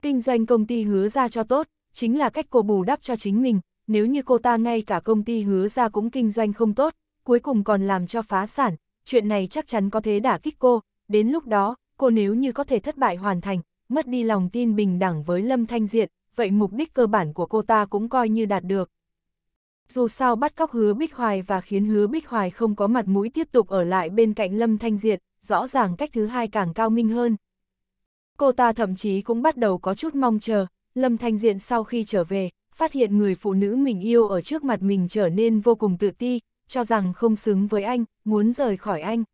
[SPEAKER 1] Kinh doanh công ty hứa ra cho tốt, chính là cách cô bù đắp cho chính mình, nếu như cô ta ngay cả công ty hứa ra cũng kinh doanh không tốt, cuối cùng còn làm cho phá sản, chuyện này chắc chắn có thể đả kích cô, đến lúc đó, cô nếu như có thể thất bại hoàn thành, mất đi lòng tin bình đẳng với Lâm Thanh Diện, vậy mục đích cơ bản của cô ta cũng coi như đạt được. Dù sao bắt cóc hứa Bích Hoài và khiến hứa Bích Hoài không có mặt mũi tiếp tục ở lại bên cạnh Lâm Thanh Diệt, rõ ràng cách thứ hai càng cao minh hơn. Cô ta thậm chí cũng bắt đầu có chút mong chờ, Lâm Thanh Diện sau khi trở về, phát hiện người phụ nữ mình yêu ở trước mặt mình trở nên vô cùng tự ti, cho rằng không xứng với anh, muốn rời khỏi anh.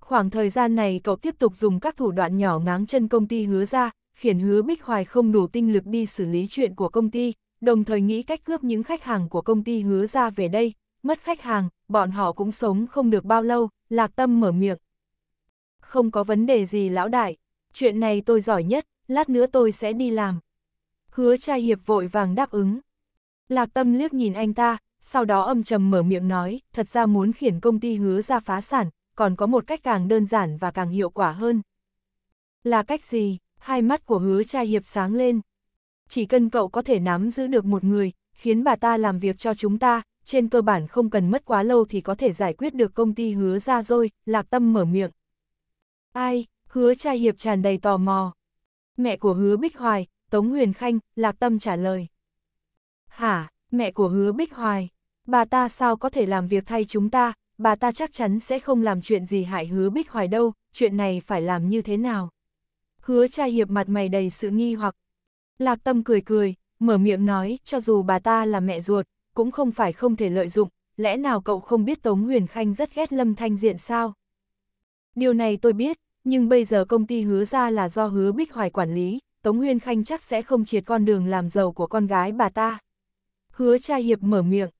[SPEAKER 1] Khoảng thời gian này cậu tiếp tục dùng các thủ đoạn nhỏ ngáng chân công ty hứa ra, khiến hứa Bích Hoài không đủ tinh lực đi xử lý chuyện của công ty, đồng thời nghĩ cách cướp những khách hàng của công ty hứa ra về đây, mất khách hàng, bọn họ cũng sống không được bao lâu, lạc tâm mở miệng. Không có vấn đề gì lão đại, chuyện này tôi giỏi nhất, lát nữa tôi sẽ đi làm. Hứa trai hiệp vội vàng đáp ứng. Lạc tâm liếc nhìn anh ta, sau đó âm trầm mở miệng nói, thật ra muốn khiển công ty hứa ra phá sản, còn có một cách càng đơn giản và càng hiệu quả hơn. Là cách gì? Hai mắt của hứa trai hiệp sáng lên chỉ cần cậu có thể nắm giữ được một người, khiến bà ta làm việc cho chúng ta, trên cơ bản không cần mất quá lâu thì có thể giải quyết được công ty hứa ra rồi, lạc tâm mở miệng. Ai, hứa trai hiệp tràn đầy tò mò. Mẹ của hứa Bích Hoài, Tống Huyền Khanh, lạc tâm trả lời. Hả, mẹ của hứa Bích Hoài, bà ta sao có thể làm việc thay chúng ta, bà ta chắc chắn sẽ không làm chuyện gì hại hứa Bích Hoài đâu, chuyện này phải làm như thế nào. Hứa trai hiệp mặt mày đầy sự nghi hoặc, Lạc Tâm cười cười, mở miệng nói, cho dù bà ta là mẹ ruột, cũng không phải không thể lợi dụng, lẽ nào cậu không biết Tống Huyền Khanh rất ghét Lâm Thanh Diện sao? Điều này tôi biết, nhưng bây giờ công ty hứa ra là do hứa Bích Hoài quản lý, Tống Huyền Khanh chắc sẽ không triệt con đường làm giàu của con gái bà ta. Hứa cha hiệp mở miệng.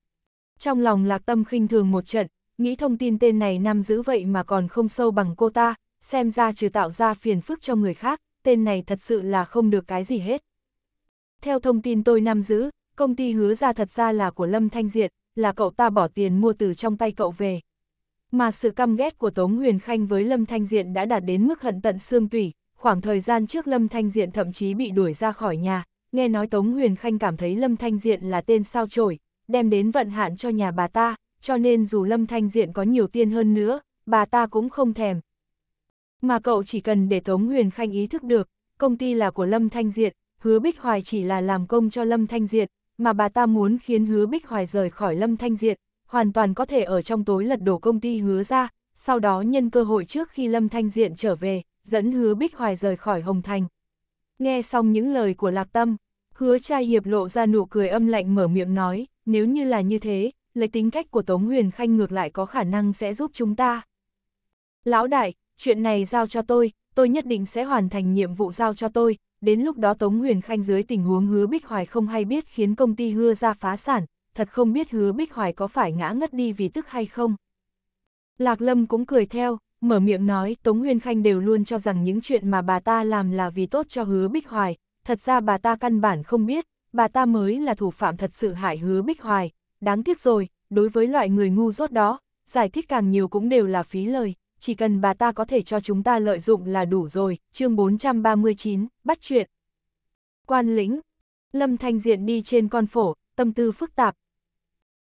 [SPEAKER 1] Trong lòng Lạc Tâm khinh thường một trận, nghĩ thông tin tên này nam giữ vậy mà còn không sâu bằng cô ta, xem ra trừ tạo ra phiền phức cho người khác, tên này thật sự là không được cái gì hết. Theo thông tin tôi nắm giữ, công ty hứa ra thật ra là của Lâm Thanh Diệt, là cậu ta bỏ tiền mua từ trong tay cậu về. Mà sự căm ghét của Tống Huyền Khanh với Lâm Thanh Diện đã đạt đến mức hận tận xương tủy, khoảng thời gian trước Lâm Thanh Diện thậm chí bị đuổi ra khỏi nhà, nghe nói Tống Huyền Khanh cảm thấy Lâm Thanh Diện là tên sao chổi, đem đến vận hạn cho nhà bà ta, cho nên dù Lâm Thanh Diện có nhiều tiền hơn nữa, bà ta cũng không thèm. Mà cậu chỉ cần để Tống Huyền Khanh ý thức được, công ty là của Lâm Thanh Diện, Hứa Bích Hoài chỉ là làm công cho Lâm Thanh Diệt, mà bà ta muốn khiến Hứa Bích Hoài rời khỏi Lâm Thanh Diệt, hoàn toàn có thể ở trong tối lật đổ công ty hứa ra, sau đó nhân cơ hội trước khi Lâm Thanh Diện trở về, dẫn Hứa Bích Hoài rời khỏi Hồng Thành. Nghe xong những lời của Lạc Tâm, Hứa Trai Hiệp lộ ra nụ cười âm lạnh mở miệng nói, nếu như là như thế, lấy tính cách của Tống Huyền Khanh ngược lại có khả năng sẽ giúp chúng ta. Lão đại, chuyện này giao cho tôi, tôi nhất định sẽ hoàn thành nhiệm vụ giao cho tôi, đến lúc đó Tống Huyền Khanh dưới tình huống hứa Bích Hoài không hay biết khiến công ty hứa ra phá sản, thật không biết hứa Bích Hoài có phải ngã ngất đi vì tức hay không. Lạc Lâm cũng cười theo, mở miệng nói Tống Huyền Khanh đều luôn cho rằng những chuyện mà bà ta làm là vì tốt cho hứa Bích Hoài, thật ra bà ta căn bản không biết, bà ta mới là thủ phạm thật sự hại hứa Bích Hoài, đáng tiếc rồi, đối với loại người ngu dốt đó, giải thích càng nhiều cũng đều là phí lời chỉ cần bà ta có thể cho chúng ta lợi dụng là đủ rồi, chương 439, bắt chuyện. Quan lĩnh, Lâm Thanh Diện đi trên con phổ, tâm tư phức tạp.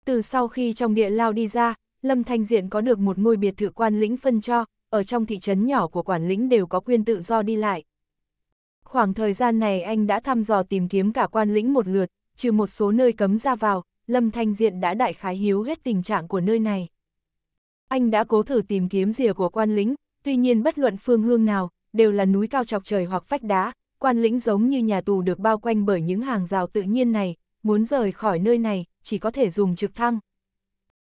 [SPEAKER 1] Từ sau khi trong địa lao đi ra, Lâm Thanh Diện có được một ngôi biệt thự quan lĩnh phân cho, ở trong thị trấn nhỏ của quản lĩnh đều có quyền tự do đi lại. Khoảng thời gian này anh đã thăm dò tìm kiếm cả quan lĩnh một lượt, trừ một số nơi cấm ra vào, Lâm Thanh Diện đã đại khái hiếu hết tình trạng của nơi này. Anh đã cố thử tìm kiếm rìa của quan lĩnh, tuy nhiên bất luận phương hương nào, đều là núi cao chọc trời hoặc vách đá, quan lĩnh giống như nhà tù được bao quanh bởi những hàng rào tự nhiên này, muốn rời khỏi nơi này, chỉ có thể dùng trực thăng.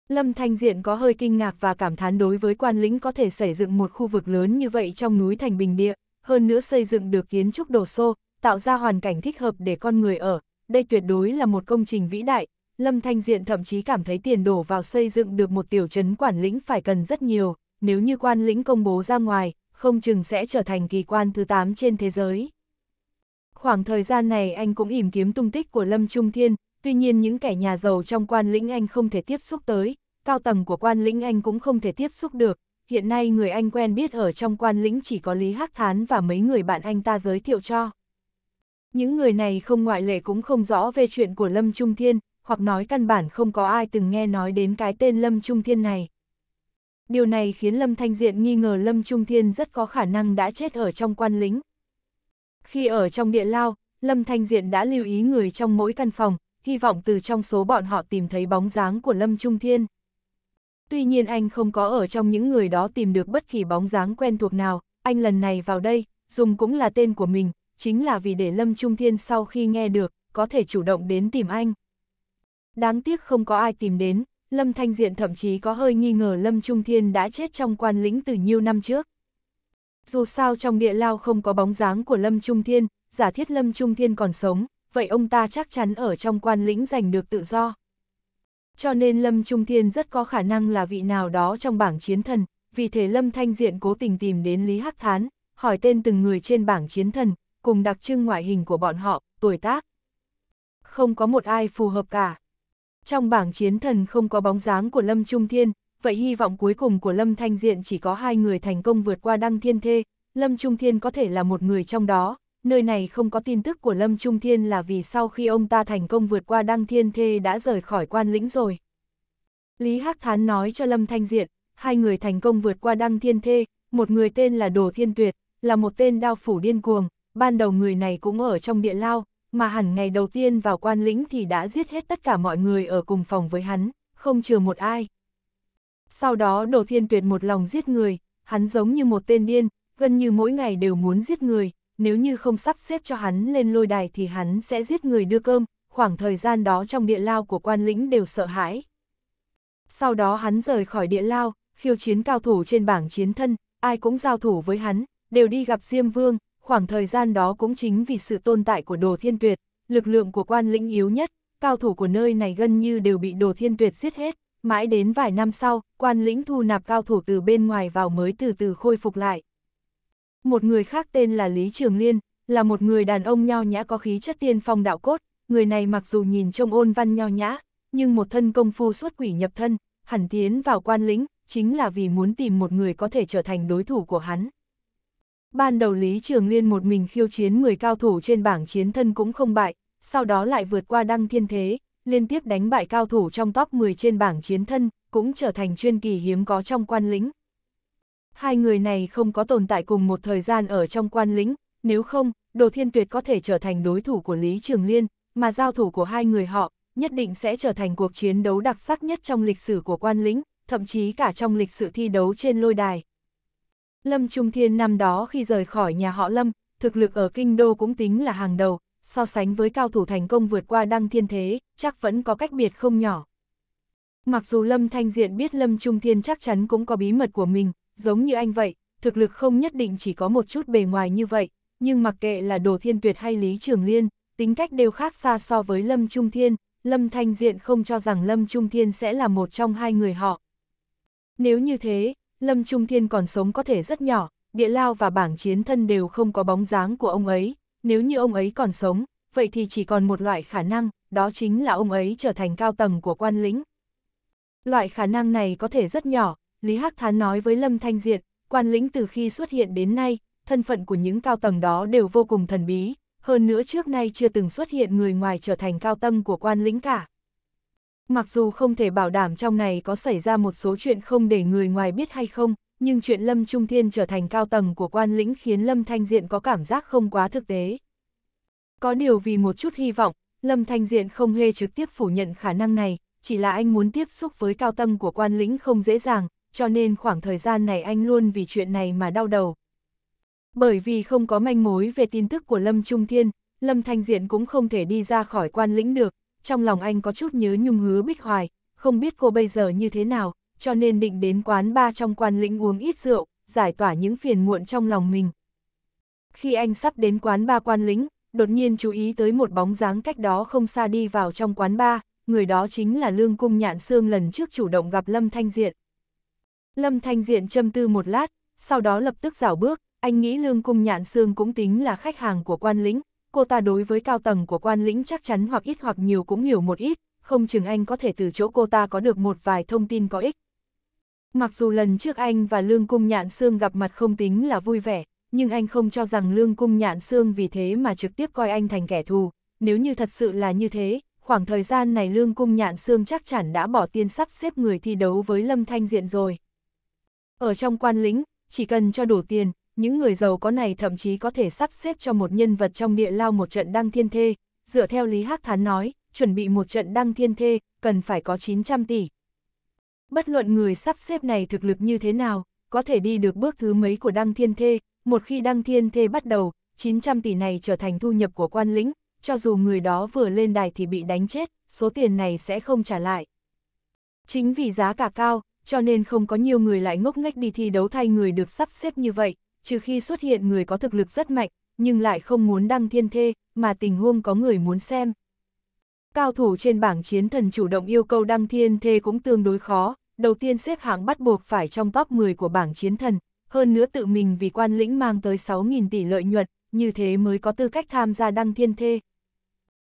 [SPEAKER 1] Lâm Thanh Diện có hơi kinh ngạc và cảm thán đối với quan lĩnh có thể xây dựng một khu vực lớn như vậy trong núi thành bình địa, hơn nữa xây dựng được kiến trúc đồ sô, tạo ra hoàn cảnh thích hợp để con người ở, đây tuyệt đối là một công trình vĩ đại, Lâm Thanh Diện thậm chí cảm thấy tiền đổ vào xây dựng được một tiểu trấn quản lĩnh phải cần rất nhiều, nếu như quan lĩnh công bố ra ngoài, không chừng sẽ trở thành kỳ quan thứ 8 trên thế giới. Khoảng thời gian này anh cũng ỉm kiếm tung tích của Lâm Trung Thiên, tuy nhiên những kẻ nhà giàu trong quan lĩnh anh không thể tiếp xúc tới, cao tầng của quan lĩnh anh cũng không thể tiếp xúc được. Hiện nay người anh quen biết ở trong quan lĩnh chỉ có Lý Hắc Thán và mấy người bạn anh ta giới thiệu cho. Những người này không ngoại lệ cũng không rõ về chuyện của Lâm Trung Thiên, hoặc nói căn bản không có ai từng nghe nói đến cái tên Lâm Trung Thiên này. Điều này khiến Lâm Thanh Diện nghi ngờ Lâm Trung Thiên rất có khả năng đã chết ở trong quan lính. Khi ở trong địa lao, Lâm Thanh Diện đã lưu ý người trong mỗi căn phòng, hy vọng từ trong số bọn họ tìm thấy bóng dáng của Lâm Trung Thiên. Tuy nhiên anh không có ở trong những người đó tìm được bất kỳ bóng dáng quen thuộc nào, anh lần này vào đây, dùng cũng là tên của mình, chính là vì để Lâm Trung Thiên sau khi nghe được, có thể chủ động đến tìm anh. Đáng tiếc không có ai tìm đến, Lâm Thanh Diện thậm chí có hơi nghi ngờ Lâm Trung Thiên đã chết trong quan lĩnh từ nhiều năm trước. Dù sao trong địa lao không có bóng dáng của Lâm Trung Thiên, giả thiết Lâm Trung Thiên còn sống, vậy ông ta chắc chắn ở trong quan lĩnh giành được tự do. Cho nên Lâm Trung Thiên rất có khả năng là vị nào đó trong bảng chiến thần, vì thế Lâm Thanh Diện cố tình tìm đến Lý Hắc Thán, hỏi tên từng người trên bảng chiến thần, cùng đặc trưng ngoại hình của bọn họ, tuổi tác. Không có một ai phù hợp cả. Trong bảng chiến thần không có bóng dáng của Lâm Trung Thiên, vậy hy vọng cuối cùng của Lâm Thanh Diện chỉ có hai người thành công vượt qua Đăng Thiên Thê, Lâm Trung Thiên có thể là một người trong đó, nơi này không có tin tức của Lâm Trung Thiên là vì sau khi ông ta thành công vượt qua Đăng Thiên Thê đã rời khỏi quan lĩnh rồi. Lý Hắc Thán nói cho Lâm Thanh Diện, hai người thành công vượt qua Đăng Thiên Thê, một người tên là Đồ Thiên Tuyệt, là một tên đao phủ điên cuồng, ban đầu người này cũng ở trong địa lao, mà hẳn ngày đầu tiên vào quan lĩnh thì đã giết hết tất cả mọi người ở cùng phòng với hắn, không chừa một ai. Sau đó đồ thiên tuyệt một lòng giết người, hắn giống như một tên điên, gần như mỗi ngày đều muốn giết người, nếu như không sắp xếp cho hắn lên lôi đài thì hắn sẽ giết người đưa cơm, khoảng thời gian đó trong địa lao của quan lĩnh đều sợ hãi. Sau đó hắn rời khỏi địa lao, khiêu chiến cao thủ trên bảng chiến thân, ai cũng giao thủ với hắn, đều đi gặp Diêm Vương, khoảng thời gian đó cũng chính vì sự tồn tại của đồ thiên tuyệt, lực lượng của quan lĩnh yếu nhất, cao thủ của nơi này gần như đều bị đồ thiên tuyệt giết hết, mãi đến vài năm sau, quan lĩnh thu nạp cao thủ từ bên ngoài vào mới từ từ khôi phục lại. Một người khác tên là Lý Trường Liên, là một người đàn ông nho nhã có khí chất tiên phong đạo cốt, người này mặc dù nhìn trông ôn văn nho nhã, nhưng một thân công phu xuất quỷ nhập thân, hẳn tiến vào quan lĩnh, chính là vì muốn tìm một người có thể trở thành đối thủ của hắn. Ban đầu Lý Trường Liên một mình khiêu chiến 10 cao thủ trên bảng chiến thân cũng không bại, sau đó lại vượt qua đăng thiên thế, liên tiếp đánh bại cao thủ trong top 10 trên bảng chiến thân, cũng trở thành chuyên kỳ hiếm có trong quan lĩnh. Hai người này không có tồn tại cùng một thời gian ở trong quan lĩnh, nếu không, Đồ Thiên Tuyệt có thể trở thành đối thủ của Lý Trường Liên, mà giao thủ của hai người họ nhất định sẽ trở thành cuộc chiến đấu đặc sắc nhất trong lịch sử của quan lĩnh, thậm chí cả trong lịch sử thi đấu trên lôi đài. Lâm Trung Thiên năm đó khi rời khỏi nhà họ Lâm, thực lực ở kinh đô cũng tính là hàng đầu, so sánh với cao thủ thành công vượt qua đăng thiên thế, chắc vẫn có cách biệt không nhỏ. Mặc dù Lâm Thanh Diện biết Lâm Trung Thiên chắc chắn cũng có bí mật của mình, giống như anh vậy, thực lực không nhất định chỉ có một chút bề ngoài như vậy, nhưng mặc kệ là Đồ Thiên Tuyệt hay Lý Trường Liên, tính cách đều khác xa so với Lâm Trung Thiên, Lâm Thanh Diện không cho rằng Lâm Trung Thiên sẽ là một trong hai người họ. Nếu như thế, Lâm Trung Thiên còn sống có thể rất nhỏ, địa lao và bảng chiến thân đều không có bóng dáng của ông ấy, nếu như ông ấy còn sống, vậy thì chỉ còn một loại khả năng, đó chính là ông ấy trở thành cao tầng của quan lĩnh. Loại khả năng này có thể rất nhỏ, Lý Hắc Thán nói với Lâm Thanh Diện, quan lĩnh từ khi xuất hiện đến nay, thân phận của những cao tầng đó đều vô cùng thần bí, hơn nữa trước nay chưa từng xuất hiện người ngoài trở thành cao tầng của quan lĩnh cả. Mặc dù không thể bảo đảm trong này có xảy ra một số chuyện không để người ngoài biết hay không, nhưng chuyện Lâm Trung Thiên trở thành cao tầng của quan lĩnh khiến Lâm Thanh Diện có cảm giác không quá thực tế. Có điều vì một chút hy vọng, Lâm Thanh Diện không hề trực tiếp phủ nhận khả năng này, chỉ là anh muốn tiếp xúc với cao tầng của quan lĩnh không dễ dàng, cho nên khoảng thời gian này anh luôn vì chuyện này mà đau đầu. Bởi vì không có manh mối về tin tức của Lâm Trung Thiên, Lâm Thanh Diện cũng không thể đi ra khỏi quan lĩnh được, trong lòng anh có chút nhớ nhung hứa bích hoài, không biết cô bây giờ như thế nào, cho nên định đến quán ba trong quan lĩnh uống ít rượu, giải tỏa những phiền muộn trong lòng mình. Khi anh sắp đến quán ba quan lĩnh, đột nhiên chú ý tới một bóng dáng cách đó không xa đi vào trong quán ba, người đó chính là Lương Cung Nhạn Sương lần trước chủ động gặp Lâm Thanh Diện. Lâm Thanh Diện châm tư một lát, sau đó lập tức rảo bước, anh nghĩ Lương Cung Nhạn Sương cũng tính là khách hàng của quan lĩnh, cô ta đối với cao tầng của quan lĩnh chắc chắn hoặc ít hoặc nhiều cũng hiểu một ít, không chừng anh có thể từ chỗ cô ta có được một vài thông tin có ích. Mặc dù lần trước anh và Lương Cung Nhạn Sương gặp mặt không tính là vui vẻ, nhưng anh không cho rằng Lương Cung Nhạn Sương vì thế mà trực tiếp coi anh thành kẻ thù. Nếu như thật sự là như thế, khoảng thời gian này Lương Cung Nhạn Sương chắc chắn đã bỏ tiên sắp xếp người thi đấu với Lâm Thanh Diện rồi. Ở trong quan lĩnh, chỉ cần cho đủ tiền, những người giàu có này thậm chí có thể sắp xếp cho một nhân vật trong địa lao một trận đăng thiên thê, dựa theo Lý Hắc Thán nói, chuẩn bị một trận đăng thiên thê, cần phải có 900 tỷ. Bất luận người sắp xếp này thực lực như thế nào, có thể đi được bước thứ mấy của đăng thiên thê, một khi đăng thiên thê bắt đầu, 900 tỷ này trở thành thu nhập của quan lĩnh, cho dù người đó vừa lên đài thì bị đánh chết, số tiền này sẽ không trả lại. Chính vì giá cả cao, cho nên không có nhiều người lại ngốc nghếch đi thi đấu thay người được sắp xếp như vậy, trừ khi xuất hiện người có thực lực rất mạnh, nhưng lại không muốn đăng thiên thê, mà tình huống có người muốn xem. Cao thủ trên bảng chiến thần chủ động yêu cầu đăng thiên thê cũng tương đối khó, đầu tiên xếp hạng bắt buộc phải trong top 10 của bảng chiến thần, hơn nữa tự mình vì quan lĩnh mang tới 6.000 tỷ lợi nhuận, như thế mới có tư cách tham gia đăng thiên thê.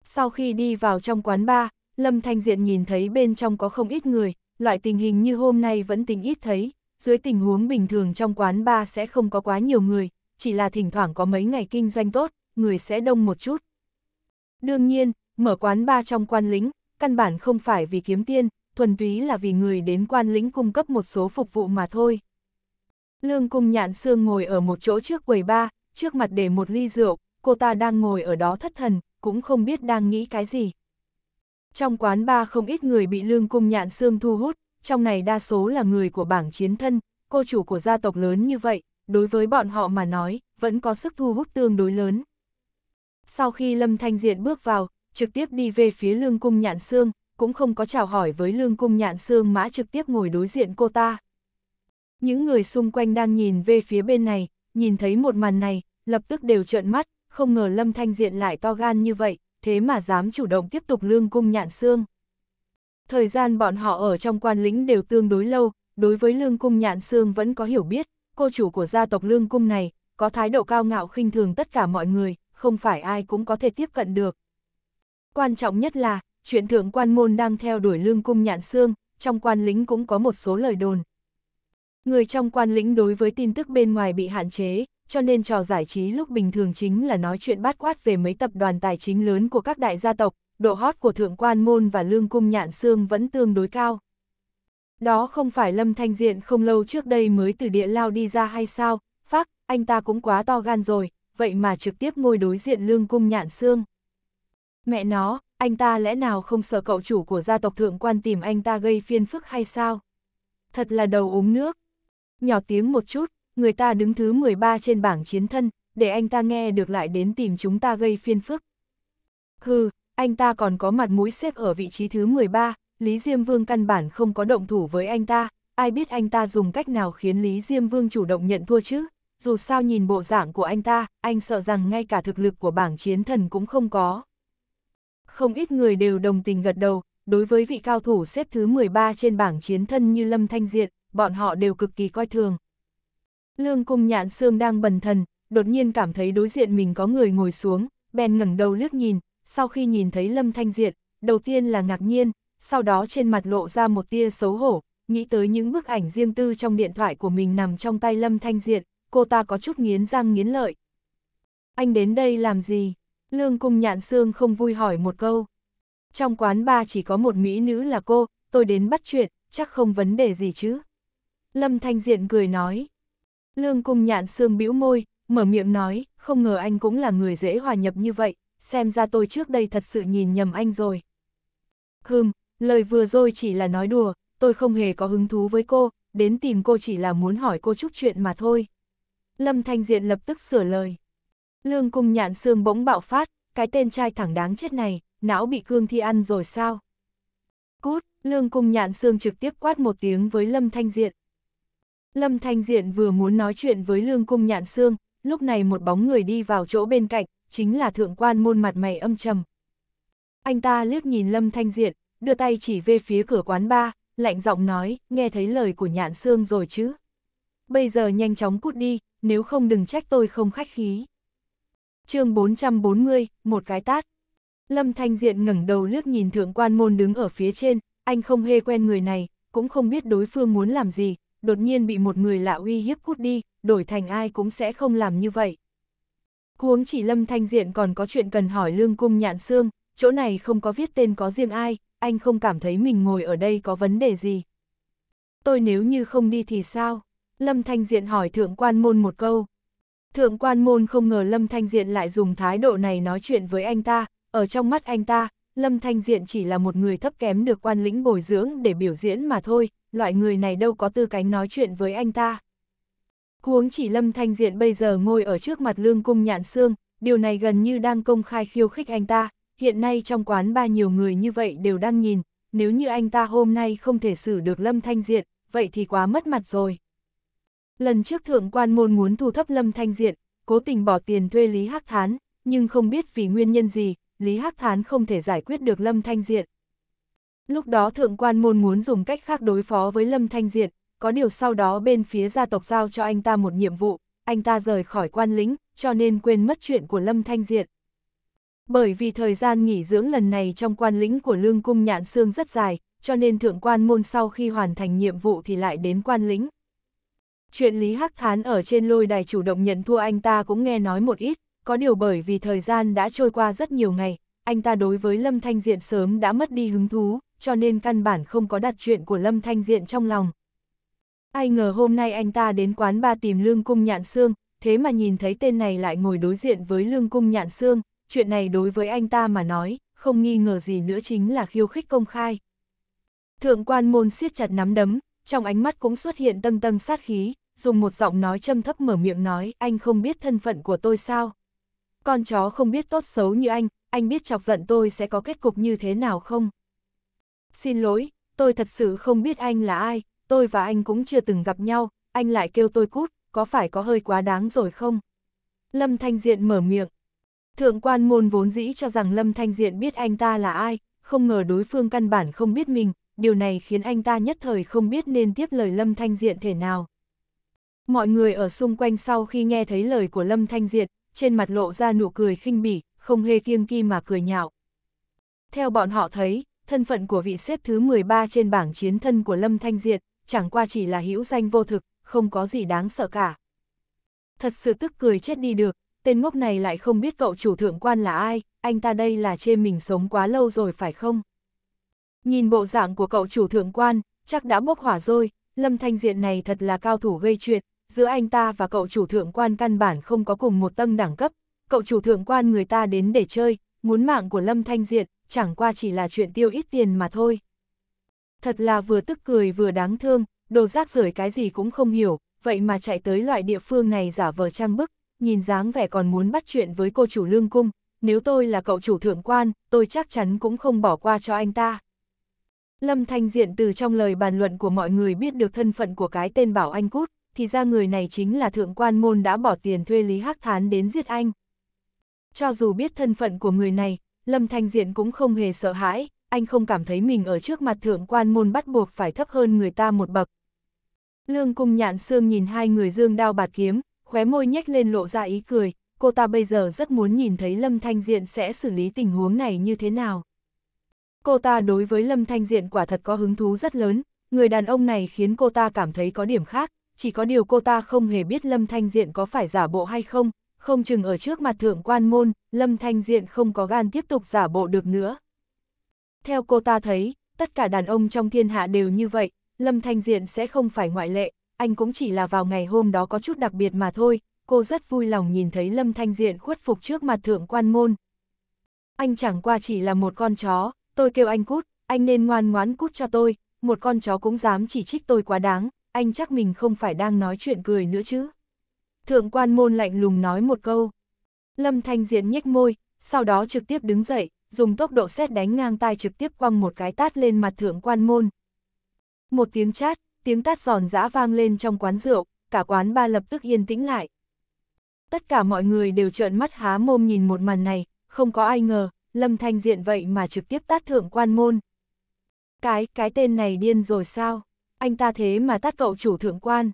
[SPEAKER 1] Sau khi đi vào trong quán bar, Lâm Thanh Diện nhìn thấy bên trong có không ít người, loại tình hình như hôm nay vẫn tình ít thấy, dưới tình huống bình thường trong quán ba sẽ không có quá nhiều người, chỉ là thỉnh thoảng có mấy ngày kinh doanh tốt, người sẽ đông một chút. Đương nhiên, mở quán ba trong quan lính, căn bản không phải vì kiếm tiền thuần túy là vì người đến quan lính cung cấp một số phục vụ mà thôi. Lương Cung Nhạn Sương ngồi ở một chỗ trước quầy ba, trước mặt để một ly rượu, cô ta đang ngồi ở đó thất thần, cũng không biết đang nghĩ cái gì. Trong quán ba không ít người bị Lương Cung Nhạn Sương thu hút, trong này đa số là người của bảng chiến thân, cô chủ của gia tộc lớn như vậy, đối với bọn họ mà nói, vẫn có sức thu hút tương đối lớn. Sau khi Lâm Thanh Diện bước vào, trực tiếp đi về phía lương cung nhạn xương, cũng không có chào hỏi với lương cung nhạn xương mã trực tiếp ngồi đối diện cô ta. Những người xung quanh đang nhìn về phía bên này, nhìn thấy một màn này, lập tức đều trợn mắt, không ngờ Lâm Thanh Diện lại to gan như vậy, thế mà dám chủ động tiếp tục lương cung nhạn xương. Thời gian bọn họ ở trong quan lĩnh đều tương đối lâu, đối với lương cung nhạn xương vẫn có hiểu biết, cô chủ của gia tộc lương cung này, có thái độ cao ngạo khinh thường tất cả mọi người, không phải ai cũng có thể tiếp cận được. Quan trọng nhất là, chuyện thượng quan môn đang theo đuổi lương cung nhạn xương, trong quan lĩnh cũng có một số lời đồn. Người trong quan lĩnh đối với tin tức bên ngoài bị hạn chế, cho nên trò giải trí lúc bình thường chính là nói chuyện bát quát về mấy tập đoàn tài chính lớn của các đại gia tộc, độ hot của thượng quan môn và lương cung nhạn xương vẫn tương đối cao. Đó không phải Lâm Thanh Diện không lâu trước đây mới từ địa lao đi ra hay sao, phác, anh ta cũng quá to gan rồi, vậy mà trực tiếp ngồi đối diện lương cung nhạn xương. Mẹ nó, anh ta lẽ nào không sợ cậu chủ của gia tộc thượng quan tìm anh ta gây phiên phức hay sao? Thật là đầu uống nước. Nhỏ tiếng một chút, người ta đứng thứ 13 trên bảng chiến thân, để anh ta nghe được lại đến tìm chúng ta gây phiên phức. Hừ, anh ta còn có mặt mũi xếp ở vị trí thứ 13, Lý Diêm Vương căn bản không có động thủ với anh ta, ai biết anh ta dùng cách nào khiến Lý Diêm Vương chủ động nhận thua chứ, dù sao nhìn bộ dạng của anh ta, anh sợ rằng ngay cả thực lực của bảng chiến thần cũng không có. Không ít người đều đồng tình gật đầu, đối với vị cao thủ xếp thứ 13 trên bảng chiến thân như Lâm Thanh Diện, bọn họ đều cực kỳ coi thường. Lương cung nhạn Sương đang bần thần, đột nhiên cảm thấy đối diện mình có người ngồi xuống, bèn ngẩng đầu liếc nhìn, sau khi nhìn thấy Lâm Thanh Diện, đầu tiên là ngạc nhiên, sau đó trên mặt lộ ra một tia xấu hổ, nghĩ tới những bức ảnh riêng tư trong điện thoại của mình nằm trong tay Lâm Thanh Diện, cô ta có chút nghiến răng nghiến lợi. Anh đến đây làm gì? Lương Cung Nhạn Sương không vui hỏi một câu. Trong quán ba chỉ có một mỹ nữ là cô, tôi đến bắt chuyện, chắc không vấn đề gì chứ. Lâm Thanh Diện cười nói. Lương Cung Nhạn Sương bĩu môi, mở miệng nói, không ngờ anh cũng là người dễ hòa nhập như vậy, xem ra tôi trước đây thật sự nhìn nhầm anh rồi. Hừm, lời vừa rồi chỉ là nói đùa, tôi không hề có hứng thú với cô, đến tìm cô chỉ là muốn hỏi cô chút chuyện mà thôi. Lâm Thanh Diện lập tức sửa lời. Lương cung nhạn xương bỗng bạo phát, cái tên trai thẳng đáng chết này, não bị cương thi ăn rồi sao? Cút, lương cung nhạn xương trực tiếp quát một tiếng với Lâm Thanh Diện. Lâm Thanh Diện vừa muốn nói chuyện với lương cung nhạn xương, lúc này một bóng người đi vào chỗ bên cạnh, chính là thượng quan môn mặt mày âm trầm. Anh ta liếc nhìn Lâm Thanh Diện, đưa tay chỉ về phía cửa quán ba, lạnh giọng nói, nghe thấy lời của nhạn xương rồi chứ. Bây giờ nhanh chóng cút đi, nếu không đừng trách tôi không khách khí. chương 440, một cái tát. Lâm Thanh Diện ngẩng đầu liếc nhìn thượng quan môn đứng ở phía trên, anh không hề quen người này, cũng không biết đối phương muốn làm gì, đột nhiên bị một người lạ uy hiếp cút đi, đổi thành ai cũng sẽ không làm như vậy. Huống chỉ Lâm Thanh Diện còn có chuyện cần hỏi lương cung nhạn xương, chỗ này không có viết tên có riêng ai, anh không cảm thấy mình ngồi ở đây có vấn đề gì. Tôi nếu như không đi thì sao? Lâm Thanh Diện hỏi Thượng Quan Môn một câu. Thượng Quan Môn không ngờ Lâm Thanh Diện lại dùng thái độ này nói chuyện với anh ta, ở trong mắt anh ta, Lâm Thanh Diện chỉ là một người thấp kém được quan lĩnh bồi dưỡng để biểu diễn mà thôi, loại người này đâu có tư cánh nói chuyện với anh ta. Huống chỉ Lâm Thanh Diện bây giờ ngồi ở trước mặt lương cung nhạn xương, điều này gần như đang công khai khiêu khích anh ta, hiện nay trong quán ba nhiều người như vậy đều đang nhìn, nếu như anh ta hôm nay không thể xử được Lâm Thanh Diện, vậy thì quá mất mặt rồi. Lần trước thượng quan môn muốn thu thấp Lâm Thanh Diện, cố tình bỏ tiền thuê Lý Hắc Thán, nhưng không biết vì nguyên nhân gì, Lý Hắc Thán không thể giải quyết được Lâm Thanh Diện. Lúc đó thượng quan môn muốn dùng cách khác đối phó với Lâm Thanh Diện, có điều sau đó bên phía gia tộc giao cho anh ta một nhiệm vụ, anh ta rời khỏi quan lính, cho nên quên mất chuyện của Lâm Thanh Diện. Bởi vì thời gian nghỉ dưỡng lần này trong quan lính của Lương Cung Nhạn Sương rất dài, cho nên thượng quan môn sau khi hoàn thành nhiệm vụ thì lại đến quan lính. Chuyện Lý Hắc Thán ở trên lôi đài chủ động nhận thua anh ta cũng nghe nói một ít, có điều bởi vì thời gian đã trôi qua rất nhiều ngày, anh ta đối với Lâm Thanh Diện sớm đã mất đi hứng thú, cho nên căn bản không có đặt chuyện của Lâm Thanh Diện trong lòng. Ai ngờ hôm nay anh ta đến quán ba tìm Lương Cung Nhạn xương, thế mà nhìn thấy tên này lại ngồi đối diện với Lương Cung Nhạn xương. chuyện này đối với anh ta mà nói, không nghi ngờ gì nữa chính là khiêu khích công khai. Thượng quan môn siết chặt nắm đấm, trong ánh mắt cũng xuất hiện tâng tâng sát khí, dùng một giọng nói châm thấp mở miệng nói, anh không biết thân phận của tôi sao? Con chó không biết tốt xấu như anh, anh biết chọc giận tôi sẽ có kết cục như thế nào không? Xin lỗi, tôi thật sự không biết anh là ai, tôi và anh cũng chưa từng gặp nhau, anh lại kêu tôi cút, có phải có hơi quá đáng rồi không? Lâm Thanh Diện mở miệng. Thượng quan môn vốn dĩ cho rằng Lâm Thanh Diện biết anh ta là ai, không ngờ đối phương căn bản không biết mình, điều này khiến anh ta nhất thời không biết nên tiếp lời Lâm Thanh Diện thể nào. Mọi người ở xung quanh sau khi nghe thấy lời của Lâm Thanh Diện, trên mặt lộ ra nụ cười khinh bỉ, không hề kiêng kỳ mà cười nhạo. Theo bọn họ thấy, thân phận của vị xếp thứ 13 trên bảng chiến thân của Lâm Thanh Diện chẳng qua chỉ là hữu danh vô thực, không có gì đáng sợ cả. Thật sự tức cười chết đi được, tên ngốc này lại không biết cậu chủ thượng quan là ai, anh ta đây là chê mình sống quá lâu rồi phải không? Nhìn bộ dạng của cậu chủ thượng quan, chắc đã bốc hỏa rồi, Lâm Thanh Diện này thật là cao thủ gây chuyện, giữa anh ta và cậu chủ thượng quan căn bản không có cùng một tầng đẳng cấp, cậu chủ thượng quan người ta đến để chơi, muốn mạng của Lâm Thanh Diện, chẳng qua chỉ là chuyện tiêu ít tiền mà thôi thật là vừa tức cười vừa đáng thương, đồ rác rưởi cái gì cũng không hiểu, vậy mà chạy tới loại địa phương này giả vờ trang bức, nhìn dáng vẻ còn muốn bắt chuyện với cô chủ lương cung, nếu tôi là cậu chủ thượng quan, tôi chắc chắn cũng không bỏ qua cho anh ta. Lâm Thanh Diện từ trong lời bàn luận của mọi người biết được thân phận của cái tên Bảo Anh Cút, thì ra người này chính là thượng quan môn đã bỏ tiền thuê Lý Hắc Thán đến giết anh. Cho dù biết thân phận của người này, Lâm Thanh Diện cũng không hề sợ hãi, anh không cảm thấy mình ở trước mặt thượng quan môn bắt buộc phải thấp hơn người ta một bậc. Lương cung nhạn xương nhìn hai người dương đao bạt kiếm, khóe môi nhếch lên lộ ra ý cười, cô ta bây giờ rất muốn nhìn thấy Lâm Thanh Diện sẽ xử lý tình huống này như thế nào. Cô ta đối với Lâm Thanh Diện quả thật có hứng thú rất lớn, người đàn ông này khiến cô ta cảm thấy có điểm khác, chỉ có điều cô ta không hề biết Lâm Thanh Diện có phải giả bộ hay không, không chừng ở trước mặt thượng quan môn, Lâm Thanh Diện không có gan tiếp tục giả bộ được nữa. Theo cô ta thấy, tất cả đàn ông trong thiên hạ đều như vậy, Lâm Thanh Diện sẽ không phải ngoại lệ, anh cũng chỉ là vào ngày hôm đó có chút đặc biệt mà thôi, cô rất vui lòng nhìn thấy Lâm Thanh Diện khuất phục trước mặt thượng quan môn. Anh chẳng qua chỉ là một con chó, tôi kêu anh cút, anh nên ngoan ngoãn cút cho tôi, một con chó cũng dám chỉ trích tôi quá đáng, anh chắc mình không phải đang nói chuyện cười nữa chứ. Thượng quan môn lạnh lùng nói một câu. Lâm Thanh Diện nhếch môi, sau đó trực tiếp đứng dậy, dùng tốc độ xét đánh ngang tai trực tiếp quăng một cái tát lên mặt thượng quan môn. Một tiếng chát, tiếng tát giòn giã vang lên trong quán rượu, cả quán ba lập tức yên tĩnh lại. Tất cả mọi người đều trợn mắt há mồm nhìn một màn này, không có ai ngờ, Lâm Thanh Diện vậy mà trực tiếp tát thượng quan môn. Cái, cái tên này điên rồi sao? Anh ta thế mà tát cậu chủ thượng quan.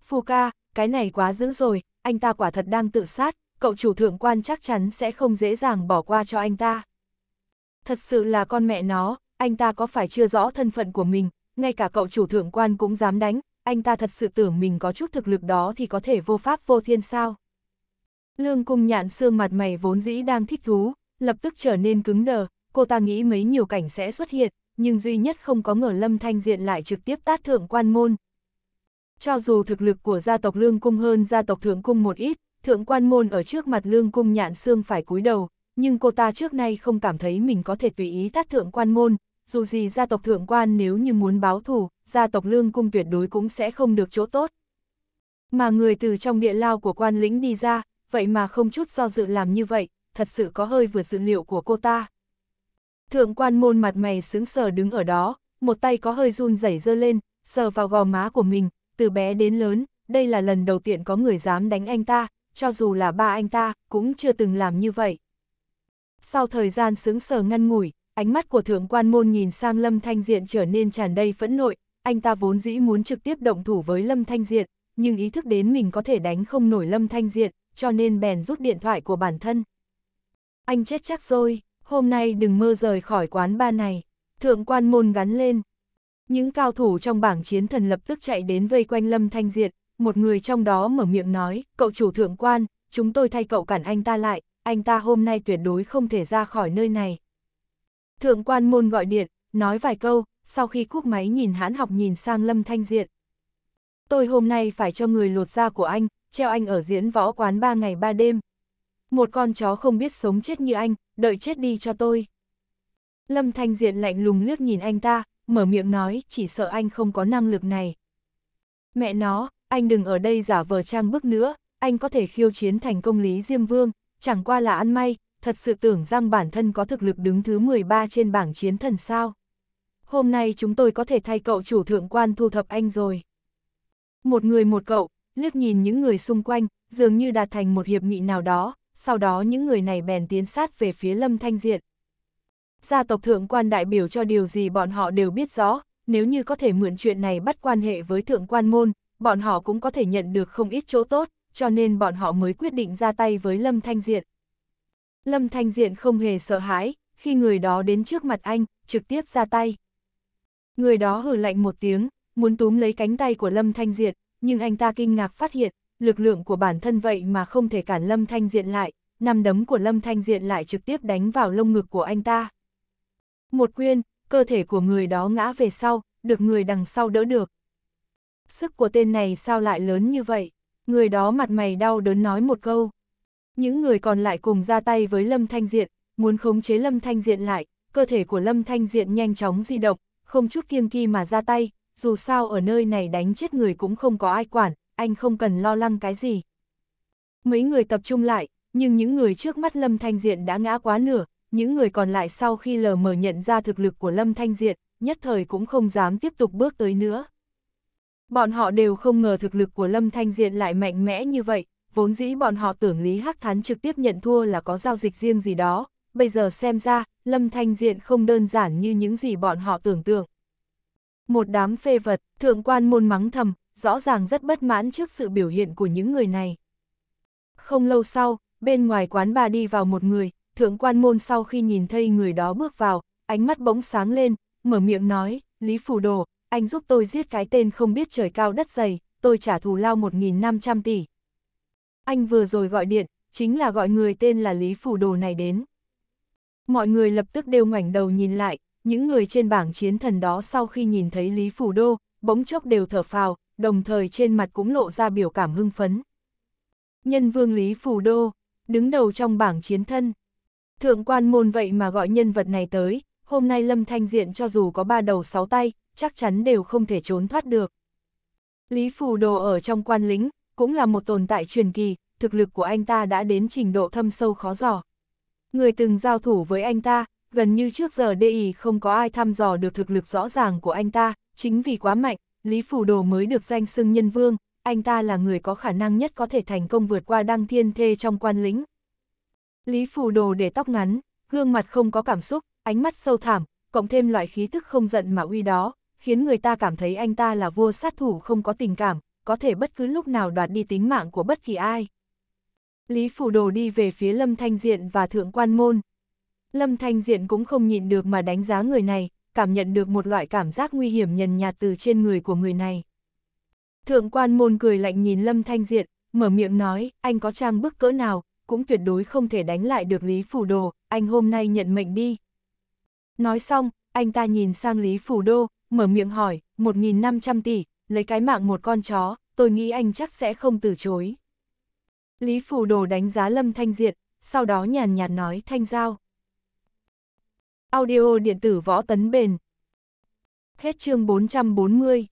[SPEAKER 1] phu ca, cái này quá dữ rồi, anh ta quả thật đang tự sát, cậu chủ thượng quan chắc chắn sẽ không dễ dàng bỏ qua cho anh ta. Thật sự là con mẹ nó, anh ta có phải chưa rõ thân phận của mình, ngay cả cậu chủ thượng quan cũng dám đánh, anh ta thật sự tưởng mình có chút thực lực đó thì có thể vô pháp vô thiên sao. Lương cung nhạn xương mặt mày vốn dĩ đang thích thú, lập tức trở nên cứng đờ, cô ta nghĩ mấy nhiều cảnh sẽ xuất hiện, nhưng duy nhất không có ngờ Lâm Thanh Diện lại trực tiếp tát thượng quan môn. Cho dù thực lực của gia tộc Lương Cung hơn gia tộc Thượng Cung một ít, Thượng quan môn ở trước mặt Lương Cung nhạn xương phải cúi đầu, nhưng cô ta trước nay không cảm thấy mình có thể tùy ý tát thượng quan môn, dù gì gia tộc thượng quan nếu như muốn báo thù, gia tộc lương cung tuyệt đối cũng sẽ không được chỗ tốt. Mà người từ trong địa lao của quan lĩnh đi ra, vậy mà không chút do dự làm như vậy, thật sự có hơi vượt dự liệu của cô ta. Thượng quan môn mặt mày sướng sờ đứng ở đó, một tay có hơi run rẩy dơ lên, sờ vào gò má của mình, từ bé đến lớn, đây là lần đầu tiên có người dám đánh anh ta, cho dù là ba anh ta, cũng chưa từng làm như vậy. Sau thời gian sững sờ ngăn ngủi, ánh mắt của thượng quan môn nhìn sang Lâm Thanh Diện trở nên tràn đầy phẫn nội, anh ta vốn dĩ muốn trực tiếp động thủ với Lâm Thanh Diện, nhưng ý thức đến mình có thể đánh không nổi Lâm Thanh Diện, cho nên bèn rút điện thoại của bản thân. Anh chết chắc rồi, hôm nay đừng mơ rời khỏi quán ba này. Thượng quan môn gắn lên. Những cao thủ trong bảng chiến thần lập tức chạy đến vây quanh Lâm Thanh Diện, một người trong đó mở miệng nói, cậu chủ thượng quan, chúng tôi thay cậu cản anh ta lại, anh ta hôm nay tuyệt đối không thể ra khỏi nơi này. Thượng quan môn gọi điện, nói vài câu, sau khi cúp máy nhìn hãn học nhìn sang Lâm Thanh Diện. Tôi hôm nay phải cho người lột da của anh, treo anh ở diễn võ quán ba ngày ba đêm. Một con chó không biết sống chết như anh, đợi chết đi cho tôi. Lâm Thanh Diện lạnh lùng liếc nhìn anh ta, mở miệng nói chỉ sợ anh không có năng lực này. Mẹ nó, anh đừng ở đây giả vờ trang bức nữa, anh có thể khiêu chiến thành công lý Diêm Vương, chẳng qua là ăn may, thật sự tưởng rằng bản thân có thực lực đứng thứ 13 trên bảng chiến thần sao. Hôm nay chúng tôi có thể thay cậu chủ thượng quan thu thập anh rồi. Một người một cậu, liếc nhìn những người xung quanh, dường như đạt thành một hiệp nghị nào đó, sau đó những người này bèn tiến sát về phía Lâm Thanh Diện. Gia tộc thượng quan đại biểu cho điều gì bọn họ đều biết rõ, nếu như có thể mượn chuyện này bắt quan hệ với thượng quan môn, bọn họ cũng có thể nhận được không ít chỗ tốt cho nên bọn họ mới quyết định ra tay với Lâm Thanh Diện. Lâm Thanh Diện không hề sợ hãi, khi người đó đến trước mặt anh, trực tiếp ra tay. Người đó hử lạnh một tiếng, muốn túm lấy cánh tay của Lâm Thanh Diện, nhưng anh ta kinh ngạc phát hiện, lực lượng của bản thân vậy mà không thể cản Lâm Thanh Diện lại, năm đấm của Lâm Thanh Diện lại trực tiếp đánh vào lông ngực của anh ta. Một quyên, cơ thể của người đó ngã về sau, được người đằng sau đỡ được. Sức của tên này sao lại lớn như vậy? người đó mặt mày đau đớn nói một câu. Những người còn lại cùng ra tay với Lâm Thanh Diện, muốn khống chế Lâm Thanh Diện lại, cơ thể của Lâm Thanh Diện nhanh chóng di động, không chút kiêng kỳ mà ra tay, dù sao ở nơi này đánh chết người cũng không có ai quản, anh không cần lo lắng cái gì. Mấy người tập trung lại, nhưng những người trước mắt Lâm Thanh Diện đã ngã quá nửa, những người còn lại sau khi lờ mờ nhận ra thực lực của Lâm Thanh Diện, nhất thời cũng không dám tiếp tục bước tới nữa. Bọn họ đều không ngờ thực lực của Lâm Thanh Diện lại mạnh mẽ như vậy, vốn dĩ bọn họ tưởng Lý Hắc Thán trực tiếp nhận thua là có giao dịch riêng gì đó, bây giờ xem ra, Lâm Thanh Diện không đơn giản như những gì bọn họ tưởng tượng. Một đám phê vật, thượng quan môn mắng thầm, rõ ràng rất bất mãn trước sự biểu hiện của những người này. Không lâu sau, bên ngoài quán bà đi vào một người, thượng quan môn sau khi nhìn thấy người đó bước vào, ánh mắt bỗng sáng lên, mở miệng nói, Lý Phủ Đồ, anh giúp tôi giết cái tên không biết trời cao đất dày, tôi trả thù lao 1.500 tỷ. Anh vừa rồi gọi điện, chính là gọi người tên là Lý Phủ Đồ này đến. Mọi người lập tức đều ngoảnh đầu nhìn lại, những người trên bảng chiến thần đó sau khi nhìn thấy Lý Phủ Đô, bỗng chốc đều thở phào, đồng thời trên mặt cũng lộ ra biểu cảm hưng phấn. Nhân vương Lý Phủ Đô, đứng đầu trong bảng chiến thân. Thượng quan môn vậy mà gọi nhân vật này tới, hôm nay Lâm Thanh Diện cho dù có ba đầu sáu tay, chắc chắn đều không thể trốn thoát được. Lý Phù Đồ ở trong quan lính, cũng là một tồn tại truyền kỳ, thực lực của anh ta đã đến trình độ thâm sâu khó dò. Người từng giao thủ với anh ta, gần như trước giờ DI không có ai thăm dò được thực lực rõ ràng của anh ta, chính vì quá mạnh, Lý Phù Đồ mới được danh xưng nhân vương, anh ta là người có khả năng nhất có thể thành công vượt qua đăng thiên thê trong quan lính. Lý Phù Đồ để tóc ngắn, gương mặt không có cảm xúc, ánh mắt sâu thảm, cộng thêm loại khí tức không giận mà uy đó, khiến người ta cảm thấy anh ta là vua sát thủ không có tình cảm, có thể bất cứ lúc nào đoạt đi tính mạng của bất kỳ ai. Lý Phủ Đồ đi về phía Lâm Thanh Diện và Thượng Quan Môn. Lâm Thanh Diện cũng không nhịn được mà đánh giá người này, cảm nhận được một loại cảm giác nguy hiểm nhần nhạt từ trên người của người này. Thượng Quan Môn cười lạnh nhìn Lâm Thanh Diện, mở miệng nói, anh có trang bức cỡ nào, cũng tuyệt đối không thể đánh lại được Lý Phủ Đồ, anh hôm nay nhận mệnh đi. Nói xong, anh ta nhìn sang Lý Phủ Đô, mở miệng hỏi, 1.500 tỷ, lấy cái mạng một con chó, tôi nghĩ anh chắc sẽ không từ chối. Lý phủ Đồ đánh giá Lâm Thanh Diệt, sau đó nhàn nhạt nói Thanh Giao. Audio điện tử võ tấn bền. Hết chương 440.